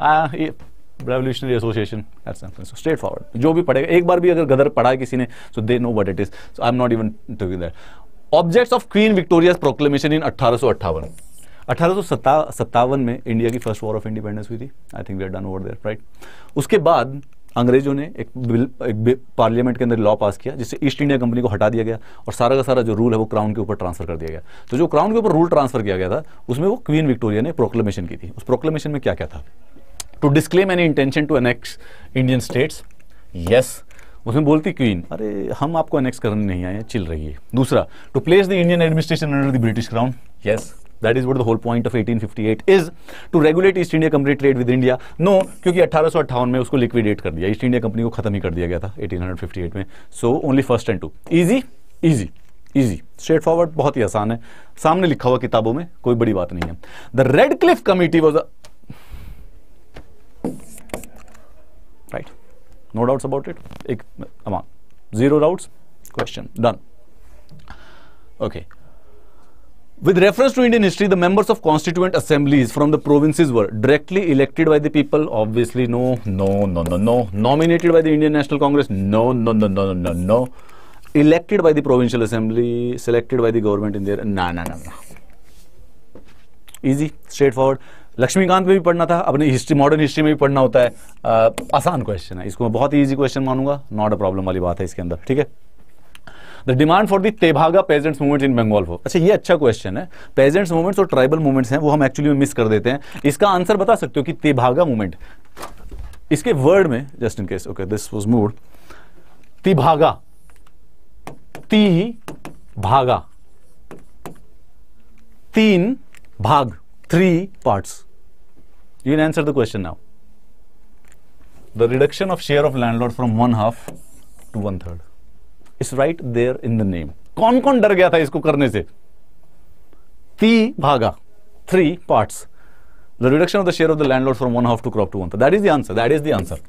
S1: revolutionary association at San Francisco straightforward जो भी पढ़ेगा एक बार भी अगर गदर पढ़ा किसी ने so they know what it is so I am not even talking that objects of Queen Victoria proclamation in अट्ठारह अठारह में इंडिया की फर्स्ट वॉर ऑफ इंडिपेंडेंस हुई थी I think we are done over there right उसके बाद अंग्रेजों ने एक बिल एक पार्लियामेंट के अंदर लॉ पास किया जिससे ईस्ट इंडिया कंपनी को हटा दिया गया और सारा का सारा जो रूल है वो क्राउन के ऊपर ट्रांसफर कर दिया गया तो जो क्राउन के ऊपर रूल ट्रांसफर किया गया था उसमें वो क्वीन विक्टोरिया ने प्रोक्लेमेशन की थी उस प्रोक्लेमेशन में क्या क्या था to disclaim any intention to annex Indian states yes उसमें बोलती क्वीन अरे हम आपको अनेक्स करने नहीं आए चिल है दूसरा to place the Indian administration under the British crown yes that is what the whole point of 1858 is to regulate East India company trade with India no क्योंकि अठारह में उसको लिक्विडेट कर दिया ईस्ट इंडिया कंपनी को खत्म ही कर दिया गया था 1858 में so only first and two easy easy easy straightforward बहुत ही आसान है सामने लिखा हुआ किताबों में कोई बड़ी बात नहीं है the Radcliffe committee was no doubts about it ek amount zero doubts question done okay with reference to Indian history, the members of constituent assemblies from the provinces were directly elected by the people. Obviously, no, no, no, no, no. Nominated by the Indian National Congress, no, no, no, no, no, no, no. Elected by the provincial assembly, selected by the government in their, no, no, no, no. Easy, straightforward. Laxmikanth में भी पढ़ना था अपनी history modern history में भी पढ़ना होता है आ, आसान क्वेश्चन है इसको मैं बहुत ही ईजी क्वेश्चन मानूंगा नॉट अ प्रॉब्लम वाली बात है इसके अंदर ठीक है the demand for the Tebhaga peasants movement in Bengal हो अच्छा ये अच्छा क्वेश्चन है पेजेंट्स मूवमेंट्स और ट्राइबल मूवमेंट्स हैं वो हम एक्चुअली में मिस कर देते हैं इसका आंसर बता सकते हो कि तेभागा मूवमेंट इसके वर्ड में just in case okay this was mood Tibhaga ती भागा तीन भाग three parts you can answer the question now. The reduction of share of landlord from one half to one third is right there in the name. कौन कौन डर गया था इसको करने से ती भागा three part the reduction of the share of the land landlord from one half to crop to one that is the answer that is the answer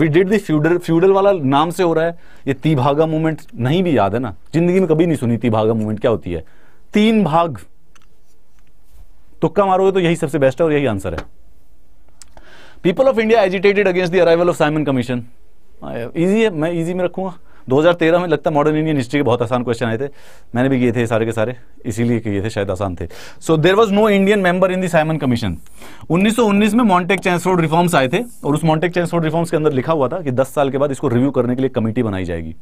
S1: we did feudal feudal वाला नाम से हो रहा है ये ती भागा मूवमेंट नहीं भी याद है ना जिंदगी में कभी नहीं सुनी ती भागा मूवमेंट क्या होती है तीन भाग तुक्का मारोगे तो यही सबसे बेस्ट है और यही आंसर है people of India agitated against the arrival of Simon commission easy है मैं इजी में रखूंगा 2013 में लगता है मॉडर्न इंडियन हिस्ट्री के बहुत आसान क्वेश्चन आए थे मैंने भी किए थे सारे के सारे इसीलिए किए थे शायद आसान थे so there was no Indian member in the Simon commission 1919 में मॉन्टेक चैंसफोर्ड रिफॉर्म्स आए थे और उस मॉन्टेक चैंसफोर्ड रिफॉर्म्स के अंदर लिखा हुआ था कि दस साल के बाद इसको रिव्यू करने के लिए कमेटी बनाई जाएगी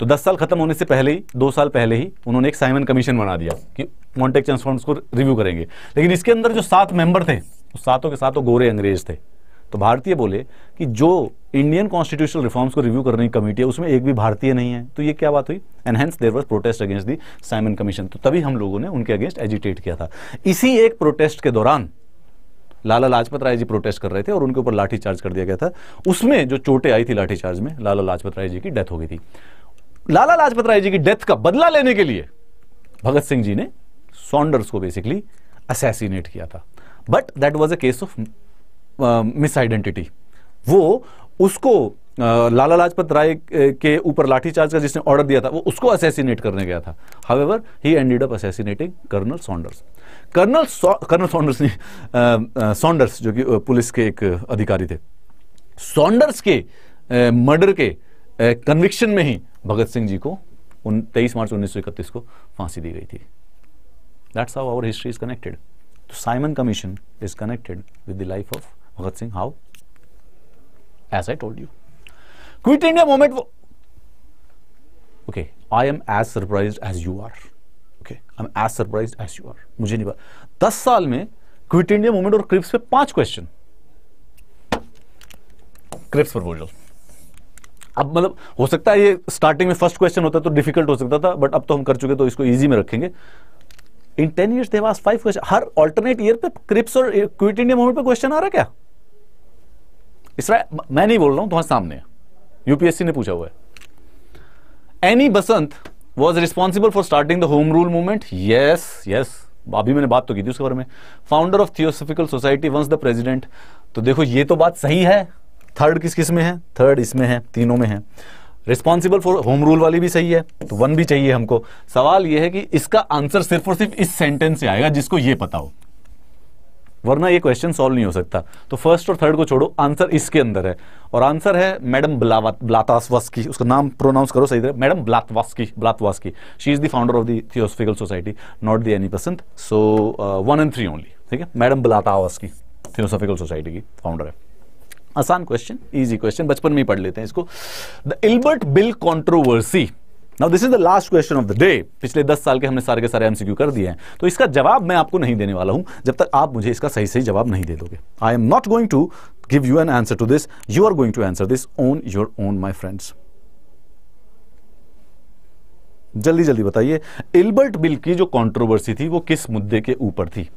S1: तो दस साल खत्म होने से पहले ही दो साल पहले ही उन्होंने एक साइमन कमीशन बना दिया कि मॉन्टेक चैंसफोर्ड को रिव्यू करेंगे लेकिन इसके अंदर जो सात मेंबर थे सातों के सातों गोरे अंग्रेज थे तो भारतीय बोले कि जो इंडियन कॉन्स्टिट्यूशनल रिफॉर्म्स को रिव्यू करने की कमेटी है उसमें एक भी भारतीय नहीं है तो ये क्या बात हुई and hence there was protest against the Simon commission तो तभी हम लोगों ने उनके अगेंस्ट एजिटेट किया था इसी एक प्रोटेस्ट के दौरान लाला लाजपत राय जी प्रोटेस्ट कर रहे थे और उनके ऊपर लाठी चार्ज कर दिया गया था उसमें जो चोटें आई थी लाठी चार्ज में लाला लाजपत राय जी की डेथ हो गई थी लाला लाजपत राय जी की डेथ का बदला लेने के लिए भगत सिंह जी ने सॉन्डर्स को बेसिकली असैसिनेट किया था but that was a case of miss identity वो उसको लाला लाजपत राय के ऊपर लाठीचार्ज का जिसने ऑर्डर दिया था वो उसको असैसिनेट करने गया था however he ended up assassinating colonel Saunders colonel colonel Saunders नहीं सॉन्डर्स जो कि पुलिस के एक अधिकारी थे सॉन्डर्स के मर्डर के कन्विक्शन में ही भगत सिंह जी को उन तेईस मार्च उन्नीस को फांसी दी गई थी that's how our history is connected Simon commission is connected with the life of Bhagat Singh how as I told you quit India movement okay I am as surprise as you are okay I am as surprise as you are मुझे नहीं पता दस साल में quit India movement और Cripps पे पांच question Cripps proposal अब मतलब हो सकता है ये स्टार्टिंग में फर्स्ट क्वेश्चन होता तो डिफिकल्ट हो सकता था बट अब तो हम कर चुके तो इसको इजी में रखेंगे in ten years there was five question हर ऑल्टरनेट ईयर पे क्रिप्स और क्विट इंडिया मूवमेंट पे क्वेश्चन आ रहा है क्या इसरा मैं नहीं बोल रहा हूं तुम्हारे सामने यूपीएससी ने पूछा हुआ है Annie Besant was responsible for starting the home rule movement yes yes अभी मैंने बात तो की थी उसके बारे में founder of theosophical society once the president तो देखो ये तो बात सही है थर्ड किस किस में है थर्ड इसमें है तीनों में है रिस्पॉन्सिबल फॉर होम रूल वाली भी सही है तो वन भी चाहिए हमको सवाल यह है कि इसका आंसर सिर्फ और सिर्फ इस सेंटेंस से आएगा जिसको ये पता हो वरना ये क्वेश्चन सॉल्व नहीं हो सकता तो फर्स्ट और थर्ड को छोड़ो आंसर इसके अंदर है और आंसर है मैडम की उसका नाम प्रोनाउंस करो सही madam Blavatsky Blavatsky she is the founder of the theosophical society not the Annie person so one and three only ठीक है मैडम ब्लातावास्की थियोसफिकल सोसाइटी की फाउंडर है आसान क्वेश्चन इजी क्वेश्चन बचपन में ही पढ़ लेते हैं इसको the Ilbert bill controversy now this is the last question of the day पिछले दस साल के हमने सारे के सारे एमसीक्यू कर दिए हैं तो इसका जवाब मैं आपको नहीं देने वाला हूं जब तक आप मुझे इसका सही सही जवाब नहीं दे दोगे I am not going to give you an answer to this you are going to answer this on your own my friends जल्दी जल्दी बताइए इल्बर्ट बिल की जो कंट्रोवर्सी थी वो किस मुद्दे के ऊपर थी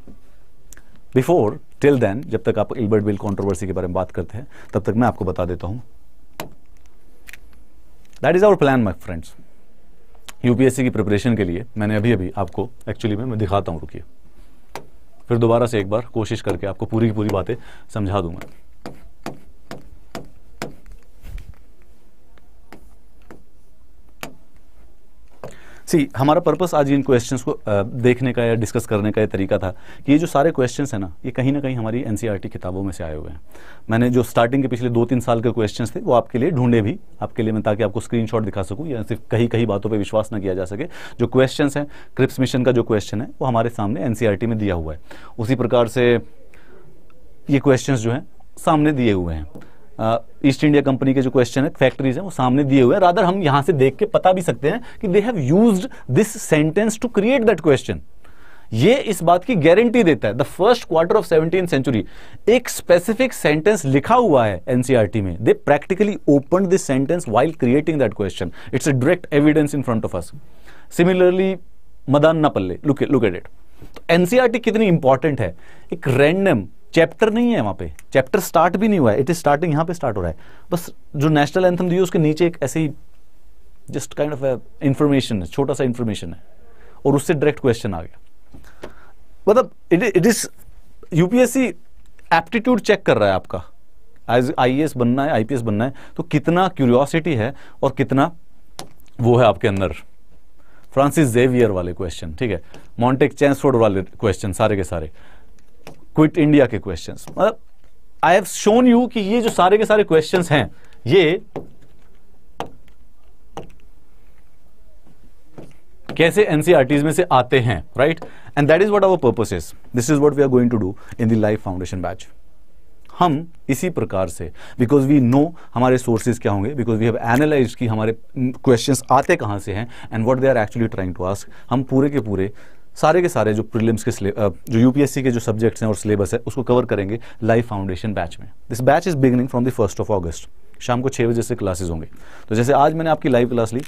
S1: बिफोर टिल देन जब तक आप इल्बर्ट बिल कंट्रोवर्सी के बारे में बात करते हैं तब तक मैं आपको बता देता हूं that is our plan my friends UPSC की प्रिपरेशन के लिए मैंने अभी अभी आपको एक्चुअली में मैं दिखाता हूँ रुकिए फिर दोबारा से एक बार कोशिश करके आपको पूरी की पूरी बातें समझा दूंगा सी हमारा पर्पस आज इन क्वेश्चन को देखने का या डिस्कस करने का ये तरीका था कि ये जो सारे क्वेश्चन है ना ये कहीं ना कहीं हमारी एन e किताबों में से आए हुए हैं मैंने जो स्टार्टिंग के पिछले दो तीन साल के क्वेश्चन थे वो आपके लिए ढूंढे भी आपके लिए मैं ताकि आपको स्क्रीन दिखा सकूँ या सिर्फ कहीं कहीं बातों पर विश्वास ना किया जा सके जो क्वेश्चन हैं क्रिप्स मिशन का जो क्वेश्चन है वो हमारे सामने एन e में दिया हुआ है उसी प्रकार से ये क्वेश्चन जो हैं सामने दिए हुए हैं ईस्ट इंडिया कंपनी के जो क्वेश्चन है फैक्ट्रीज हैं वो सामने दिए हुए हैं रादर हम यहां से देख के पता भी सकते हैं कि they have used this sentence to create that question ये इस बात की गारंटी देता है the first quarter of seventeen century एक स्पेसिफिक सेंटेंस लिखा हुआ है एनसीआरटी e में they practically open this sentence while creating that question it's a direct evidence in front of us similarly मदान्ना पल्ले लुक एट इट एनसीआरटी कितनी important है एक रैंडम चैप्टर नहीं है वहां पे चैप्टर स्टार्ट भी नहीं हुआ है इट इज स्टार्टिंग यहां पे स्टार्ट हो रहा है बस जो नेशनल एंथम दिया उसके नीचे एक ऐसे ही जस्ट काइंड ऑफ इंफॉर्मेशन है छोटा सा इंफॉर्मेशन है और उससे डायरेक्ट क्वेश्चन आ गया मतलब it it is UPSC aptitude check कर रहा है आपका एज आई बनना है आईपीएस बनना है तो कितना क्यूरियोसिटी है और कितना वो है आपके अंदर फ्रांसिस जेवियर वाले क्वेश्चन ठीक है मॉन्टेक चैंसफोर्ड वाले क्वेश्चन सारे के सारे क्विट इंडिया के क्वेश्चन मतलब आई हैव शोन यू कि ये जो सारे के सारे क्वेश्चन हैं ये कैसे एनसीआरटीज e में से आते हैं right and that is what our purpose is this is what we are going to do in the life foundation batch हम इसी प्रकार से बिकॉज वी नो हमारे सोर्सेज क्या होंगे बिकॉज वी हैव एनालाइज कि हमारे क्वेश्चंस आते कहां से हैं and what they are actually trying to ask हम पूरे के पूरे सारे के सारे जो प्रीलिम्स के जो यूपीएससी के जो सब्जेक्ट्स हैं और सिलेबस है उसको कवर करेंगे लाइव फाउंडेशन बैच में this batch is beginning from the first of August शाम को छः बजे से क्लासेज होंगे तो जैसे आज मैंने आपकी लाइव क्लास ली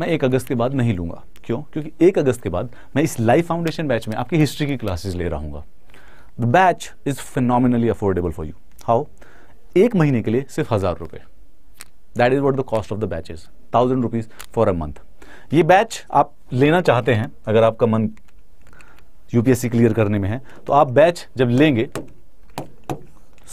S1: मैं एक अगस्त के बाद नहीं लूँगा क्यों क्योंकि एक अगस्त के बाद मैं इस लाइव फाउंडेशन बैच में आपकी हिस्ट्री की क्लासेज ले रहा हूँ the batch is phenomenally affordable for you how एक महीने के लिए सिर्फ हज़ार रुपये that is what the cost of the batches thousand rupees for a month ये बैच आप लेना चाहते हैं अगर आपका मन यूपीएससी क्लियर करने में है तो आप बैच जब लेंगे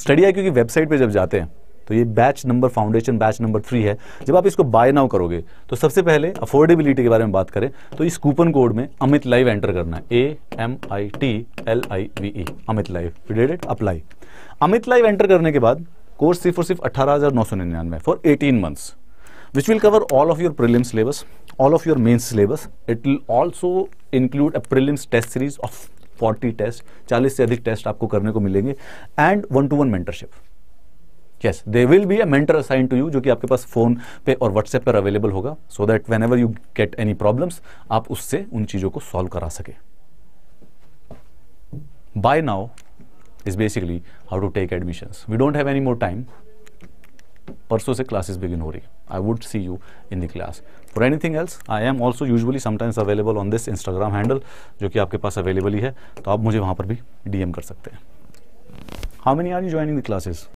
S1: स्टडी आई क्योंकि वेबसाइट पे जब जाते हैं तो ये batch number foundation batch number three है जब आप इसको बाय नाउ करोगे तो सबसे पहले अफोर्डेबिलिटी के बारे में बात करें तो इस कूपन कोड में अमित लाइव एंटर करना है A M I T L I V E Amit live related apply Amit live enter करने के बाद कोर्स सिर्फ और सिर्फ अठारह हज़ार नौ सौ निन्यानवे for eighteen months which will cover all of your prelim syllabus all of your main syllabus. It will also include a prelims test series of 40 test 40 से अधिक टेस्ट आपको करने को मिलेंगे and one to one mentorship yes they will be a mentor assign to you जो कि आपके पास phone पे और व्हाट्सएप पर अवेलेबल होगा so that whenever you get any problems आप उससे उन चीज़ों को सॉल्व करा सके buy now is basically how to take admissions we don't have any more time परसों से क्लासेस बिगिन हो रही I would see you in the class और anything else I am also usually sometimes available on this Instagram handle जो कि आपके पास available ही है तो आप मुझे वहाँ पर भी डी कर सकते हैं how many are you joining the classes